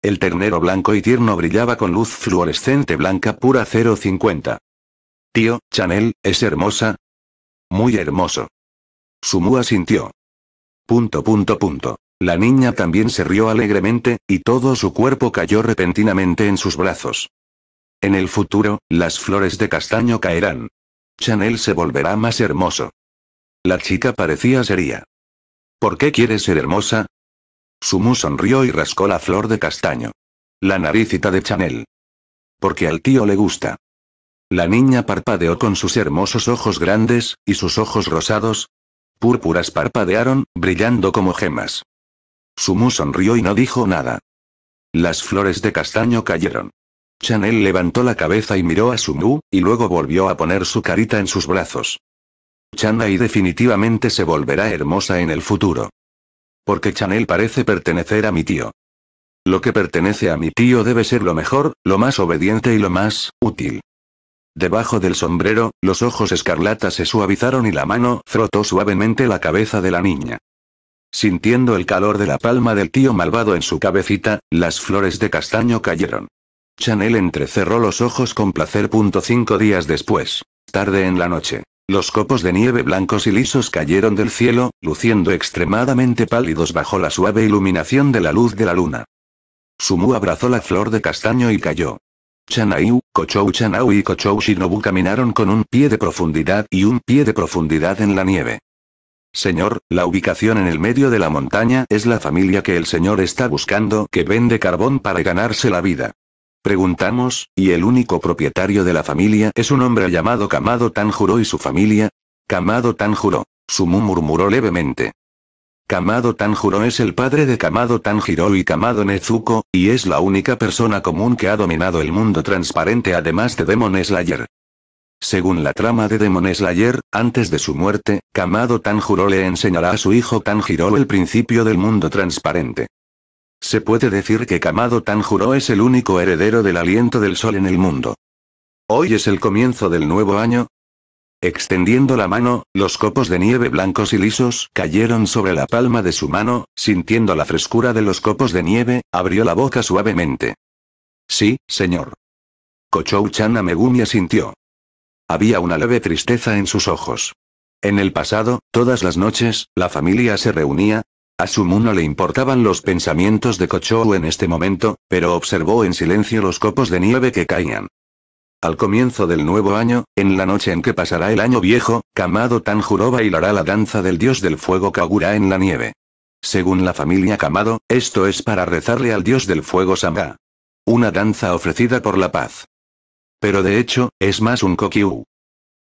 El ternero blanco y tierno brillaba con luz fluorescente blanca pura 050. Tío, Chanel, ¿es hermosa? Muy hermoso. Sumu asintió. Punto punto punto. La niña también se rió alegremente, y todo su cuerpo cayó repentinamente en sus brazos. En el futuro, las flores de castaño caerán. Chanel se volverá más hermoso. La chica parecía seria. ¿Por qué quieres ser hermosa? Sumu sonrió y rascó la flor de castaño. La naricita de Chanel. Porque al tío le gusta. La niña parpadeó con sus hermosos ojos grandes, y sus ojos rosados. Púrpuras parpadearon, brillando como gemas. Sumu sonrió y no dijo nada. Las flores de castaño cayeron. Chanel levantó la cabeza y miró a Sumu, y luego volvió a poner su carita en sus brazos. y definitivamente se volverá hermosa en el futuro porque Chanel parece pertenecer a mi tío. Lo que pertenece a mi tío debe ser lo mejor, lo más obediente y lo más útil. Debajo del sombrero, los ojos escarlatas se suavizaron y la mano frotó suavemente la cabeza de la niña. Sintiendo el calor de la palma del tío malvado en su cabecita, las flores de castaño cayeron. Chanel entrecerró los ojos con placer. Cinco días después. Tarde en la noche. Los copos de nieve blancos y lisos cayeron del cielo, luciendo extremadamente pálidos bajo la suave iluminación de la luz de la luna. Sumu abrazó la flor de castaño y cayó. Chanaiu, Kochou Chanau y Kochou Shinobu caminaron con un pie de profundidad y un pie de profundidad en la nieve. Señor, la ubicación en el medio de la montaña es la familia que el señor está buscando que vende carbón para ganarse la vida. Preguntamos, ¿y el único propietario de la familia es un hombre llamado Kamado Tanjuro y su familia? Kamado Tanjuro. Sumu murmuró levemente. Kamado Tanjuro es el padre de Kamado Tanjiro y Kamado Nezuko, y es la única persona común que ha dominado el mundo transparente además de Demon Slayer. Según la trama de Demon Slayer, antes de su muerte, Kamado Tanjuro le enseñará a su hijo Tanjiro el principio del mundo transparente. Se puede decir que Kamado Tanjuro es el único heredero del aliento del sol en el mundo. Hoy es el comienzo del nuevo año. Extendiendo la mano, los copos de nieve blancos y lisos cayeron sobre la palma de su mano, sintiendo la frescura de los copos de nieve, abrió la boca suavemente. Sí, señor. Kochouchan Amegumi asintió. Había una leve tristeza en sus ojos. En el pasado, todas las noches, la familia se reunía, a Sumu no le importaban los pensamientos de Kochou en este momento, pero observó en silencio los copos de nieve que caían. Al comienzo del nuevo año, en la noche en que pasará el año viejo, Kamado Tanjuro bailará la danza del dios del fuego Kagura en la nieve. Según la familia Kamado, esto es para rezarle al dios del fuego Samba. Una danza ofrecida por la paz. Pero de hecho, es más un Kokyu.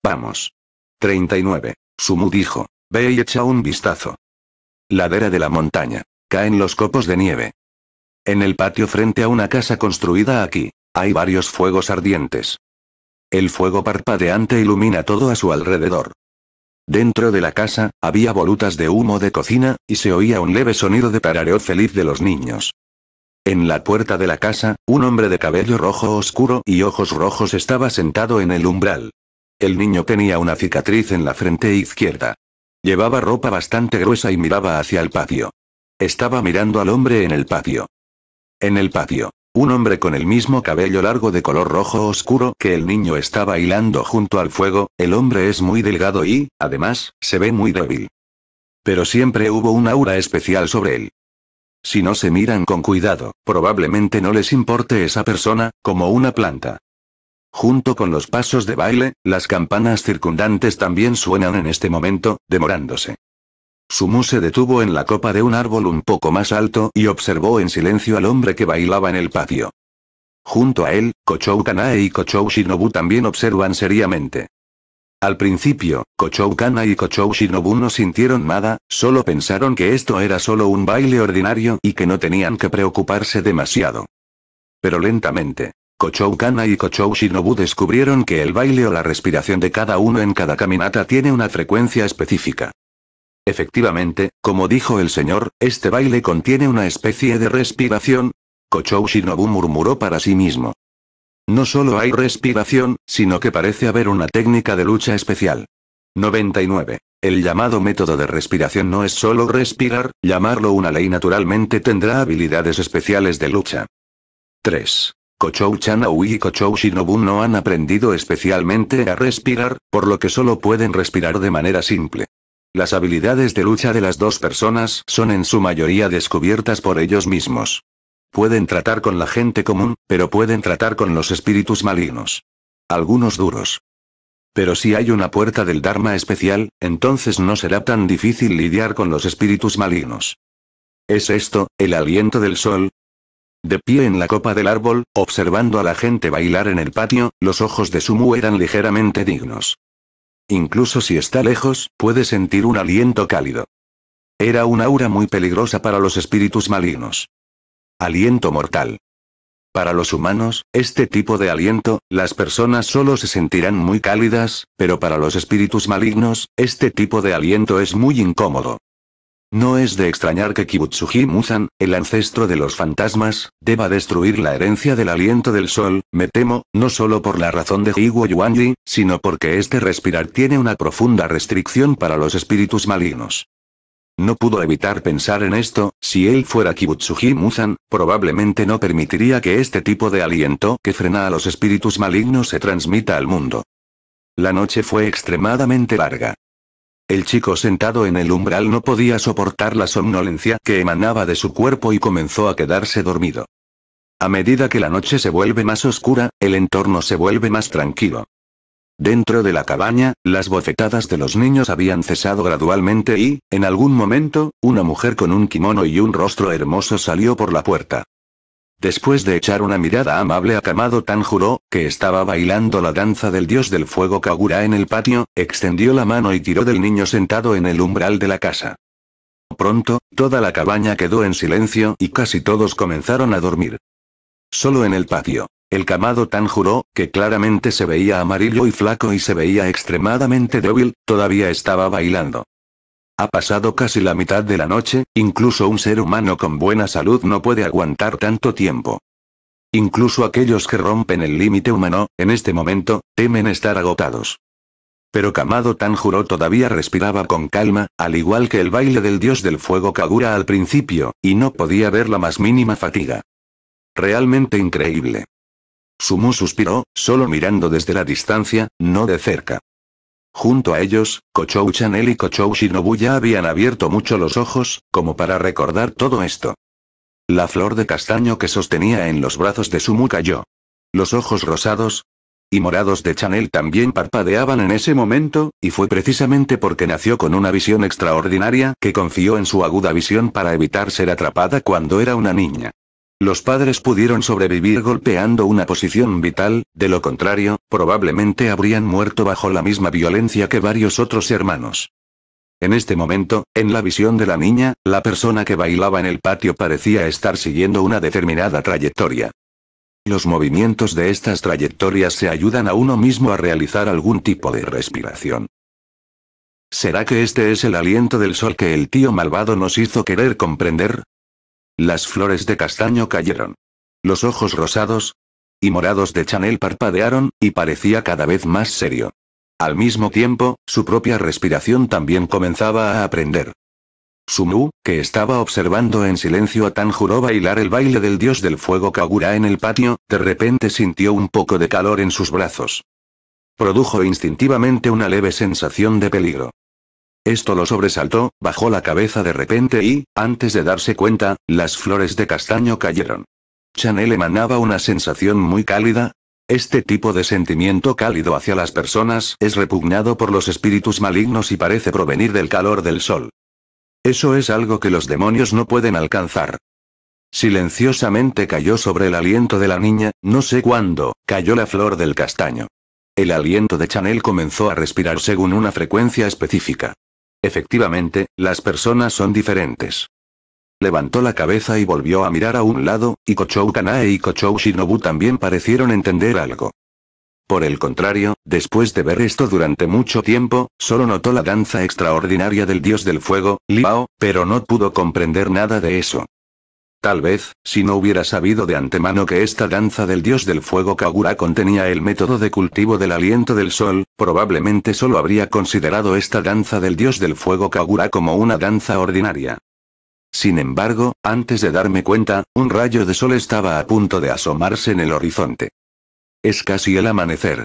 Vamos. 39. Sumu dijo. Ve y echa un vistazo. Ladera de la montaña. Caen los copos de nieve. En el patio frente a una casa construida aquí, hay varios fuegos ardientes. El fuego parpadeante ilumina todo a su alrededor. Dentro de la casa, había volutas de humo de cocina, y se oía un leve sonido de tarareo feliz de los niños. En la puerta de la casa, un hombre de cabello rojo oscuro y ojos rojos estaba sentado en el umbral. El niño tenía una cicatriz en la frente izquierda. Llevaba ropa bastante gruesa y miraba hacia el patio. Estaba mirando al hombre en el patio. En el patio. Un hombre con el mismo cabello largo de color rojo oscuro que el niño estaba hilando junto al fuego, el hombre es muy delgado y, además, se ve muy débil. Pero siempre hubo un aura especial sobre él. Si no se miran con cuidado, probablemente no les importe esa persona, como una planta. Junto con los pasos de baile, las campanas circundantes también suenan en este momento, demorándose. Sumu se detuvo en la copa de un árbol un poco más alto y observó en silencio al hombre que bailaba en el patio. Junto a él, Kochou Kanae y Kochou Shinobu también observan seriamente. Al principio, Kochou Kanae y Kochou Shinobu no sintieron nada, solo pensaron que esto era solo un baile ordinario y que no tenían que preocuparse demasiado. Pero lentamente, Kochou Kana y Kochou Shinobu descubrieron que el baile o la respiración de cada uno en cada caminata tiene una frecuencia específica. Efectivamente, como dijo el señor, este baile contiene una especie de respiración. Kochou Shinobu murmuró para sí mismo. No solo hay respiración, sino que parece haber una técnica de lucha especial. 99. El llamado método de respiración no es solo respirar, llamarlo una ley naturalmente tendrá habilidades especiales de lucha. 3. Kochou Chanaui y Kochou Shinobu no han aprendido especialmente a respirar, por lo que solo pueden respirar de manera simple. Las habilidades de lucha de las dos personas son en su mayoría descubiertas por ellos mismos. Pueden tratar con la gente común, pero pueden tratar con los espíritus malignos. Algunos duros. Pero si hay una puerta del Dharma especial, entonces no será tan difícil lidiar con los espíritus malignos. ¿Es esto, el aliento del sol, de pie en la copa del árbol, observando a la gente bailar en el patio, los ojos de Sumu eran ligeramente dignos. Incluso si está lejos, puede sentir un aliento cálido. Era un aura muy peligrosa para los espíritus malignos. Aliento mortal. Para los humanos, este tipo de aliento, las personas solo se sentirán muy cálidas, pero para los espíritus malignos, este tipo de aliento es muy incómodo. No es de extrañar que Kibutsuji Muzan, el ancestro de los fantasmas, deba destruir la herencia del aliento del sol, me temo, no solo por la razón de Higuo Yuanji, sino porque este respirar tiene una profunda restricción para los espíritus malignos. No pudo evitar pensar en esto, si él fuera Kibutsuji Muzan, probablemente no permitiría que este tipo de aliento que frena a los espíritus malignos se transmita al mundo. La noche fue extremadamente larga. El chico sentado en el umbral no podía soportar la somnolencia que emanaba de su cuerpo y comenzó a quedarse dormido. A medida que la noche se vuelve más oscura, el entorno se vuelve más tranquilo. Dentro de la cabaña, las bofetadas de los niños habían cesado gradualmente y, en algún momento, una mujer con un kimono y un rostro hermoso salió por la puerta. Después de echar una mirada amable a Kamado Tan juró, que estaba bailando la danza del dios del fuego Kagura en el patio, extendió la mano y tiró del niño sentado en el umbral de la casa. Pronto, toda la cabaña quedó en silencio y casi todos comenzaron a dormir. Solo en el patio. El Kamado Tan juró, que claramente se veía amarillo y flaco y se veía extremadamente débil, todavía estaba bailando. Ha pasado casi la mitad de la noche, incluso un ser humano con buena salud no puede aguantar tanto tiempo. Incluso aquellos que rompen el límite humano, en este momento, temen estar agotados. Pero Kamado Tanjuro todavía respiraba con calma, al igual que el baile del dios del fuego Kagura al principio, y no podía ver la más mínima fatiga. Realmente increíble. Sumu suspiró, solo mirando desde la distancia, no de cerca. Junto a ellos, Kochou Chanel y Kochou Shinobu ya habían abierto mucho los ojos, como para recordar todo esto. La flor de castaño que sostenía en los brazos de Sumu cayó. Los ojos rosados y morados de Chanel también parpadeaban en ese momento, y fue precisamente porque nació con una visión extraordinaria que confió en su aguda visión para evitar ser atrapada cuando era una niña. Los padres pudieron sobrevivir golpeando una posición vital, de lo contrario, probablemente habrían muerto bajo la misma violencia que varios otros hermanos. En este momento, en la visión de la niña, la persona que bailaba en el patio parecía estar siguiendo una determinada trayectoria. Los movimientos de estas trayectorias se ayudan a uno mismo a realizar algún tipo de respiración. ¿Será que este es el aliento del sol que el tío malvado nos hizo querer comprender? Las flores de castaño cayeron. Los ojos rosados y morados de Chanel parpadearon, y parecía cada vez más serio. Al mismo tiempo, su propia respiración también comenzaba a aprender. Sumu, que estaba observando en silencio a Tanjuro bailar el baile del dios del fuego Kagura en el patio, de repente sintió un poco de calor en sus brazos. Produjo instintivamente una leve sensación de peligro. Esto lo sobresaltó, bajó la cabeza de repente y, antes de darse cuenta, las flores de castaño cayeron. Chanel emanaba una sensación muy cálida. Este tipo de sentimiento cálido hacia las personas es repugnado por los espíritus malignos y parece provenir del calor del sol. Eso es algo que los demonios no pueden alcanzar. Silenciosamente cayó sobre el aliento de la niña, no sé cuándo, cayó la flor del castaño. El aliento de Chanel comenzó a respirar según una frecuencia específica. Efectivamente, las personas son diferentes. Levantó la cabeza y volvió a mirar a un lado, y Kochou Kanae y Kochou Shinobu también parecieron entender algo. Por el contrario, después de ver esto durante mucho tiempo, solo notó la danza extraordinaria del dios del fuego, Libao, pero no pudo comprender nada de eso. Tal vez, si no hubiera sabido de antemano que esta danza del dios del fuego Kagura contenía el método de cultivo del aliento del sol, probablemente solo habría considerado esta danza del dios del fuego Kagura como una danza ordinaria. Sin embargo, antes de darme cuenta, un rayo de sol estaba a punto de asomarse en el horizonte. Es casi el amanecer,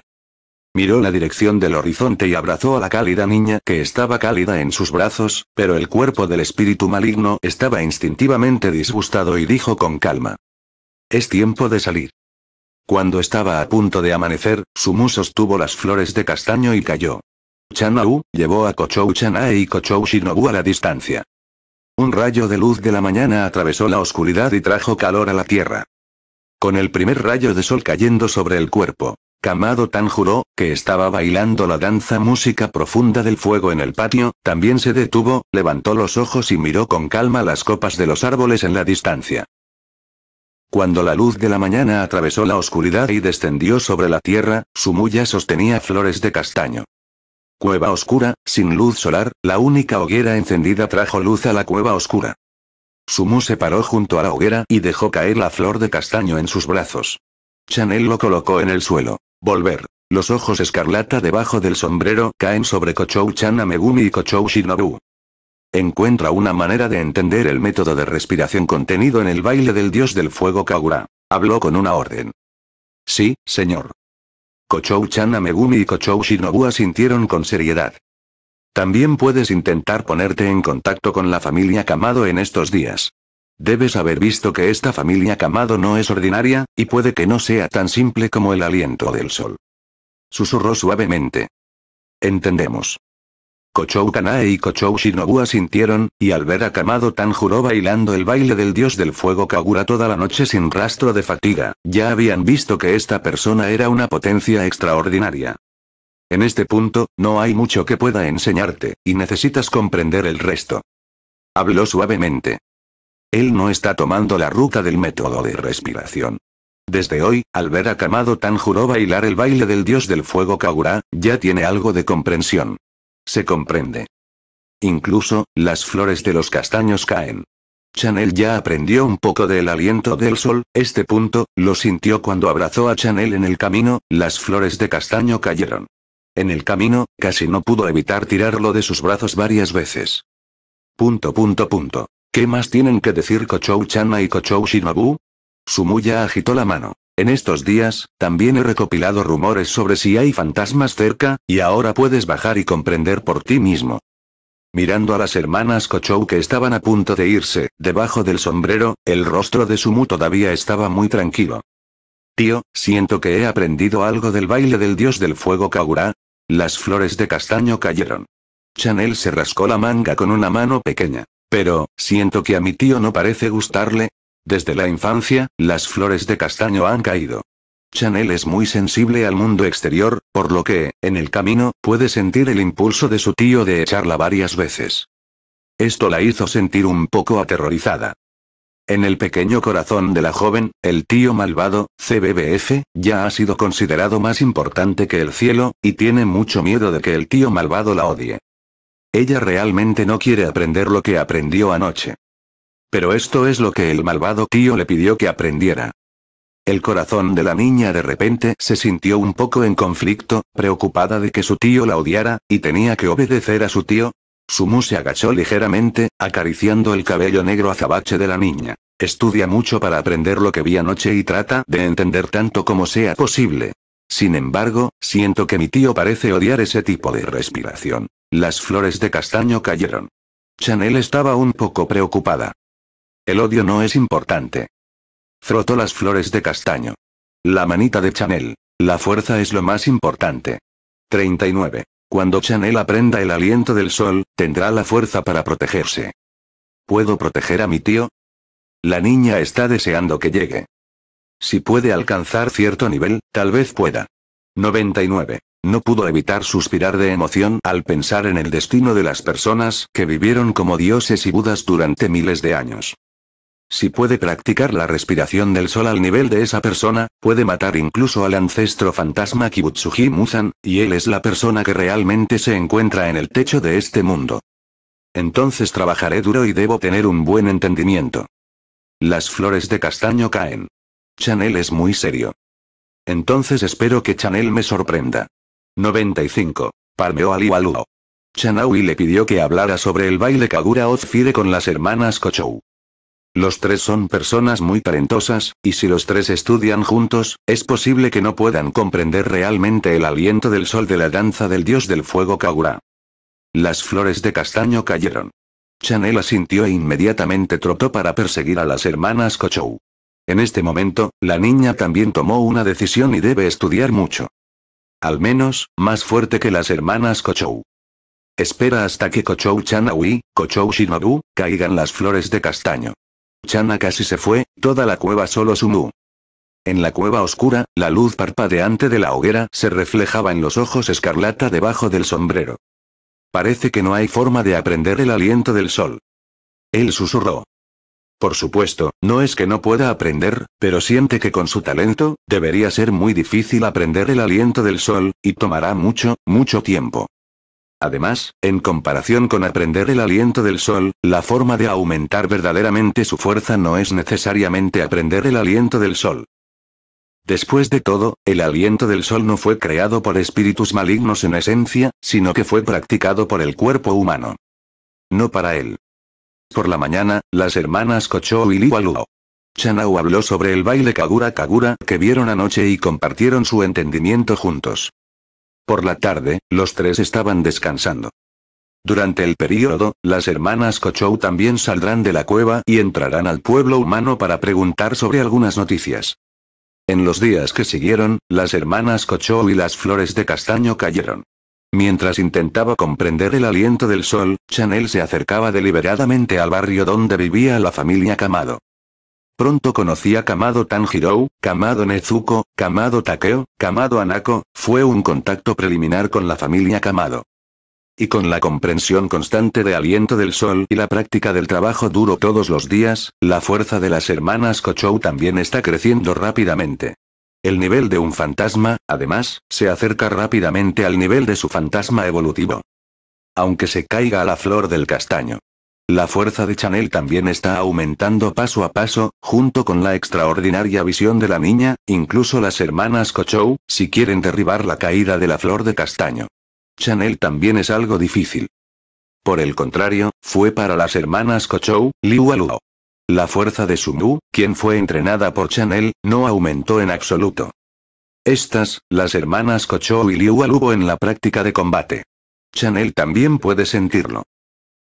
Miró la dirección del horizonte y abrazó a la cálida niña que estaba cálida en sus brazos, pero el cuerpo del espíritu maligno estaba instintivamente disgustado y dijo con calma. Es tiempo de salir. Cuando estaba a punto de amanecer, Sumu sostuvo las flores de castaño y cayó. Chanau llevó a Kochou Chanae y Kochou Shinobu a la distancia. Un rayo de luz de la mañana atravesó la oscuridad y trajo calor a la tierra. Con el primer rayo de sol cayendo sobre el cuerpo, Camado Tan juró, que estaba bailando la danza música profunda del fuego en el patio, también se detuvo, levantó los ojos y miró con calma las copas de los árboles en la distancia. Cuando la luz de la mañana atravesó la oscuridad y descendió sobre la tierra, su ya sostenía flores de castaño. Cueva oscura, sin luz solar, la única hoguera encendida trajo luz a la cueva oscura. Sumu se paró junto a la hoguera y dejó caer la flor de castaño en sus brazos. Chanel lo colocó en el suelo. Volver. Los ojos escarlata debajo del sombrero caen sobre Kochou-chan megumi y Kochou Shinobu. Encuentra una manera de entender el método de respiración contenido en el baile del dios del fuego Kagura. Habló con una orden. Sí, señor. Kochou-chan megumi y Kochou Shinobu asintieron con seriedad. También puedes intentar ponerte en contacto con la familia Kamado en estos días. Debes haber visto que esta familia Camado no es ordinaria, y puede que no sea tan simple como el aliento del sol. Susurró suavemente. Entendemos. Kochou Kanae y Kochou Shinobu asintieron, y al ver a Kamado Tan juró bailando el baile del dios del fuego Kagura toda la noche sin rastro de fatiga, ya habían visto que esta persona era una potencia extraordinaria. En este punto, no hay mucho que pueda enseñarte, y necesitas comprender el resto. Habló suavemente. Él no está tomando la ruta del método de respiración. Desde hoy, al ver a Kamado juró bailar el baile del dios del fuego Kagura, ya tiene algo de comprensión. Se comprende. Incluso, las flores de los castaños caen. Chanel ya aprendió un poco del aliento del sol, este punto, lo sintió cuando abrazó a Chanel en el camino, las flores de castaño cayeron. En el camino, casi no pudo evitar tirarlo de sus brazos varias veces. Punto punto punto. ¿Qué más tienen que decir Kochou Chana y Kochou Shinobu? Sumuya agitó la mano. En estos días, también he recopilado rumores sobre si hay fantasmas cerca, y ahora puedes bajar y comprender por ti mismo. Mirando a las hermanas Kochou que estaban a punto de irse, debajo del sombrero, el rostro de Sumu todavía estaba muy tranquilo. Tío, siento que he aprendido algo del baile del dios del fuego Kagura. Las flores de castaño cayeron. Chanel se rascó la manga con una mano pequeña. Pero, siento que a mi tío no parece gustarle. Desde la infancia, las flores de castaño han caído. Chanel es muy sensible al mundo exterior, por lo que, en el camino, puede sentir el impulso de su tío de echarla varias veces. Esto la hizo sentir un poco aterrorizada. En el pequeño corazón de la joven, el tío malvado, CBBF, ya ha sido considerado más importante que el cielo, y tiene mucho miedo de que el tío malvado la odie. Ella realmente no quiere aprender lo que aprendió anoche. Pero esto es lo que el malvado tío le pidió que aprendiera. El corazón de la niña de repente se sintió un poco en conflicto, preocupada de que su tío la odiara, y tenía que obedecer a su tío. Sumu se agachó ligeramente, acariciando el cabello negro azabache de la niña. Estudia mucho para aprender lo que vi anoche y trata de entender tanto como sea posible. Sin embargo, siento que mi tío parece odiar ese tipo de respiración. Las flores de castaño cayeron. Chanel estaba un poco preocupada. El odio no es importante. Frotó las flores de castaño. La manita de Chanel. La fuerza es lo más importante. 39. Cuando Chanel aprenda el aliento del sol, tendrá la fuerza para protegerse. ¿Puedo proteger a mi tío? La niña está deseando que llegue. Si puede alcanzar cierto nivel, tal vez pueda. 99. No pudo evitar suspirar de emoción al pensar en el destino de las personas que vivieron como dioses y budas durante miles de años. Si puede practicar la respiración del sol al nivel de esa persona, puede matar incluso al ancestro fantasma Kibutsuji Muzan, y él es la persona que realmente se encuentra en el techo de este mundo. Entonces trabajaré duro y debo tener un buen entendimiento. Las flores de castaño caen. Chanel es muy serio. Entonces espero que Chanel me sorprenda. 95. Palmeó al Iwaluo. Chanaui le pidió que hablara sobre el baile Kagura Ozfide con las hermanas Kochou. Los tres son personas muy talentosas, y si los tres estudian juntos, es posible que no puedan comprender realmente el aliento del sol de la danza del dios del fuego Kagura. Las flores de castaño cayeron. Chanela asintió e inmediatamente trotó para perseguir a las hermanas Kochou. En este momento, la niña también tomó una decisión y debe estudiar mucho. Al menos, más fuerte que las hermanas Kochou. Espera hasta que Kochou Chanawi, Kochou Shinobu, caigan las flores de castaño. Chana casi se fue, toda la cueva solo sumó. En la cueva oscura, la luz parpadeante de la hoguera se reflejaba en los ojos escarlata debajo del sombrero. Parece que no hay forma de aprender el aliento del sol. Él susurró. Por supuesto, no es que no pueda aprender, pero siente que con su talento, debería ser muy difícil aprender el aliento del sol, y tomará mucho, mucho tiempo. Además, en comparación con aprender el aliento del sol, la forma de aumentar verdaderamente su fuerza no es necesariamente aprender el aliento del sol. Después de todo, el aliento del sol no fue creado por espíritus malignos en esencia, sino que fue practicado por el cuerpo humano. No para él. Por la mañana, las hermanas Kochou y Liwaluo. Chanao habló sobre el baile Kagura Kagura que vieron anoche y compartieron su entendimiento juntos. Por la tarde, los tres estaban descansando. Durante el periodo, las hermanas Kochou también saldrán de la cueva y entrarán al pueblo humano para preguntar sobre algunas noticias. En los días que siguieron, las hermanas Kochou y las flores de castaño cayeron. Mientras intentaba comprender el aliento del sol, Chanel se acercaba deliberadamente al barrio donde vivía la familia Kamado. Pronto conocía Kamado Tanjiro, Kamado Nezuko, Kamado Takeo, Kamado Anako, fue un contacto preliminar con la familia Kamado. Y con la comprensión constante de aliento del sol y la práctica del trabajo duro todos los días, la fuerza de las hermanas Kochou también está creciendo rápidamente. El nivel de un fantasma, además, se acerca rápidamente al nivel de su fantasma evolutivo. Aunque se caiga a la flor del castaño. La fuerza de Chanel también está aumentando paso a paso, junto con la extraordinaria visión de la niña, incluso las hermanas Cochou, si quieren derribar la caída de la flor de castaño. Chanel también es algo difícil. Por el contrario, fue para las hermanas Cochou, Liu Aluo. La fuerza de Sumu, quien fue entrenada por Chanel, no aumentó en absoluto. Estas, las hermanas Kochou y Liu Alubo en la práctica de combate. Chanel también puede sentirlo.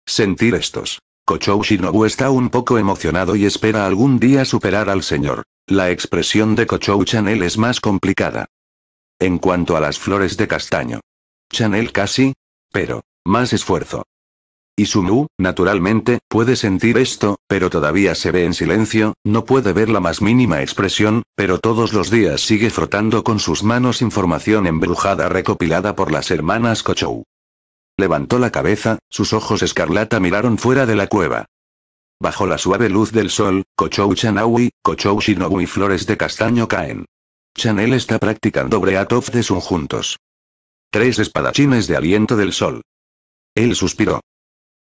Sentir estos. Kochou Shinobu está un poco emocionado y espera algún día superar al señor. La expresión de Kochou Chanel es más complicada. En cuanto a las flores de castaño. Chanel casi. Pero, más esfuerzo. Y Sumu, naturalmente, puede sentir esto, pero todavía se ve en silencio, no puede ver la más mínima expresión, pero todos los días sigue frotando con sus manos información embrujada recopilada por las hermanas Kochou. Levantó la cabeza, sus ojos escarlata miraron fuera de la cueva. Bajo la suave luz del sol, Kochou Chanawi, Kochou Shinobu y flores de castaño caen. Chanel está practicando Breath de Sun juntos. Tres espadachines de aliento del sol. Él suspiró.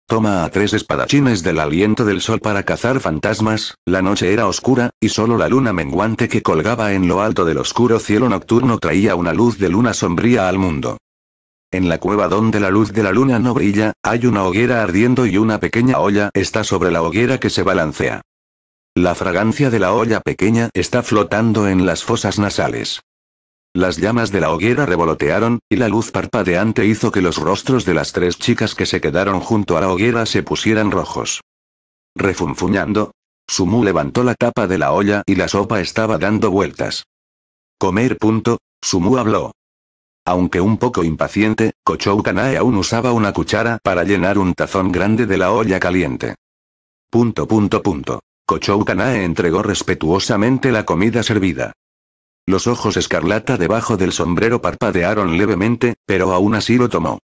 Toma a tres espadachines del aliento del sol para cazar fantasmas, la noche era oscura, y solo la luna menguante que colgaba en lo alto del oscuro cielo nocturno traía una luz de luna sombría al mundo. En la cueva donde la luz de la luna no brilla, hay una hoguera ardiendo y una pequeña olla está sobre la hoguera que se balancea. La fragancia de la olla pequeña está flotando en las fosas nasales. Las llamas de la hoguera revolotearon, y la luz parpadeante hizo que los rostros de las tres chicas que se quedaron junto a la hoguera se pusieran rojos. Refunfuñando, Sumu levantó la tapa de la olla y la sopa estaba dando vueltas. Comer punto, Sumu habló. Aunque un poco impaciente, Kochou Kanae aún usaba una cuchara para llenar un tazón grande de la olla caliente. Punto punto punto. Kochou Kanae entregó respetuosamente la comida servida. Los ojos escarlata debajo del sombrero parpadearon levemente, pero aún así lo tomó.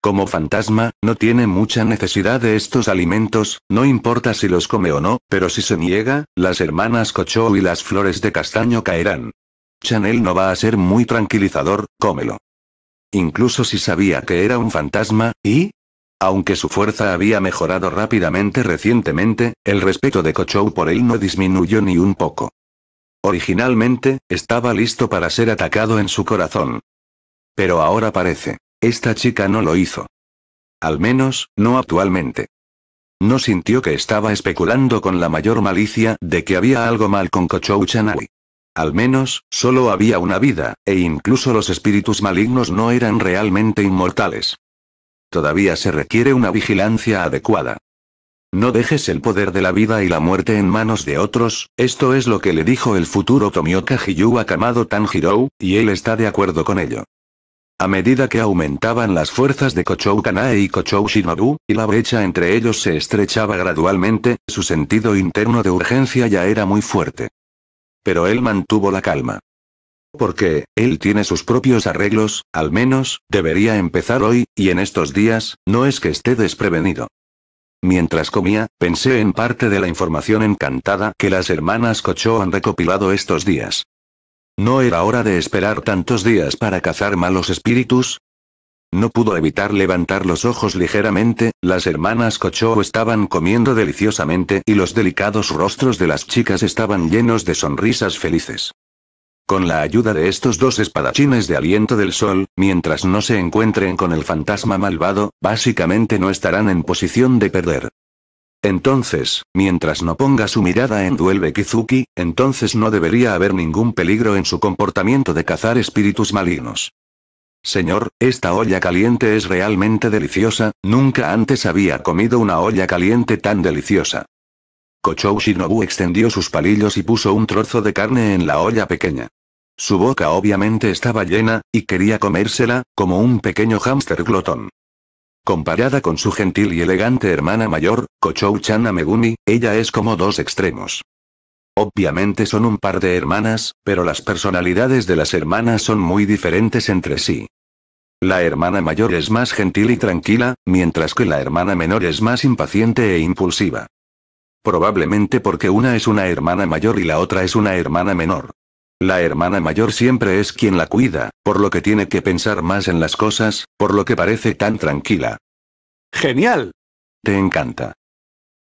Como fantasma, no tiene mucha necesidad de estos alimentos, no importa si los come o no, pero si se niega, las hermanas Cochou y las flores de castaño caerán. Chanel no va a ser muy tranquilizador, cómelo. Incluso si sabía que era un fantasma, y... Aunque su fuerza había mejorado rápidamente recientemente, el respeto de Cochou por él no disminuyó ni un poco. Originalmente, estaba listo para ser atacado en su corazón. Pero ahora parece. Esta chica no lo hizo. Al menos, no actualmente. No sintió que estaba especulando con la mayor malicia de que había algo mal con Kochou Al menos, solo había una vida, e incluso los espíritus malignos no eran realmente inmortales. Todavía se requiere una vigilancia adecuada. No dejes el poder de la vida y la muerte en manos de otros, esto es lo que le dijo el futuro Tomioka Hiyu a Kamado Tanjiro, y él está de acuerdo con ello. A medida que aumentaban las fuerzas de Kochou Kanae y Kochou Shinobu, y la brecha entre ellos se estrechaba gradualmente, su sentido interno de urgencia ya era muy fuerte. Pero él mantuvo la calma. Porque, él tiene sus propios arreglos, al menos, debería empezar hoy, y en estos días, no es que esté desprevenido. Mientras comía, pensé en parte de la información encantada que las hermanas Cocho han recopilado estos días. ¿No era hora de esperar tantos días para cazar malos espíritus? No pudo evitar levantar los ojos ligeramente, las hermanas Cocho estaban comiendo deliciosamente y los delicados rostros de las chicas estaban llenos de sonrisas felices. Con la ayuda de estos dos espadachines de aliento del sol, mientras no se encuentren con el fantasma malvado, básicamente no estarán en posición de perder. Entonces, mientras no ponga su mirada en duelve Kizuki, entonces no debería haber ningún peligro en su comportamiento de cazar espíritus malignos. Señor, esta olla caliente es realmente deliciosa, nunca antes había comido una olla caliente tan deliciosa. Kochou Shinobu extendió sus palillos y puso un trozo de carne en la olla pequeña. Su boca obviamente estaba llena, y quería comérsela, como un pequeño hámster glotón. Comparada con su gentil y elegante hermana mayor, Kochou-chan Megumi, ella es como dos extremos. Obviamente son un par de hermanas, pero las personalidades de las hermanas son muy diferentes entre sí. La hermana mayor es más gentil y tranquila, mientras que la hermana menor es más impaciente e impulsiva. Probablemente porque una es una hermana mayor y la otra es una hermana menor. La hermana mayor siempre es quien la cuida, por lo que tiene que pensar más en las cosas, por lo que parece tan tranquila. ¡Genial! Te encanta.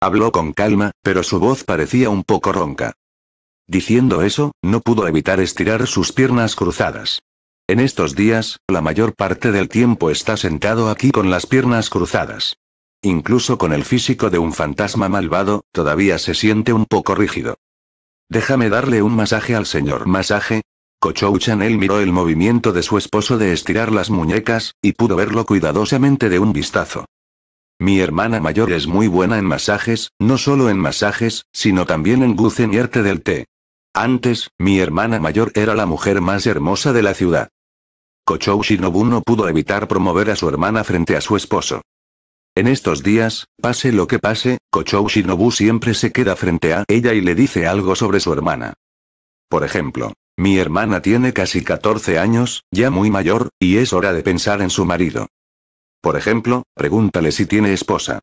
Habló con calma, pero su voz parecía un poco ronca. Diciendo eso, no pudo evitar estirar sus piernas cruzadas. En estos días, la mayor parte del tiempo está sentado aquí con las piernas cruzadas. Incluso con el físico de un fantasma malvado, todavía se siente un poco rígido. Déjame darle un masaje al señor masaje. Kochou Chanel miró el movimiento de su esposo de estirar las muñecas, y pudo verlo cuidadosamente de un vistazo. Mi hermana mayor es muy buena en masajes, no solo en masajes, sino también en guzen y arte del té. Antes, mi hermana mayor era la mujer más hermosa de la ciudad. Kochou Shinobu no pudo evitar promover a su hermana frente a su esposo. En estos días, pase lo que pase, Kochou Shinobu siempre se queda frente a ella y le dice algo sobre su hermana. Por ejemplo, mi hermana tiene casi 14 años, ya muy mayor, y es hora de pensar en su marido. Por ejemplo, pregúntale si tiene esposa.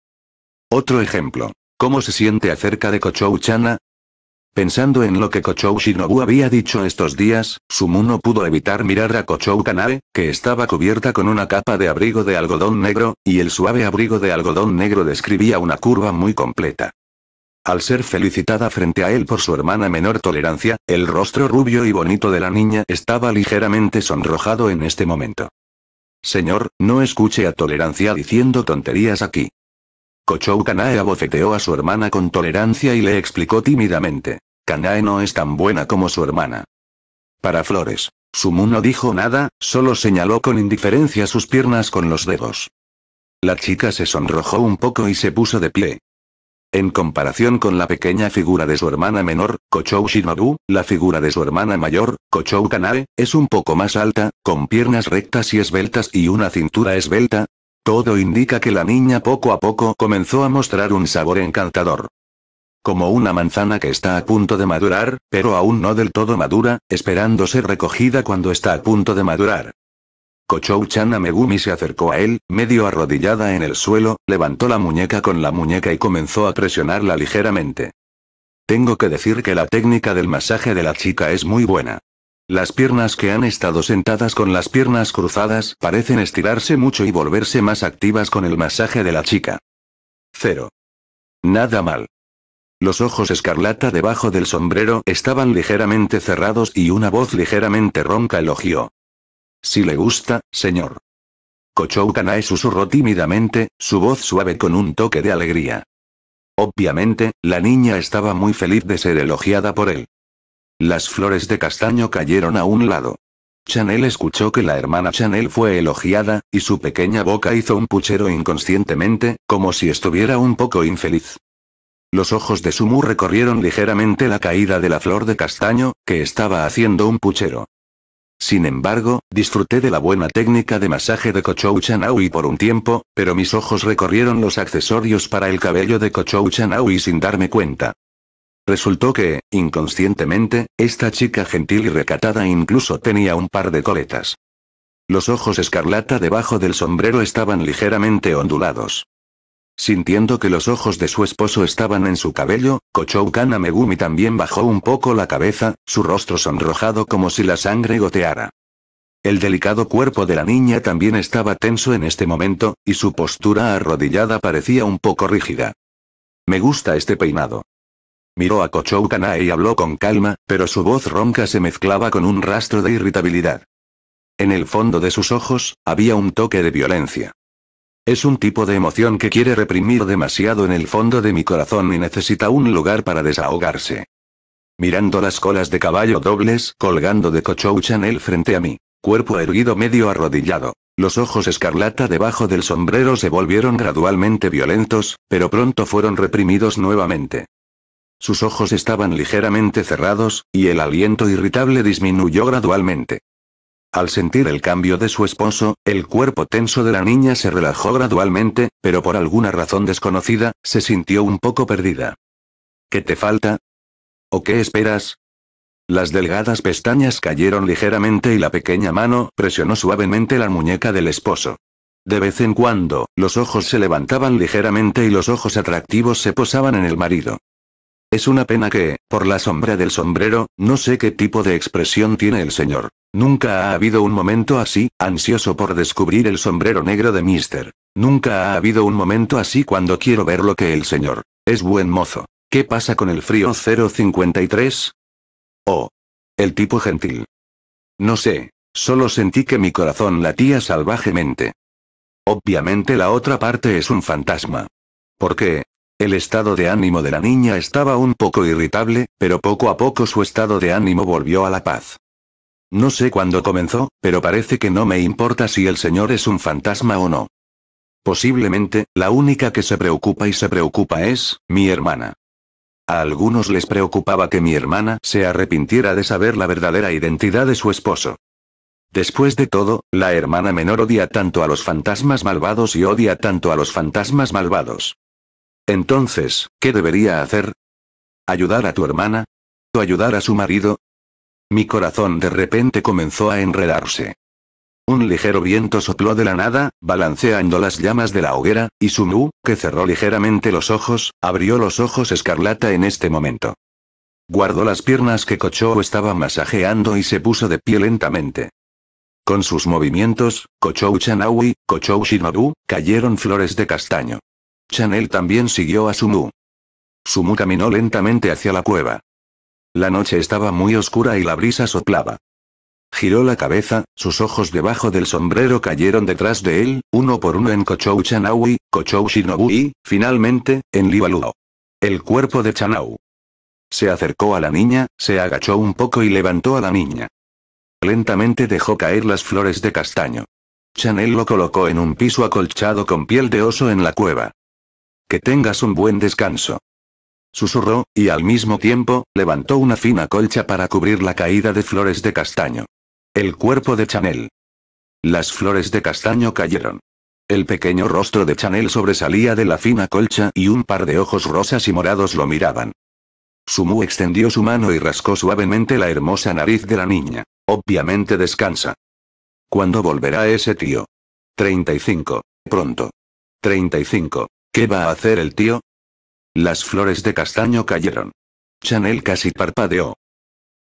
Otro ejemplo. ¿Cómo se siente acerca de Kochou-chana? Pensando en lo que Kochou Shinobu había dicho estos días, Sumu no pudo evitar mirar a Kochou Kanae, que estaba cubierta con una capa de abrigo de algodón negro, y el suave abrigo de algodón negro describía una curva muy completa. Al ser felicitada frente a él por su hermana menor tolerancia, el rostro rubio y bonito de la niña estaba ligeramente sonrojado en este momento. Señor, no escuche a tolerancia diciendo tonterías aquí. Kochou Kanae abofeteó a su hermana con tolerancia y le explicó tímidamente. Kanae no es tan buena como su hermana. Para Flores. Sumu no dijo nada, solo señaló con indiferencia sus piernas con los dedos. La chica se sonrojó un poco y se puso de pie. En comparación con la pequeña figura de su hermana menor, Kochou Shinobu, la figura de su hermana mayor, Kochou Kanae, es un poco más alta, con piernas rectas y esbeltas y una cintura esbelta. Todo indica que la niña poco a poco comenzó a mostrar un sabor encantador como una manzana que está a punto de madurar, pero aún no del todo madura, esperando ser recogida cuando está a punto de madurar. Kochouchan Megumi se acercó a él, medio arrodillada en el suelo, levantó la muñeca con la muñeca y comenzó a presionarla ligeramente. Tengo que decir que la técnica del masaje de la chica es muy buena. Las piernas que han estado sentadas con las piernas cruzadas parecen estirarse mucho y volverse más activas con el masaje de la chica. Cero. Nada mal. Los ojos escarlata debajo del sombrero estaban ligeramente cerrados y una voz ligeramente ronca elogió. Si le gusta, señor. Kochou Kanae susurró tímidamente, su voz suave con un toque de alegría. Obviamente, la niña estaba muy feliz de ser elogiada por él. Las flores de castaño cayeron a un lado. Chanel escuchó que la hermana Chanel fue elogiada, y su pequeña boca hizo un puchero inconscientemente, como si estuviera un poco infeliz. Los ojos de Sumu recorrieron ligeramente la caída de la flor de castaño, que estaba haciendo un puchero. Sin embargo, disfruté de la buena técnica de masaje de Chanaui por un tiempo, pero mis ojos recorrieron los accesorios para el cabello de Chanaui sin darme cuenta. Resultó que, inconscientemente, esta chica gentil y recatada incluso tenía un par de coletas. Los ojos escarlata debajo del sombrero estaban ligeramente ondulados. Sintiendo que los ojos de su esposo estaban en su cabello, Kochoukana Megumi también bajó un poco la cabeza, su rostro sonrojado como si la sangre goteara. El delicado cuerpo de la niña también estaba tenso en este momento, y su postura arrodillada parecía un poco rígida. Me gusta este peinado. Miró a Kochoukana y habló con calma, pero su voz ronca se mezclaba con un rastro de irritabilidad. En el fondo de sus ojos, había un toque de violencia. Es un tipo de emoción que quiere reprimir demasiado en el fondo de mi corazón y necesita un lugar para desahogarse. Mirando las colas de caballo dobles colgando de Cochou Chanel frente a mí, cuerpo erguido medio arrodillado, los ojos escarlata debajo del sombrero se volvieron gradualmente violentos, pero pronto fueron reprimidos nuevamente. Sus ojos estaban ligeramente cerrados, y el aliento irritable disminuyó gradualmente. Al sentir el cambio de su esposo, el cuerpo tenso de la niña se relajó gradualmente, pero por alguna razón desconocida, se sintió un poco perdida. ¿Qué te falta? ¿O qué esperas? Las delgadas pestañas cayeron ligeramente y la pequeña mano presionó suavemente la muñeca del esposo. De vez en cuando, los ojos se levantaban ligeramente y los ojos atractivos se posaban en el marido. Es una pena que, por la sombra del sombrero, no sé qué tipo de expresión tiene el señor. Nunca ha habido un momento así, ansioso por descubrir el sombrero negro de Mister. Nunca ha habido un momento así cuando quiero ver lo que el señor. Es buen mozo. ¿Qué pasa con el frío 053? Oh. El tipo gentil. No sé. Solo sentí que mi corazón latía salvajemente. Obviamente la otra parte es un fantasma. ¿Por qué? El estado de ánimo de la niña estaba un poco irritable, pero poco a poco su estado de ánimo volvió a la paz. No sé cuándo comenzó, pero parece que no me importa si el señor es un fantasma o no. Posiblemente, la única que se preocupa y se preocupa es, mi hermana. A algunos les preocupaba que mi hermana se arrepintiera de saber la verdadera identidad de su esposo. Después de todo, la hermana menor odia tanto a los fantasmas malvados y odia tanto a los fantasmas malvados. Entonces, ¿qué debería hacer? ¿Ayudar a tu hermana? ¿O ayudar a su marido? Mi corazón de repente comenzó a enredarse. Un ligero viento sopló de la nada, balanceando las llamas de la hoguera, y Sumu, que cerró ligeramente los ojos, abrió los ojos escarlata en este momento. Guardó las piernas que Kochou estaba masajeando y se puso de pie lentamente. Con sus movimientos, Kochou Chanawi, Kochou Shinobu, cayeron flores de castaño. Chanel también siguió a Sumu. Sumu caminó lentamente hacia la cueva. La noche estaba muy oscura y la brisa soplaba. Giró la cabeza, sus ojos debajo del sombrero cayeron detrás de él, uno por uno en Kochou Chanaui, Kochou Shinobu y, finalmente, en Libaluo. El cuerpo de Chanau. Se acercó a la niña, se agachó un poco y levantó a la niña. Lentamente dejó caer las flores de castaño. Chanel lo colocó en un piso acolchado con piel de oso en la cueva. Que tengas un buen descanso. Susurró, y al mismo tiempo, levantó una fina colcha para cubrir la caída de flores de castaño. El cuerpo de Chanel. Las flores de castaño cayeron. El pequeño rostro de Chanel sobresalía de la fina colcha y un par de ojos rosas y morados lo miraban. Sumu extendió su mano y rascó suavemente la hermosa nariz de la niña. Obviamente descansa. ¿Cuándo volverá ese tío? 35. Pronto. 35. ¿Qué va a hacer el tío? Las flores de castaño cayeron. Chanel casi parpadeó.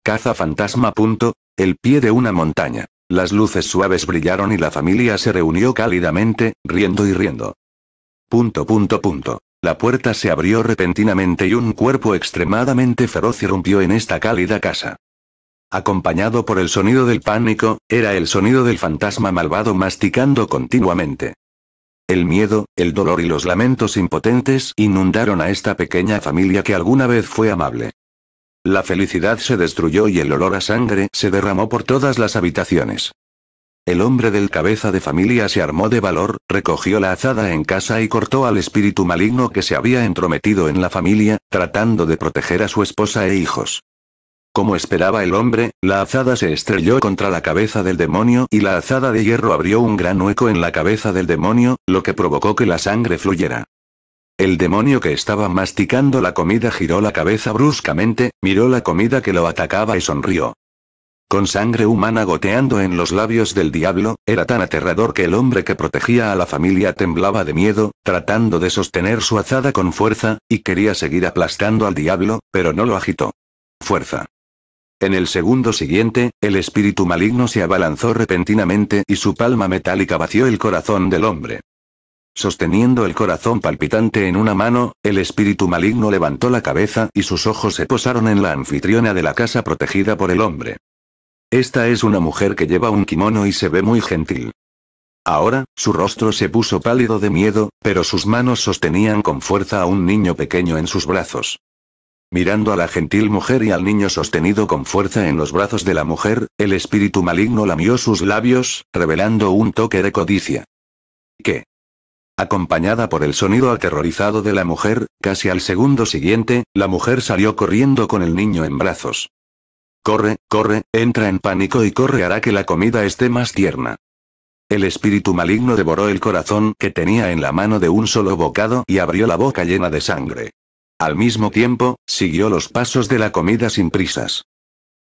Caza fantasma. Punto, el pie de una montaña. Las luces suaves brillaron y la familia se reunió cálidamente, riendo y riendo. Punto, punto, punto. La puerta se abrió repentinamente y un cuerpo extremadamente feroz irrumpió en esta cálida casa. Acompañado por el sonido del pánico, era el sonido del fantasma malvado masticando continuamente. El miedo, el dolor y los lamentos impotentes inundaron a esta pequeña familia que alguna vez fue amable. La felicidad se destruyó y el olor a sangre se derramó por todas las habitaciones. El hombre del cabeza de familia se armó de valor, recogió la azada en casa y cortó al espíritu maligno que se había entrometido en la familia, tratando de proteger a su esposa e hijos. Como esperaba el hombre, la azada se estrelló contra la cabeza del demonio y la azada de hierro abrió un gran hueco en la cabeza del demonio, lo que provocó que la sangre fluyera. El demonio que estaba masticando la comida giró la cabeza bruscamente, miró la comida que lo atacaba y sonrió. Con sangre humana goteando en los labios del diablo, era tan aterrador que el hombre que protegía a la familia temblaba de miedo, tratando de sostener su azada con fuerza, y quería seguir aplastando al diablo, pero no lo agitó. Fuerza. En el segundo siguiente, el espíritu maligno se abalanzó repentinamente y su palma metálica vació el corazón del hombre. Sosteniendo el corazón palpitante en una mano, el espíritu maligno levantó la cabeza y sus ojos se posaron en la anfitriona de la casa protegida por el hombre. Esta es una mujer que lleva un kimono y se ve muy gentil. Ahora, su rostro se puso pálido de miedo, pero sus manos sostenían con fuerza a un niño pequeño en sus brazos. Mirando a la gentil mujer y al niño sostenido con fuerza en los brazos de la mujer, el espíritu maligno lamió sus labios, revelando un toque de codicia. ¿Qué? Acompañada por el sonido aterrorizado de la mujer, casi al segundo siguiente, la mujer salió corriendo con el niño en brazos. Corre, corre, entra en pánico y corre hará que la comida esté más tierna. El espíritu maligno devoró el corazón que tenía en la mano de un solo bocado y abrió la boca llena de sangre. Al mismo tiempo, siguió los pasos de la comida sin prisas.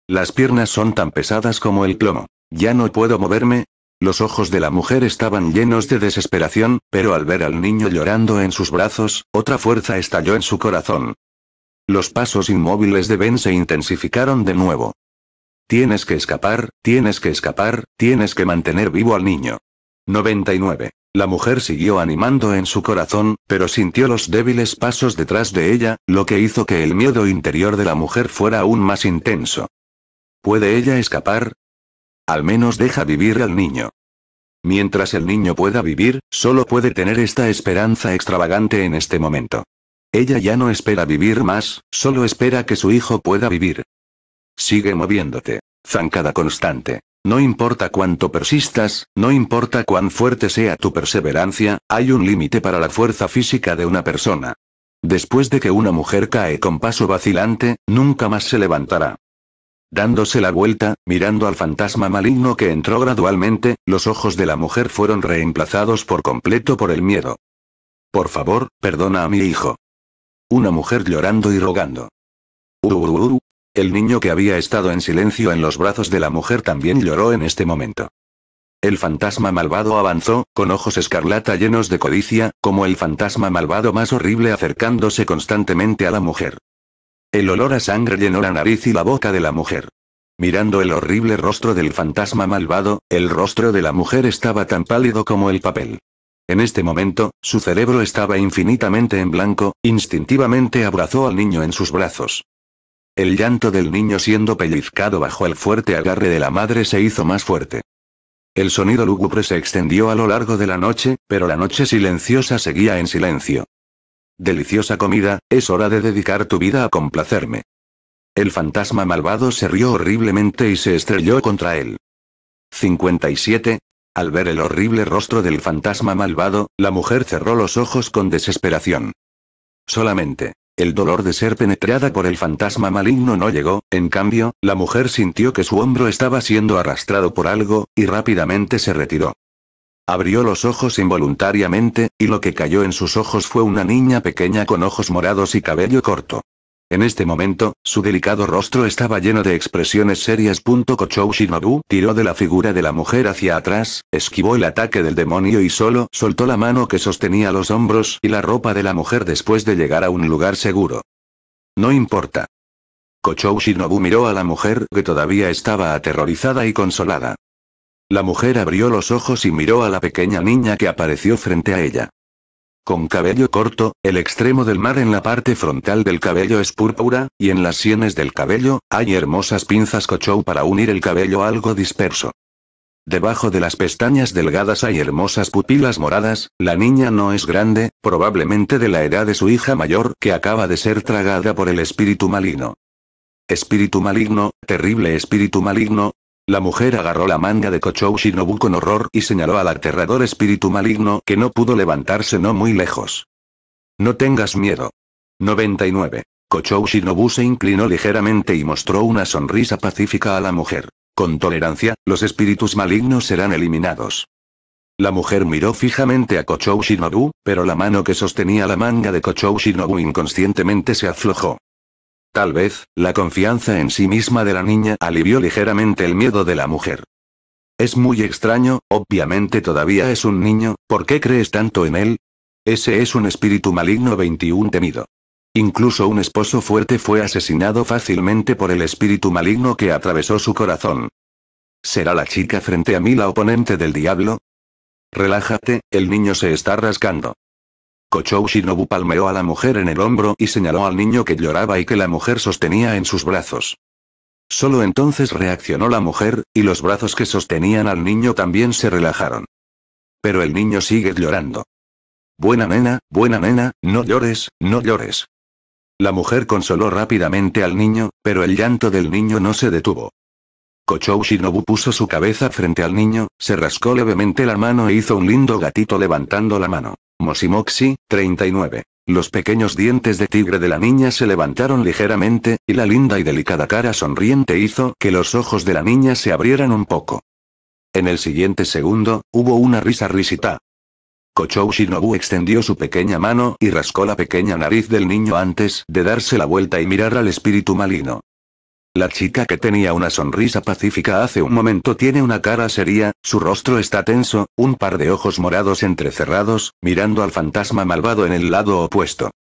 Las piernas son tan pesadas como el plomo. Ya no puedo moverme. Los ojos de la mujer estaban llenos de desesperación, pero al ver al niño llorando en sus brazos, otra fuerza estalló en su corazón. Los pasos inmóviles de Ben se intensificaron de nuevo. Tienes que escapar, tienes que escapar, tienes que mantener vivo al niño. 99. La mujer siguió animando en su corazón, pero sintió los débiles pasos detrás de ella, lo que hizo que el miedo interior de la mujer fuera aún más intenso. ¿Puede ella escapar? Al menos deja vivir al niño. Mientras el niño pueda vivir, solo puede tener esta esperanza extravagante en este momento. Ella ya no espera vivir más, solo espera que su hijo pueda vivir. Sigue moviéndote. Zancada constante. No importa cuánto persistas, no importa cuán fuerte sea tu perseverancia, hay un límite para la fuerza física de una persona. Después de que una mujer cae con paso vacilante, nunca más se levantará. Dándose la vuelta, mirando al fantasma maligno que entró gradualmente, los ojos de la mujer fueron reemplazados por completo por el miedo. Por favor, perdona a mi hijo. Una mujer llorando y rogando. El niño que había estado en silencio en los brazos de la mujer también lloró en este momento. El fantasma malvado avanzó, con ojos escarlata llenos de codicia, como el fantasma malvado más horrible acercándose constantemente a la mujer. El olor a sangre llenó la nariz y la boca de la mujer. Mirando el horrible rostro del fantasma malvado, el rostro de la mujer estaba tan pálido como el papel. En este momento, su cerebro estaba infinitamente en blanco, instintivamente abrazó al niño en sus brazos. El llanto del niño siendo pellizcado bajo el fuerte agarre de la madre se hizo más fuerte. El sonido lúgubre se extendió a lo largo de la noche, pero la noche silenciosa seguía en silencio. Deliciosa comida, es hora de dedicar tu vida a complacerme. El fantasma malvado se rió horriblemente y se estrelló contra él. 57. Al ver el horrible rostro del fantasma malvado, la mujer cerró los ojos con desesperación. Solamente, el dolor de ser penetrada por el fantasma maligno no llegó, en cambio, la mujer sintió que su hombro estaba siendo arrastrado por algo, y rápidamente se retiró. Abrió los ojos involuntariamente, y lo que cayó en sus ojos fue una niña pequeña con ojos morados y cabello corto. En este momento, su delicado rostro estaba lleno de expresiones serias. Kochou Shinobu tiró de la figura de la mujer hacia atrás, esquivó el ataque del demonio y solo soltó la mano que sostenía los hombros y la ropa de la mujer después de llegar a un lugar seguro. No importa. Kochou Shinobu miró a la mujer que todavía estaba aterrorizada y consolada. La mujer abrió los ojos y miró a la pequeña niña que apareció frente a ella. Con cabello corto, el extremo del mar en la parte frontal del cabello es púrpura, y en las sienes del cabello, hay hermosas pinzas cochou para unir el cabello algo disperso. Debajo de las pestañas delgadas hay hermosas pupilas moradas, la niña no es grande, probablemente de la edad de su hija mayor que acaba de ser tragada por el espíritu maligno. Espíritu maligno, terrible espíritu maligno, la mujer agarró la manga de Kochou Shinobu con horror y señaló al aterrador espíritu maligno que no pudo levantarse no muy lejos. No tengas miedo. 99. Kochou Shinobu se inclinó ligeramente y mostró una sonrisa pacífica a la mujer. Con tolerancia, los espíritus malignos serán eliminados. La mujer miró fijamente a Kochou Shinobu, pero la mano que sostenía la manga de Kochou Shinobu inconscientemente se aflojó. Tal vez, la confianza en sí misma de la niña alivió ligeramente el miedo de la mujer. Es muy extraño, obviamente todavía es un niño, ¿por qué crees tanto en él? Ese es un espíritu maligno 21 temido. Incluso un esposo fuerte fue asesinado fácilmente por el espíritu maligno que atravesó su corazón. ¿Será la chica frente a mí la oponente del diablo? Relájate, el niño se está rascando. Kochou Shinobu palmeó a la mujer en el hombro y señaló al niño que lloraba y que la mujer sostenía en sus brazos. Solo entonces reaccionó la mujer, y los brazos que sostenían al niño también se relajaron. Pero el niño sigue llorando. Buena nena, buena nena, no llores, no llores. La mujer consoló rápidamente al niño, pero el llanto del niño no se detuvo. Kochou Shinobu puso su cabeza frente al niño, se rascó levemente la mano e hizo un lindo gatito levantando la mano. Mosimoxi, 39. Los pequeños dientes de tigre de la niña se levantaron ligeramente, y la linda y delicada cara sonriente hizo que los ojos de la niña se abrieran un poco. En el siguiente segundo, hubo una risa risita. Kochou Shinobu extendió su pequeña mano y rascó la pequeña nariz del niño antes de darse la vuelta y mirar al espíritu maligno. La chica que tenía una sonrisa pacífica hace un momento tiene una cara seria, su rostro está tenso, un par de ojos morados entrecerrados, mirando al fantasma malvado en el lado opuesto.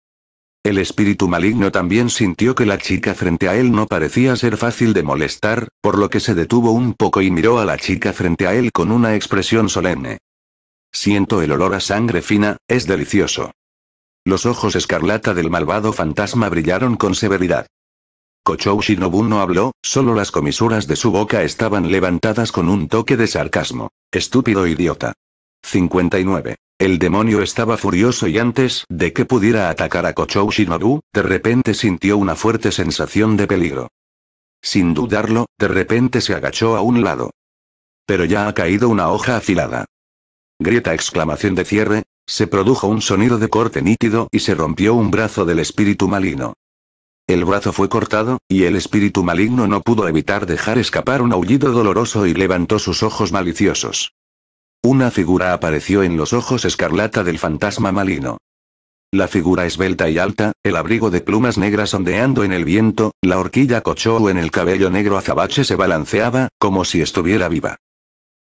El espíritu maligno también sintió que la chica frente a él no parecía ser fácil de molestar, por lo que se detuvo un poco y miró a la chica frente a él con una expresión solemne. Siento el olor a sangre fina, es delicioso. Los ojos escarlata del malvado fantasma brillaron con severidad. Kochou Shinobu no habló, solo las comisuras de su boca estaban levantadas con un toque de sarcasmo. Estúpido idiota. 59. El demonio estaba furioso y antes de que pudiera atacar a Kochou Shinobu, de repente sintió una fuerte sensación de peligro. Sin dudarlo, de repente se agachó a un lado. Pero ya ha caído una hoja afilada. Grieta exclamación de cierre, se produjo un sonido de corte nítido y se rompió un brazo del espíritu maligno. El brazo fue cortado, y el espíritu maligno no pudo evitar dejar escapar un aullido doloroso y levantó sus ojos maliciosos. Una figura apareció en los ojos escarlata del fantasma maligno. La figura esbelta y alta, el abrigo de plumas negras ondeando en el viento, la horquilla o en el cabello negro azabache se balanceaba, como si estuviera viva.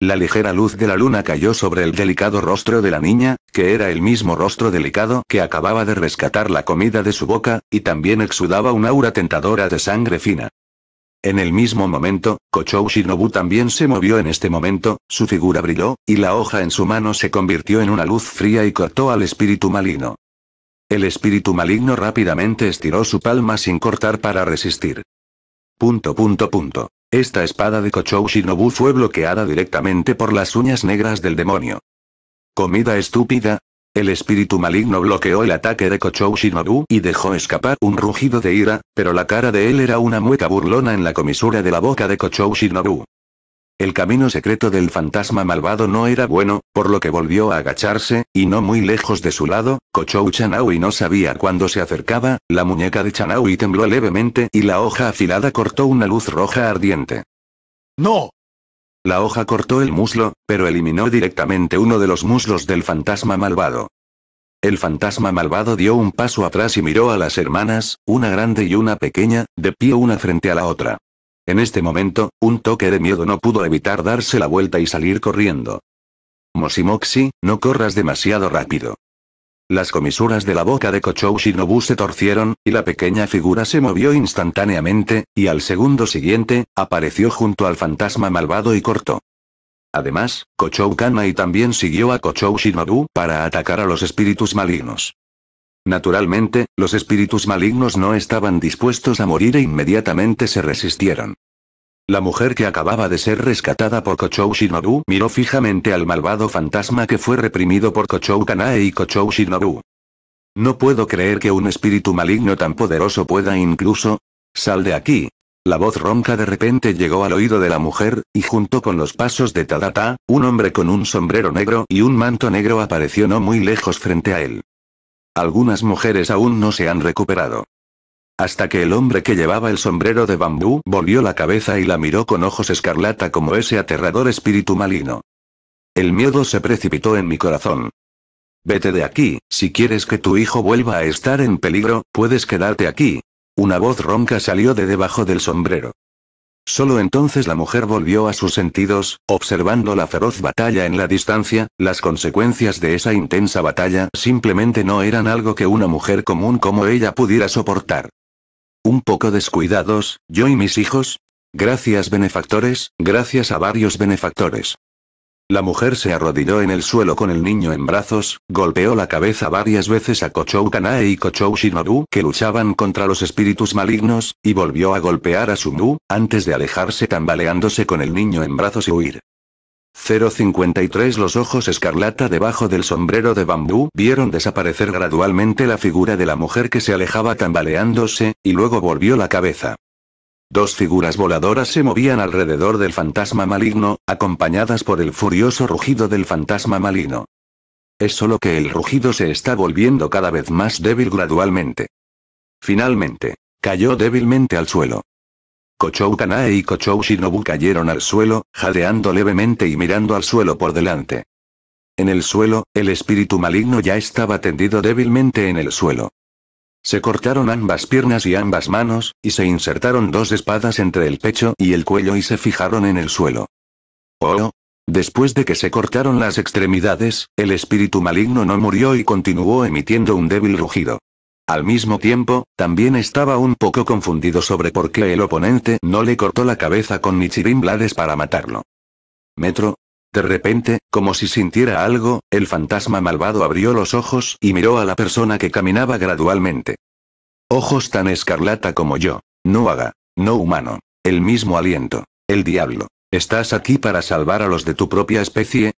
La ligera luz de la luna cayó sobre el delicado rostro de la niña, que era el mismo rostro delicado que acababa de rescatar la comida de su boca, y también exudaba una aura tentadora de sangre fina. En el mismo momento, Kochou Shinobu también se movió en este momento, su figura brilló, y la hoja en su mano se convirtió en una luz fría y cortó al espíritu maligno. El espíritu maligno rápidamente estiró su palma sin cortar para resistir. Punto punto punto. Esta espada de Kochou Shinobu fue bloqueada directamente por las uñas negras del demonio. Comida estúpida. El espíritu maligno bloqueó el ataque de Kochou Shinobu y dejó escapar un rugido de ira, pero la cara de él era una mueca burlona en la comisura de la boca de Kochou Shinobu. El camino secreto del fantasma malvado no era bueno, por lo que volvió a agacharse, y no muy lejos de su lado, Kochou Chanaui no sabía cuándo se acercaba, la muñeca de Chanaui tembló levemente y la hoja afilada cortó una luz roja ardiente. ¡No! La hoja cortó el muslo, pero eliminó directamente uno de los muslos del fantasma malvado. El fantasma malvado dio un paso atrás y miró a las hermanas, una grande y una pequeña, de pie una frente a la otra. En este momento, un toque de miedo no pudo evitar darse la vuelta y salir corriendo. Mosimoxi, no corras demasiado rápido. Las comisuras de la boca de Kochou Shinobu se torcieron, y la pequeña figura se movió instantáneamente, y al segundo siguiente, apareció junto al fantasma malvado y cortó. Además, Kochou Kanai también siguió a Kochou Shinobu para atacar a los espíritus malignos. Naturalmente, los espíritus malignos no estaban dispuestos a morir e inmediatamente se resistieron. La mujer que acababa de ser rescatada por Kochou Shinobu miró fijamente al malvado fantasma que fue reprimido por Kochou Kanae y Kochou Shinobu. No puedo creer que un espíritu maligno tan poderoso pueda incluso... Sal de aquí. La voz ronca de repente llegó al oído de la mujer, y junto con los pasos de Tadata, un hombre con un sombrero negro y un manto negro apareció no muy lejos frente a él. Algunas mujeres aún no se han recuperado. Hasta que el hombre que llevaba el sombrero de bambú volvió la cabeza y la miró con ojos escarlata como ese aterrador espíritu maligno. El miedo se precipitó en mi corazón. Vete de aquí, si quieres que tu hijo vuelva a estar en peligro, puedes quedarte aquí. Una voz ronca salió de debajo del sombrero. Solo entonces la mujer volvió a sus sentidos, observando la feroz batalla en la distancia, las consecuencias de esa intensa batalla simplemente no eran algo que una mujer común como ella pudiera soportar. Un poco descuidados, yo y mis hijos. Gracias benefactores, gracias a varios benefactores. La mujer se arrodilló en el suelo con el niño en brazos, golpeó la cabeza varias veces a Kochou Kanae y Kochou Shinobu que luchaban contra los espíritus malignos, y volvió a golpear a Sumu, antes de alejarse tambaleándose con el niño en brazos y huir. 053 Los ojos escarlata debajo del sombrero de bambú vieron desaparecer gradualmente la figura de la mujer que se alejaba tambaleándose, y luego volvió la cabeza. Dos figuras voladoras se movían alrededor del fantasma maligno, acompañadas por el furioso rugido del fantasma maligno. Es solo que el rugido se está volviendo cada vez más débil gradualmente. Finalmente, cayó débilmente al suelo. Kochou Kanae y Kochou Shinobu cayeron al suelo, jadeando levemente y mirando al suelo por delante. En el suelo, el espíritu maligno ya estaba tendido débilmente en el suelo. Se cortaron ambas piernas y ambas manos, y se insertaron dos espadas entre el pecho y el cuello y se fijaron en el suelo. Oh. Después de que se cortaron las extremidades, el espíritu maligno no murió y continuó emitiendo un débil rugido. Al mismo tiempo, también estaba un poco confundido sobre por qué el oponente no le cortó la cabeza con Nichirin Blades para matarlo. Metro, de repente, como si sintiera algo, el fantasma malvado abrió los ojos y miró a la persona que caminaba gradualmente. Ojos tan escarlata como yo. No haga. No humano. El mismo aliento. El diablo. ¿Estás aquí para salvar a los de tu propia especie?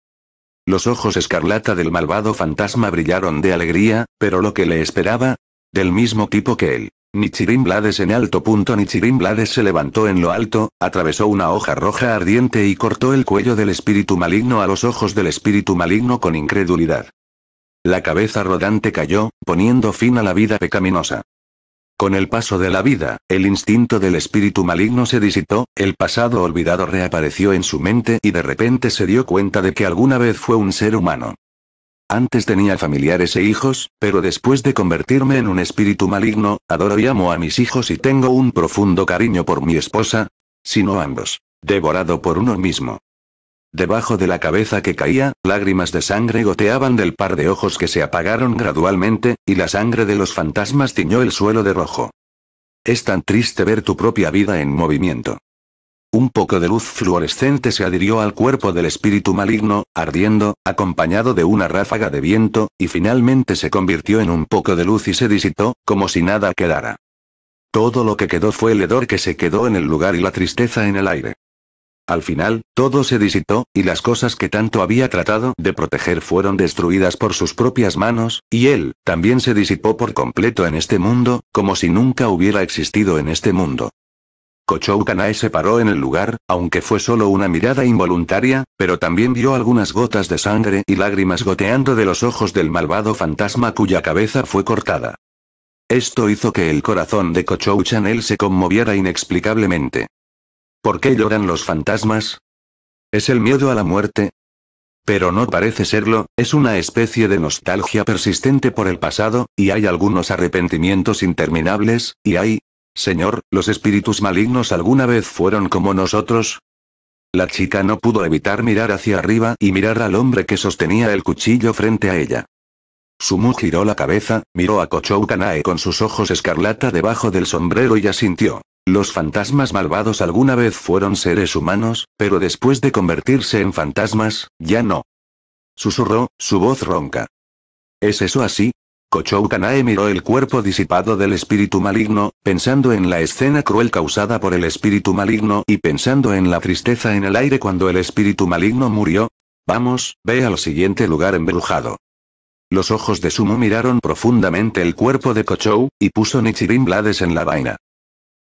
Los ojos escarlata del malvado fantasma brillaron de alegría, pero lo que le esperaba, del mismo tipo que él. Nichirin Blades en alto punto Nichirin Blades se levantó en lo alto, atravesó una hoja roja ardiente y cortó el cuello del espíritu maligno a los ojos del espíritu maligno con incredulidad. La cabeza rodante cayó, poniendo fin a la vida pecaminosa. Con el paso de la vida, el instinto del espíritu maligno se disipó, el pasado olvidado reapareció en su mente y de repente se dio cuenta de que alguna vez fue un ser humano. Antes tenía familiares e hijos, pero después de convertirme en un espíritu maligno, adoro y amo a mis hijos y tengo un profundo cariño por mi esposa, sino ambos, devorado por uno mismo. Debajo de la cabeza que caía, lágrimas de sangre goteaban del par de ojos que se apagaron gradualmente, y la sangre de los fantasmas tiñó el suelo de rojo. Es tan triste ver tu propia vida en movimiento. Un poco de luz fluorescente se adhirió al cuerpo del espíritu maligno, ardiendo, acompañado de una ráfaga de viento, y finalmente se convirtió en un poco de luz y se disitó, como si nada quedara. Todo lo que quedó fue el hedor que se quedó en el lugar y la tristeza en el aire. Al final, todo se disitó, y las cosas que tanto había tratado de proteger fueron destruidas por sus propias manos, y él, también se disipó por completo en este mundo, como si nunca hubiera existido en este mundo. Kochoukanai se paró en el lugar, aunque fue solo una mirada involuntaria, pero también vio algunas gotas de sangre y lágrimas goteando de los ojos del malvado fantasma cuya cabeza fue cortada. Esto hizo que el corazón de Kochou Chanel se conmoviera inexplicablemente. ¿Por qué lloran los fantasmas? ¿Es el miedo a la muerte? Pero no parece serlo, es una especie de nostalgia persistente por el pasado, y hay algunos arrepentimientos interminables, y hay, Señor, ¿los espíritus malignos alguna vez fueron como nosotros? La chica no pudo evitar mirar hacia arriba y mirar al hombre que sostenía el cuchillo frente a ella. Sumu giró la cabeza, miró a Kochou Kanae con sus ojos escarlata debajo del sombrero y asintió. Los fantasmas malvados alguna vez fueron seres humanos, pero después de convertirse en fantasmas, ya no. Susurró, su voz ronca. ¿Es eso así? Kochou-Kanae miró el cuerpo disipado del espíritu maligno, pensando en la escena cruel causada por el espíritu maligno y pensando en la tristeza en el aire cuando el espíritu maligno murió. Vamos, ve al siguiente lugar embrujado. Los ojos de Sumu miraron profundamente el cuerpo de Kochou, y puso Nichirin Blades en la vaina.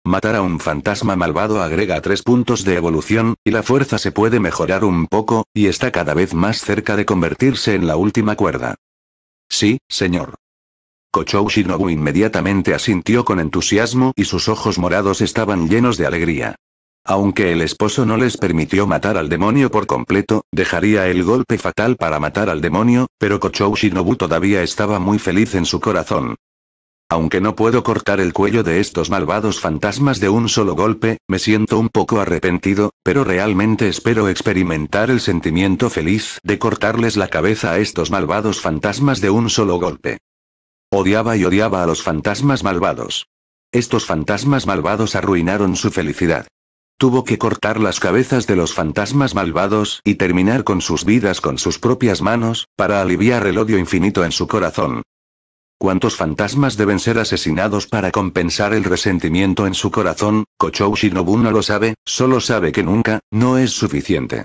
Matar a un fantasma malvado agrega tres puntos de evolución, y la fuerza se puede mejorar un poco, y está cada vez más cerca de convertirse en la última cuerda. Sí, señor. Kochou Shinobu inmediatamente asintió con entusiasmo y sus ojos morados estaban llenos de alegría. Aunque el esposo no les permitió matar al demonio por completo, dejaría el golpe fatal para matar al demonio, pero Kochou Shinobu todavía estaba muy feliz en su corazón. Aunque no puedo cortar el cuello de estos malvados fantasmas de un solo golpe, me siento un poco arrepentido, pero realmente espero experimentar el sentimiento feliz de cortarles la cabeza a estos malvados fantasmas de un solo golpe. Odiaba y odiaba a los fantasmas malvados. Estos fantasmas malvados arruinaron su felicidad. Tuvo que cortar las cabezas de los fantasmas malvados y terminar con sus vidas con sus propias manos, para aliviar el odio infinito en su corazón. ¿Cuántos fantasmas deben ser asesinados para compensar el resentimiento en su corazón? Kochou Shinobu no lo sabe, solo sabe que nunca, no es suficiente.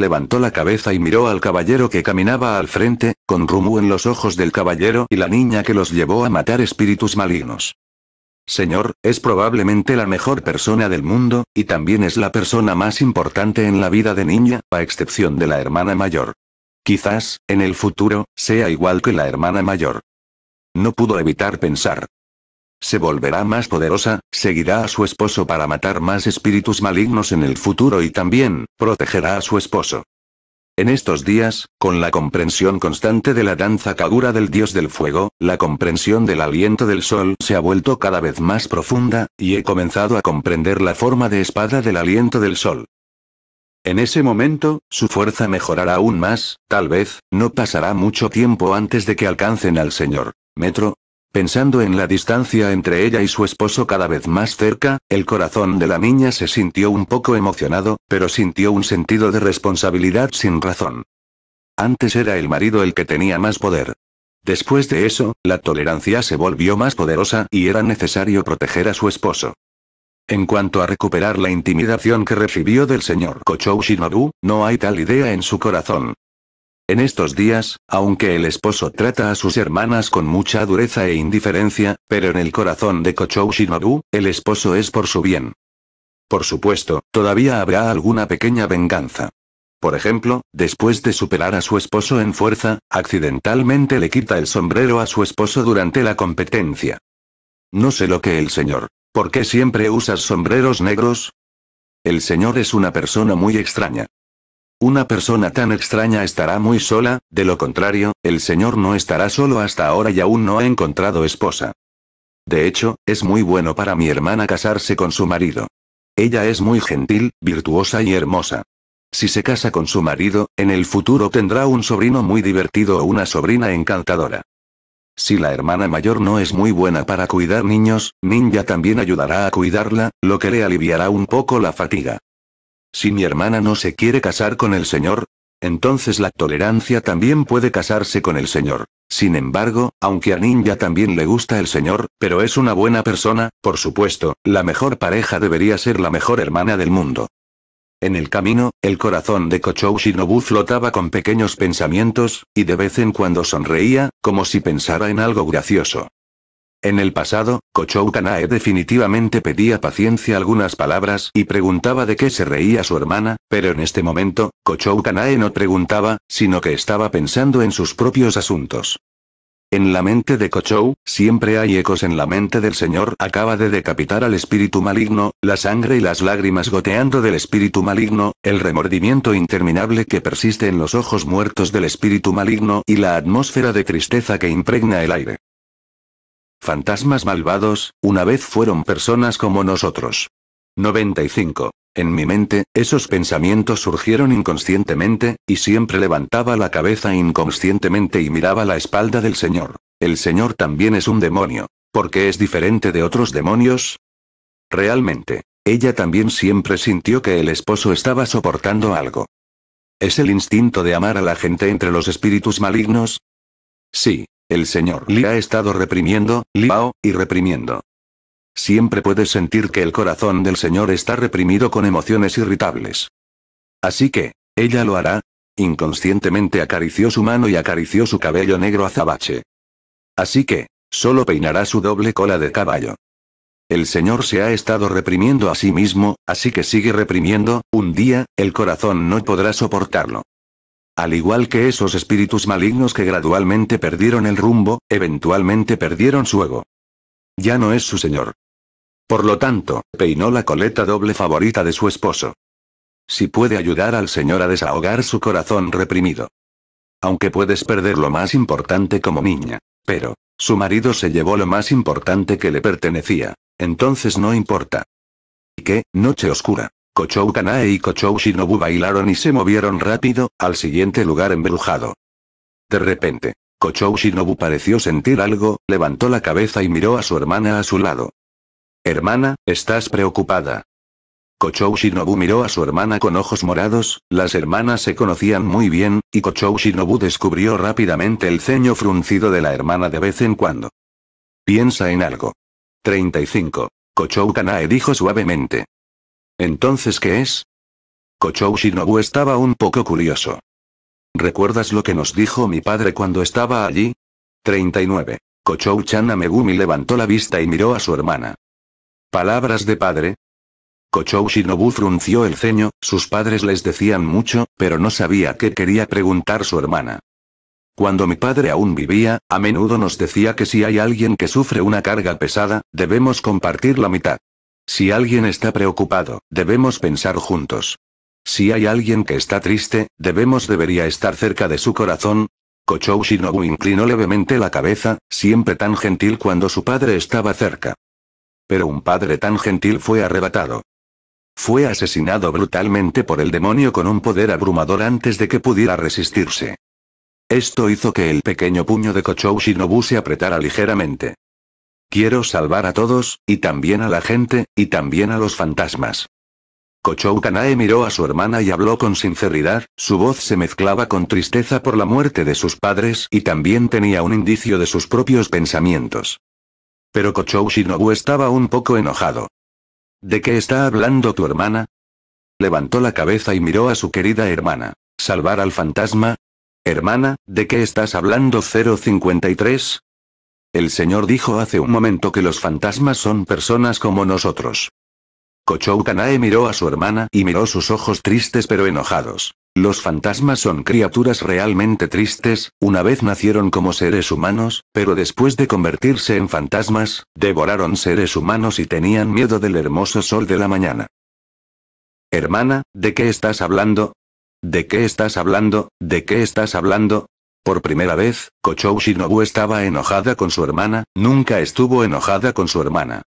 Levantó la cabeza y miró al caballero que caminaba al frente, con rumú en los ojos del caballero y la niña que los llevó a matar espíritus malignos. Señor, es probablemente la mejor persona del mundo, y también es la persona más importante en la vida de niña, a excepción de la hermana mayor. Quizás, en el futuro, sea igual que la hermana mayor. No pudo evitar pensar, se volverá más poderosa, seguirá a su esposo para matar más espíritus malignos en el futuro y también, protegerá a su esposo. En estos días, con la comprensión constante de la danza Kagura del dios del fuego, la comprensión del aliento del sol se ha vuelto cada vez más profunda, y he comenzado a comprender la forma de espada del aliento del sol. En ese momento, su fuerza mejorará aún más, tal vez, no pasará mucho tiempo antes de que alcancen al Señor. Metro, Pensando en la distancia entre ella y su esposo cada vez más cerca, el corazón de la niña se sintió un poco emocionado, pero sintió un sentido de responsabilidad sin razón. Antes era el marido el que tenía más poder. Después de eso, la tolerancia se volvió más poderosa y era necesario proteger a su esposo. En cuanto a recuperar la intimidación que recibió del señor Kochou Shinobu, no hay tal idea en su corazón. En estos días, aunque el esposo trata a sus hermanas con mucha dureza e indiferencia, pero en el corazón de Kochou Shinobu, el esposo es por su bien. Por supuesto, todavía habrá alguna pequeña venganza. Por ejemplo, después de superar a su esposo en fuerza, accidentalmente le quita el sombrero a su esposo durante la competencia. No sé lo que el señor. ¿Por qué siempre usas sombreros negros? El señor es una persona muy extraña. Una persona tan extraña estará muy sola, de lo contrario, el señor no estará solo hasta ahora y aún no ha encontrado esposa. De hecho, es muy bueno para mi hermana casarse con su marido. Ella es muy gentil, virtuosa y hermosa. Si se casa con su marido, en el futuro tendrá un sobrino muy divertido o una sobrina encantadora. Si la hermana mayor no es muy buena para cuidar niños, Ninja también ayudará a cuidarla, lo que le aliviará un poco la fatiga. Si mi hermana no se quiere casar con el señor, entonces la tolerancia también puede casarse con el señor. Sin embargo, aunque a Ninja también le gusta el señor, pero es una buena persona, por supuesto, la mejor pareja debería ser la mejor hermana del mundo. En el camino, el corazón de Kochou Shinobu flotaba con pequeños pensamientos, y de vez en cuando sonreía, como si pensara en algo gracioso. En el pasado, Kochou-Kanae definitivamente pedía paciencia algunas palabras y preguntaba de qué se reía su hermana, pero en este momento, Kochou-Kanae no preguntaba, sino que estaba pensando en sus propios asuntos. En la mente de Kochou, siempre hay ecos en la mente del Señor acaba de decapitar al espíritu maligno, la sangre y las lágrimas goteando del espíritu maligno, el remordimiento interminable que persiste en los ojos muertos del espíritu maligno y la atmósfera de tristeza que impregna el aire. Fantasmas malvados, una vez fueron personas como nosotros. 95. En mi mente, esos pensamientos surgieron inconscientemente, y siempre levantaba la cabeza inconscientemente y miraba la espalda del Señor. El Señor también es un demonio. ¿Por qué es diferente de otros demonios? Realmente, ella también siempre sintió que el esposo estaba soportando algo. ¿Es el instinto de amar a la gente entre los espíritus malignos? Sí, el señor Li ha estado reprimiendo, Liao, y reprimiendo. Siempre puedes sentir que el corazón del señor está reprimido con emociones irritables. Así que, ella lo hará. Inconscientemente acarició su mano y acarició su cabello negro azabache. Así que, solo peinará su doble cola de caballo. El Señor se ha estado reprimiendo a sí mismo, así que sigue reprimiendo, un día, el corazón no podrá soportarlo. Al igual que esos espíritus malignos que gradualmente perdieron el rumbo, eventualmente perdieron su ego. Ya no es su señor. Por lo tanto, peinó la coleta doble favorita de su esposo. Si puede ayudar al señor a desahogar su corazón reprimido. Aunque puedes perder lo más importante como niña. Pero, su marido se llevó lo más importante que le pertenecía. Entonces no importa. ¿Y qué, noche oscura? Kochou Kanae y Kochou Shinobu bailaron y se movieron rápido, al siguiente lugar embrujado. De repente, Kochou Shinobu pareció sentir algo, levantó la cabeza y miró a su hermana a su lado. Hermana, estás preocupada. Kochou Shinobu miró a su hermana con ojos morados, las hermanas se conocían muy bien, y Kochou Shinobu descubrió rápidamente el ceño fruncido de la hermana de vez en cuando. Piensa en algo. 35. Kochou Kanae dijo suavemente. ¿Entonces qué es? Kochou Shinobu estaba un poco curioso. ¿Recuerdas lo que nos dijo mi padre cuando estaba allí? 39. Kochou Chan Megumi levantó la vista y miró a su hermana. ¿Palabras de padre? Kochou Shinobu frunció el ceño, sus padres les decían mucho, pero no sabía qué quería preguntar su hermana. Cuando mi padre aún vivía, a menudo nos decía que si hay alguien que sufre una carga pesada, debemos compartir la mitad. Si alguien está preocupado, debemos pensar juntos. Si hay alguien que está triste, debemos debería estar cerca de su corazón. Kochou Shinobu inclinó levemente la cabeza, siempre tan gentil cuando su padre estaba cerca. Pero un padre tan gentil fue arrebatado. Fue asesinado brutalmente por el demonio con un poder abrumador antes de que pudiera resistirse. Esto hizo que el pequeño puño de Kochou Shinobu se apretara ligeramente. Quiero salvar a todos, y también a la gente, y también a los fantasmas. Kochou Kanae miró a su hermana y habló con sinceridad, su voz se mezclaba con tristeza por la muerte de sus padres y también tenía un indicio de sus propios pensamientos. Pero Kochou Shinobu estaba un poco enojado. ¿De qué está hablando tu hermana? Levantó la cabeza y miró a su querida hermana. ¿Salvar al fantasma? Hermana, ¿de qué estás hablando 053? El señor dijo hace un momento que los fantasmas son personas como nosotros. Kochou Kanae miró a su hermana y miró sus ojos tristes pero enojados. Los fantasmas son criaturas realmente tristes, una vez nacieron como seres humanos, pero después de convertirse en fantasmas, devoraron seres humanos y tenían miedo del hermoso sol de la mañana. Hermana, ¿de qué estás hablando? ¿De qué estás hablando? ¿De qué estás hablando? Por primera vez, Kochou Shinobu estaba enojada con su hermana, nunca estuvo enojada con su hermana.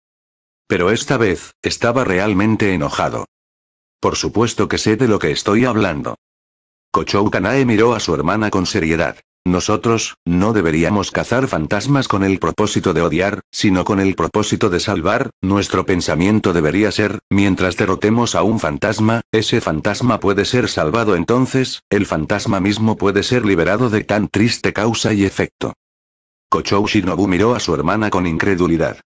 Pero esta vez, estaba realmente enojado. Por supuesto que sé de lo que estoy hablando. Kochou Kanae miró a su hermana con seriedad. Nosotros, no deberíamos cazar fantasmas con el propósito de odiar, sino con el propósito de salvar, nuestro pensamiento debería ser, mientras derrotemos a un fantasma, ese fantasma puede ser salvado entonces, el fantasma mismo puede ser liberado de tan triste causa y efecto. Kochou Shinobu miró a su hermana con incredulidad.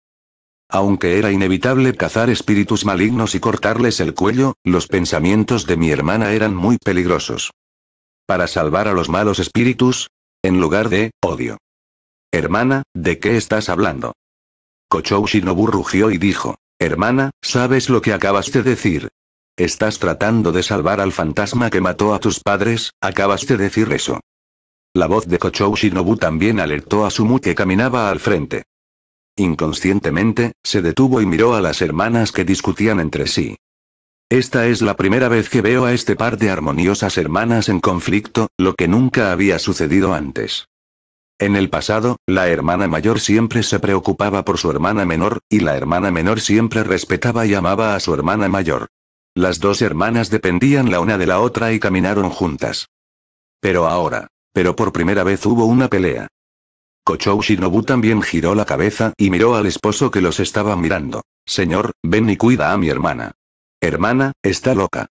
Aunque era inevitable cazar espíritus malignos y cortarles el cuello, los pensamientos de mi hermana eran muy peligrosos. Para salvar a los malos espíritus, en lugar de odio. Hermana, ¿de qué estás hablando? Kochou Shinobu rugió y dijo, Hermana, ¿sabes lo que acabas de decir? Estás tratando de salvar al fantasma que mató a tus padres, acabas de decir eso. La voz de Kochou Shinobu también alertó a Sumu que caminaba al frente. Inconscientemente, se detuvo y miró a las hermanas que discutían entre sí. Esta es la primera vez que veo a este par de armoniosas hermanas en conflicto, lo que nunca había sucedido antes. En el pasado, la hermana mayor siempre se preocupaba por su hermana menor, y la hermana menor siempre respetaba y amaba a su hermana mayor. Las dos hermanas dependían la una de la otra y caminaron juntas. Pero ahora, pero por primera vez hubo una pelea. Kochou Shinobu también giró la cabeza y miró al esposo que los estaba mirando. Señor, ven y cuida a mi hermana. Hermana, está loca.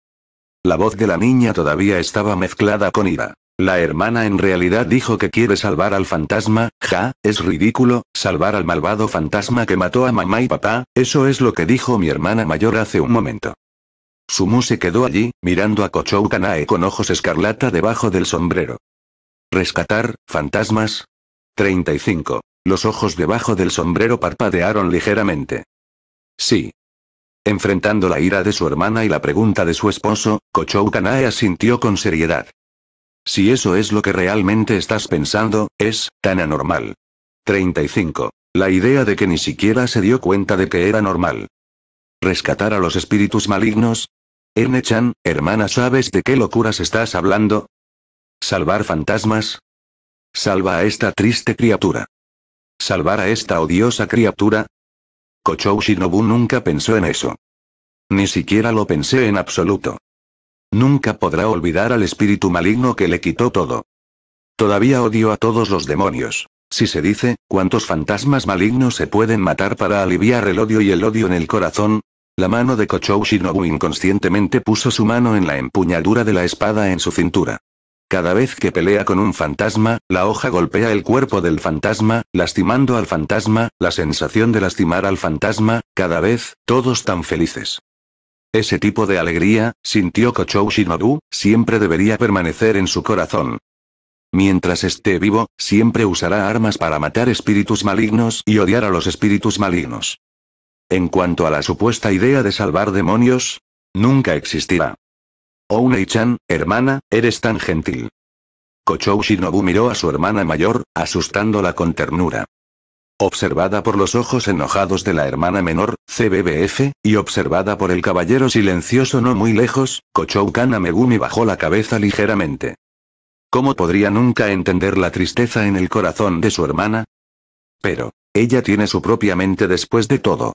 La voz de la niña todavía estaba mezclada con ira. La hermana en realidad dijo que quiere salvar al fantasma, ja, es ridículo, salvar al malvado fantasma que mató a mamá y papá, eso es lo que dijo mi hermana mayor hace un momento. Sumu se quedó allí, mirando a Kochou Kanae con ojos escarlata debajo del sombrero. Rescatar, fantasmas. 35. Los ojos debajo del sombrero parpadearon ligeramente. Sí, Enfrentando la ira de su hermana y la pregunta de su esposo, Kochou Kanae asintió con seriedad. Si eso es lo que realmente estás pensando, es, tan anormal. 35. La idea de que ni siquiera se dio cuenta de que era normal. ¿Rescatar a los espíritus malignos? Erne-chan, hermana, ¿sabes de qué locuras estás hablando? ¿Salvar fantasmas? Salva a esta triste criatura. Salvar a esta odiosa criatura, Kochou Shinobu nunca pensó en eso. Ni siquiera lo pensé en absoluto. Nunca podrá olvidar al espíritu maligno que le quitó todo. Todavía odio a todos los demonios. Si se dice, ¿cuántos fantasmas malignos se pueden matar para aliviar el odio y el odio en el corazón? La mano de Kochou Shinobu inconscientemente puso su mano en la empuñadura de la espada en su cintura. Cada vez que pelea con un fantasma, la hoja golpea el cuerpo del fantasma, lastimando al fantasma, la sensación de lastimar al fantasma, cada vez, todos tan felices. Ese tipo de alegría, sintió Kochou Shinobu, siempre debería permanecer en su corazón. Mientras esté vivo, siempre usará armas para matar espíritus malignos y odiar a los espíritus malignos. En cuanto a la supuesta idea de salvar demonios, nunca existirá. Ounei-chan, hermana, eres tan gentil. Kochou Shinobu miró a su hermana mayor, asustándola con ternura. Observada por los ojos enojados de la hermana menor, CBBF, y observada por el caballero silencioso no muy lejos, Kochou Kanamegumi bajó la cabeza ligeramente. ¿Cómo podría nunca entender la tristeza en el corazón de su hermana? Pero, ella tiene su propia mente después de todo.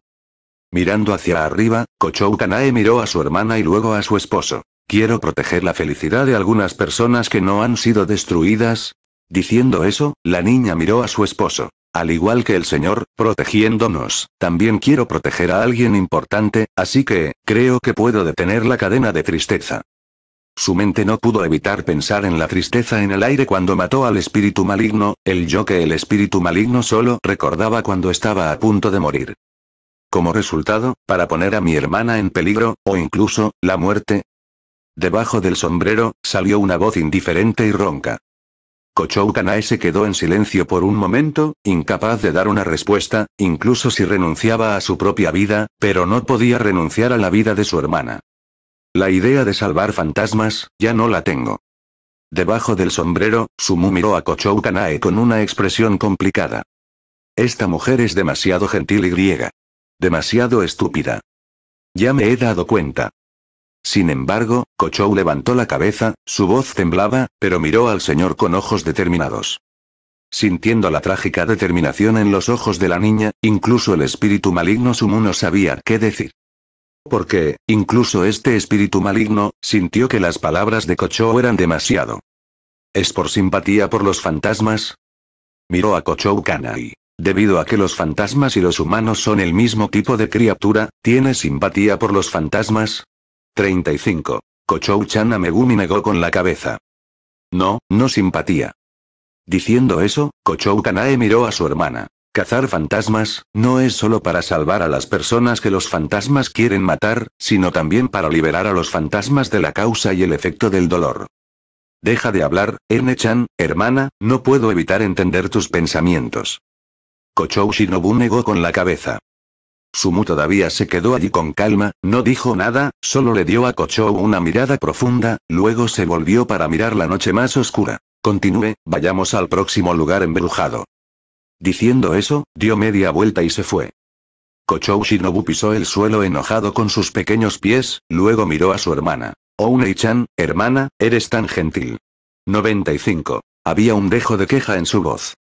Mirando hacia arriba, Kochou Kanae miró a su hermana y luego a su esposo. Quiero proteger la felicidad de algunas personas que no han sido destruidas. Diciendo eso, la niña miró a su esposo. Al igual que el Señor, protegiéndonos, también quiero proteger a alguien importante, así que, creo que puedo detener la cadena de tristeza. Su mente no pudo evitar pensar en la tristeza en el aire cuando mató al espíritu maligno, el yo que el espíritu maligno solo recordaba cuando estaba a punto de morir. Como resultado, para poner a mi hermana en peligro, o incluso, la muerte, Debajo del sombrero, salió una voz indiferente y ronca. Kochou Kanae se quedó en silencio por un momento, incapaz de dar una respuesta, incluso si renunciaba a su propia vida, pero no podía renunciar a la vida de su hermana. La idea de salvar fantasmas, ya no la tengo. Debajo del sombrero, Sumu miró a Kochou Kanae con una expresión complicada. Esta mujer es demasiado gentil y griega. Demasiado estúpida. Ya me he dado cuenta, sin embargo, Kochou levantó la cabeza, su voz temblaba, pero miró al señor con ojos determinados. Sintiendo la trágica determinación en los ojos de la niña, incluso el espíritu maligno Sumu no sabía qué decir. Porque, incluso este espíritu maligno, sintió que las palabras de Kochou eran demasiado. ¿Es por simpatía por los fantasmas? Miró a Kana y, Debido a que los fantasmas y los humanos son el mismo tipo de criatura, ¿tiene simpatía por los fantasmas? 35. a Megumi negó con la cabeza. No, no simpatía. Diciendo eso, Kochou Kanae miró a su hermana. Cazar fantasmas, no es solo para salvar a las personas que los fantasmas quieren matar, sino también para liberar a los fantasmas de la causa y el efecto del dolor. Deja de hablar, Erne-chan, hermana, no puedo evitar entender tus pensamientos. Kochou Shinobu negó con la cabeza. Sumu todavía se quedó allí con calma, no dijo nada, solo le dio a Kochou una mirada profunda, luego se volvió para mirar la noche más oscura. Continúe, vayamos al próximo lugar embrujado. Diciendo eso, dio media vuelta y se fue. Kochou Shinobu pisó el suelo enojado con sus pequeños pies, luego miró a su hermana. Ounei-chan, hermana, eres tan gentil. 95. Había un dejo de queja en su voz.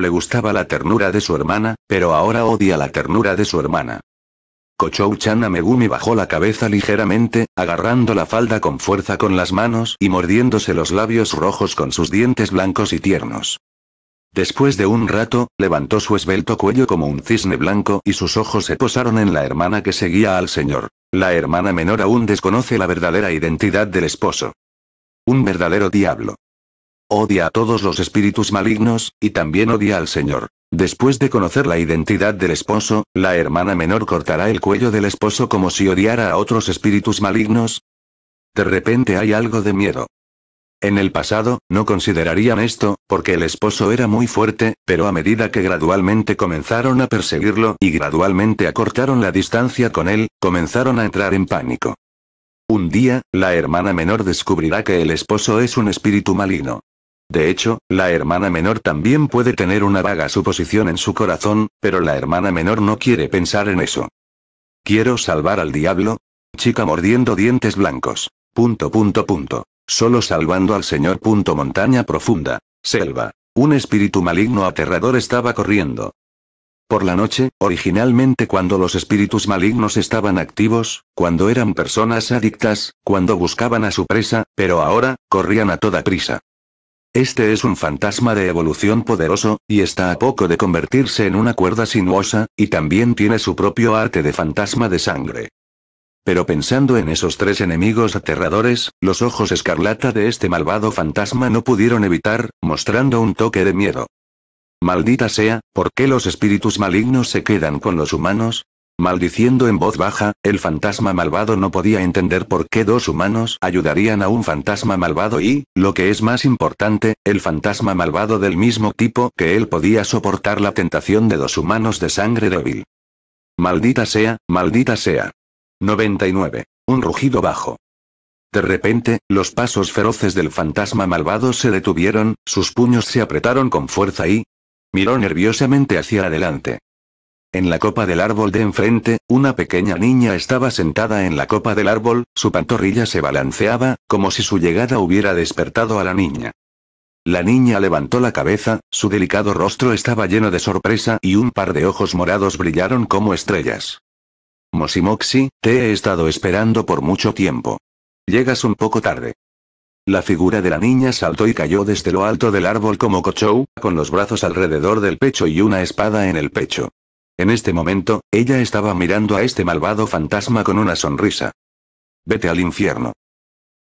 Le gustaba la ternura de su hermana, pero ahora odia la ternura de su hermana. Kochouchan Megumi bajó la cabeza ligeramente, agarrando la falda con fuerza con las manos y mordiéndose los labios rojos con sus dientes blancos y tiernos. Después de un rato, levantó su esbelto cuello como un cisne blanco y sus ojos se posaron en la hermana que seguía al señor. La hermana menor aún desconoce la verdadera identidad del esposo. Un verdadero diablo. Odia a todos los espíritus malignos, y también odia al Señor. Después de conocer la identidad del esposo, la hermana menor cortará el cuello del esposo como si odiara a otros espíritus malignos. De repente hay algo de miedo. En el pasado, no considerarían esto, porque el esposo era muy fuerte, pero a medida que gradualmente comenzaron a perseguirlo y gradualmente acortaron la distancia con él, comenzaron a entrar en pánico. Un día, la hermana menor descubrirá que el esposo es un espíritu maligno. De hecho, la hermana menor también puede tener una vaga suposición en su corazón, pero la hermana menor no quiere pensar en eso. Quiero salvar al diablo. Chica mordiendo dientes blancos. Punto punto punto. Solo salvando al señor. Punto montaña profunda. Selva. Un espíritu maligno aterrador estaba corriendo. Por la noche, originalmente cuando los espíritus malignos estaban activos, cuando eran personas adictas, cuando buscaban a su presa, pero ahora, corrían a toda prisa. Este es un fantasma de evolución poderoso, y está a poco de convertirse en una cuerda sinuosa, y también tiene su propio arte de fantasma de sangre. Pero pensando en esos tres enemigos aterradores, los ojos escarlata de este malvado fantasma no pudieron evitar, mostrando un toque de miedo. Maldita sea, ¿por qué los espíritus malignos se quedan con los humanos? Maldiciendo en voz baja, el fantasma malvado no podía entender por qué dos humanos ayudarían a un fantasma malvado y, lo que es más importante, el fantasma malvado del mismo tipo que él podía soportar la tentación de dos humanos de sangre débil. Maldita sea, maldita sea. 99. Un rugido bajo. De repente, los pasos feroces del fantasma malvado se detuvieron, sus puños se apretaron con fuerza y... miró nerviosamente hacia adelante. En la copa del árbol de enfrente, una pequeña niña estaba sentada en la copa del árbol, su pantorrilla se balanceaba, como si su llegada hubiera despertado a la niña. La niña levantó la cabeza, su delicado rostro estaba lleno de sorpresa y un par de ojos morados brillaron como estrellas. Mosimoxi, te he estado esperando por mucho tiempo. Llegas un poco tarde. La figura de la niña saltó y cayó desde lo alto del árbol como Kochou, con los brazos alrededor del pecho y una espada en el pecho. En este momento, ella estaba mirando a este malvado fantasma con una sonrisa. Vete al infierno.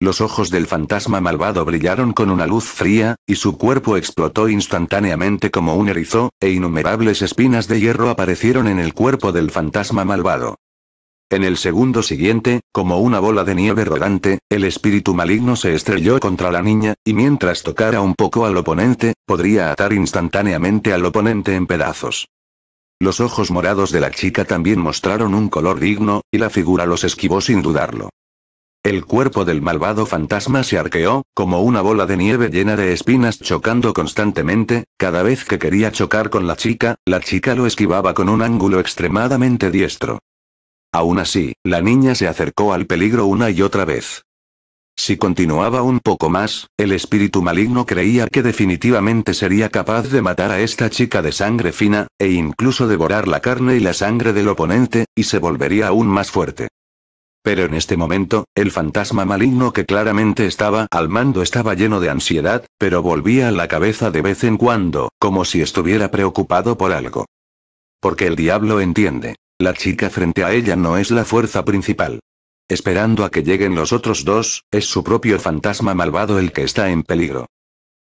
Los ojos del fantasma malvado brillaron con una luz fría, y su cuerpo explotó instantáneamente como un erizo, e innumerables espinas de hierro aparecieron en el cuerpo del fantasma malvado. En el segundo siguiente, como una bola de nieve rodante, el espíritu maligno se estrelló contra la niña, y mientras tocara un poco al oponente, podría atar instantáneamente al oponente en pedazos. Los ojos morados de la chica también mostraron un color digno, y la figura los esquivó sin dudarlo. El cuerpo del malvado fantasma se arqueó, como una bola de nieve llena de espinas chocando constantemente, cada vez que quería chocar con la chica, la chica lo esquivaba con un ángulo extremadamente diestro. Aún así, la niña se acercó al peligro una y otra vez. Si continuaba un poco más, el espíritu maligno creía que definitivamente sería capaz de matar a esta chica de sangre fina, e incluso devorar la carne y la sangre del oponente, y se volvería aún más fuerte. Pero en este momento, el fantasma maligno que claramente estaba al mando estaba lleno de ansiedad, pero volvía la cabeza de vez en cuando, como si estuviera preocupado por algo. Porque el diablo entiende. La chica frente a ella no es la fuerza principal. Esperando a que lleguen los otros dos, es su propio fantasma malvado el que está en peligro.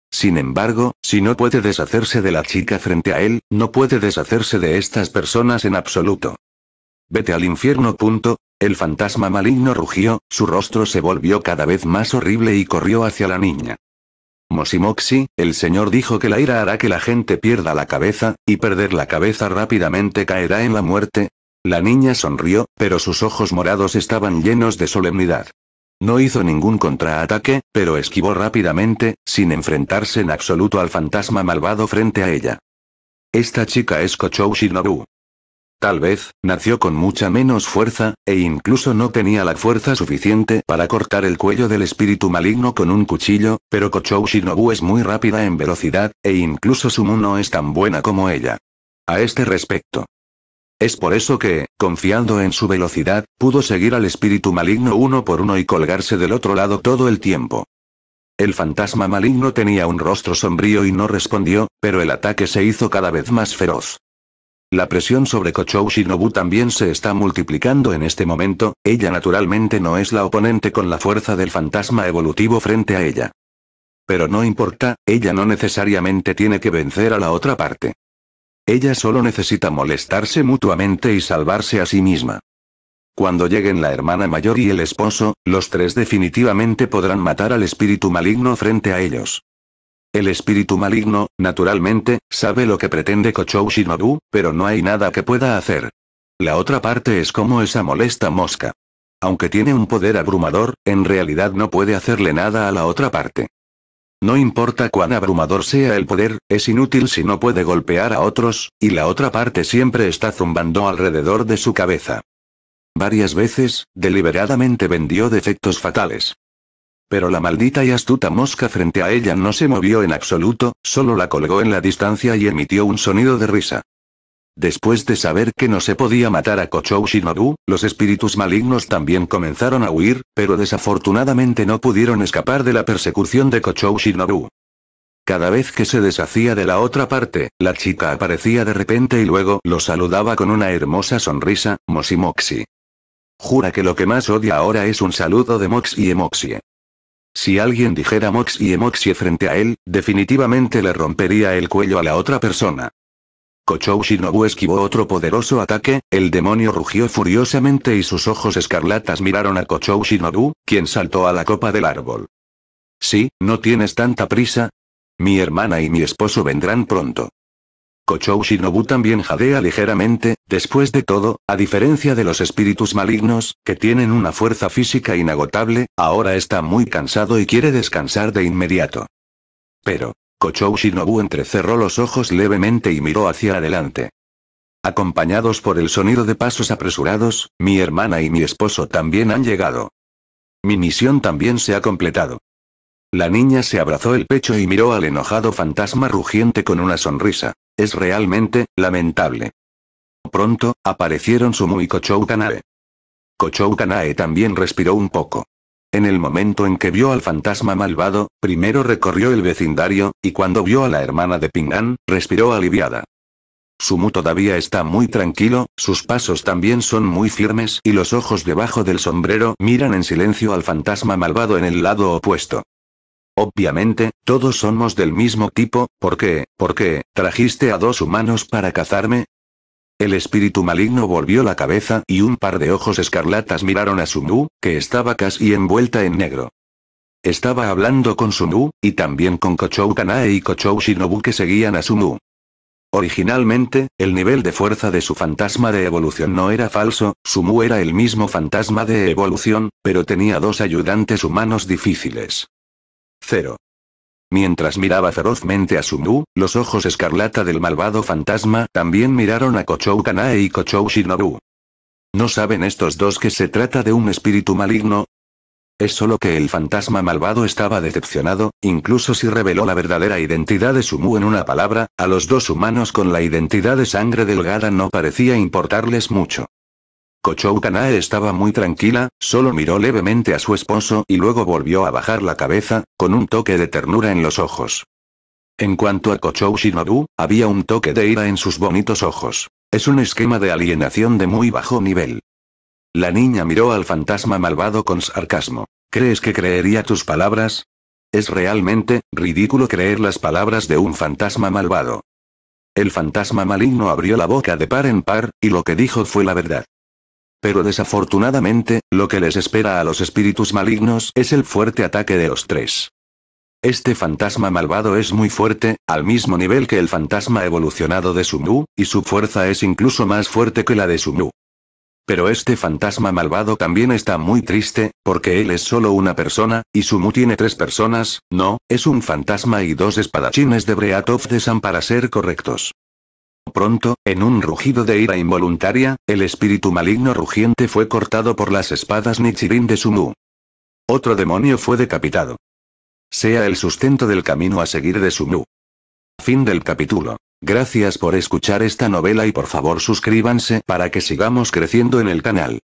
Sin embargo, si no puede deshacerse de la chica frente a él, no puede deshacerse de estas personas en absoluto. Vete al infierno. Punto. El fantasma maligno rugió, su rostro se volvió cada vez más horrible y corrió hacia la niña. Mosimoxi, el señor dijo que la ira hará que la gente pierda la cabeza, y perder la cabeza rápidamente caerá en la muerte, la niña sonrió, pero sus ojos morados estaban llenos de solemnidad. No hizo ningún contraataque, pero esquivó rápidamente, sin enfrentarse en absoluto al fantasma malvado frente a ella. Esta chica es Kochou Shinobu. Tal vez, nació con mucha menos fuerza, e incluso no tenía la fuerza suficiente para cortar el cuello del espíritu maligno con un cuchillo, pero Kochou Shinobu es muy rápida en velocidad, e incluso su no es tan buena como ella. A este respecto, es por eso que, confiando en su velocidad, pudo seguir al espíritu maligno uno por uno y colgarse del otro lado todo el tiempo. El fantasma maligno tenía un rostro sombrío y no respondió, pero el ataque se hizo cada vez más feroz. La presión sobre Kochou Shinobu también se está multiplicando en este momento, ella naturalmente no es la oponente con la fuerza del fantasma evolutivo frente a ella. Pero no importa, ella no necesariamente tiene que vencer a la otra parte. Ella solo necesita molestarse mutuamente y salvarse a sí misma. Cuando lleguen la hermana mayor y el esposo, los tres definitivamente podrán matar al espíritu maligno frente a ellos. El espíritu maligno, naturalmente, sabe lo que pretende Kochou Shinobu, pero no hay nada que pueda hacer. La otra parte es como esa molesta mosca. Aunque tiene un poder abrumador, en realidad no puede hacerle nada a la otra parte. No importa cuán abrumador sea el poder, es inútil si no puede golpear a otros, y la otra parte siempre está zumbando alrededor de su cabeza. Varias veces, deliberadamente vendió defectos fatales. Pero la maldita y astuta mosca frente a ella no se movió en absoluto, solo la colgó en la distancia y emitió un sonido de risa. Después de saber que no se podía matar a Kochou Shinobu, los espíritus malignos también comenzaron a huir, pero desafortunadamente no pudieron escapar de la persecución de Kochou Shinobu. Cada vez que se deshacía de la otra parte, la chica aparecía de repente y luego lo saludaba con una hermosa sonrisa, Mosimoxi. Jura que lo que más odia ahora es un saludo de Mox y Emoxie. Si alguien dijera Mox y Emoxie frente a él, definitivamente le rompería el cuello a la otra persona. Kochou Shinobu esquivó otro poderoso ataque, el demonio rugió furiosamente y sus ojos escarlatas miraron a Kochou Shinobu, quien saltó a la copa del árbol. Sí, no tienes tanta prisa. Mi hermana y mi esposo vendrán pronto. Kochou Shinobu también jadea ligeramente, después de todo, a diferencia de los espíritus malignos, que tienen una fuerza física inagotable, ahora está muy cansado y quiere descansar de inmediato. Pero, Kochou Shinobu entrecerró los ojos levemente y miró hacia adelante. Acompañados por el sonido de pasos apresurados, mi hermana y mi esposo también han llegado. Mi misión también se ha completado. La niña se abrazó el pecho y miró al enojado fantasma rugiente con una sonrisa. Es realmente, lamentable. Pronto, aparecieron Sumu y Kochou Kanae. Kochou Kanae también respiró un poco. En el momento en que vio al fantasma malvado, primero recorrió el vecindario, y cuando vio a la hermana de An, respiró aliviada. Sumu todavía está muy tranquilo, sus pasos también son muy firmes y los ojos debajo del sombrero miran en silencio al fantasma malvado en el lado opuesto. Obviamente, todos somos del mismo tipo, ¿por qué? ¿Por qué? ¿Trajiste a dos humanos para cazarme? El espíritu maligno volvió la cabeza y un par de ojos escarlatas miraron a Sumu, que estaba casi envuelta en negro. Estaba hablando con Sumu, y también con Kochou Kanae y Kochou Shinobu que seguían a Sumu. Originalmente, el nivel de fuerza de su fantasma de evolución no era falso, Sumu era el mismo fantasma de evolución, pero tenía dos ayudantes humanos difíciles. 0. Mientras miraba ferozmente a Sumu, los ojos escarlata del malvado fantasma también miraron a Kochou Kanae y Kochou Shinobu. ¿No saben estos dos que se trata de un espíritu maligno? Es solo que el fantasma malvado estaba decepcionado, incluso si reveló la verdadera identidad de Sumu en una palabra, a los dos humanos con la identidad de sangre delgada no parecía importarles mucho. Kanae estaba muy tranquila, solo miró levemente a su esposo y luego volvió a bajar la cabeza, con un toque de ternura en los ojos. En cuanto a Kochou Shinobu, había un toque de ira en sus bonitos ojos. Es un esquema de alienación de muy bajo nivel. La niña miró al fantasma malvado con sarcasmo. ¿Crees que creería tus palabras? Es realmente ridículo creer las palabras de un fantasma malvado. El fantasma maligno abrió la boca de par en par, y lo que dijo fue la verdad. Pero desafortunadamente, lo que les espera a los espíritus malignos es el fuerte ataque de los tres. Este fantasma malvado es muy fuerte, al mismo nivel que el fantasma evolucionado de Sumu, y su fuerza es incluso más fuerte que la de Sumu. Pero este fantasma malvado también está muy triste, porque él es solo una persona, y Sumu tiene tres personas, no, es un fantasma y dos espadachines de Breath of the para ser correctos. Pronto, en un rugido de ira involuntaria, el espíritu maligno rugiente fue cortado por las espadas Nichirin de Sumu. Otro demonio fue decapitado. Sea el sustento del camino a seguir de Sumu. Fin del capítulo. Gracias por escuchar esta novela y por favor suscríbanse para que sigamos creciendo en el canal.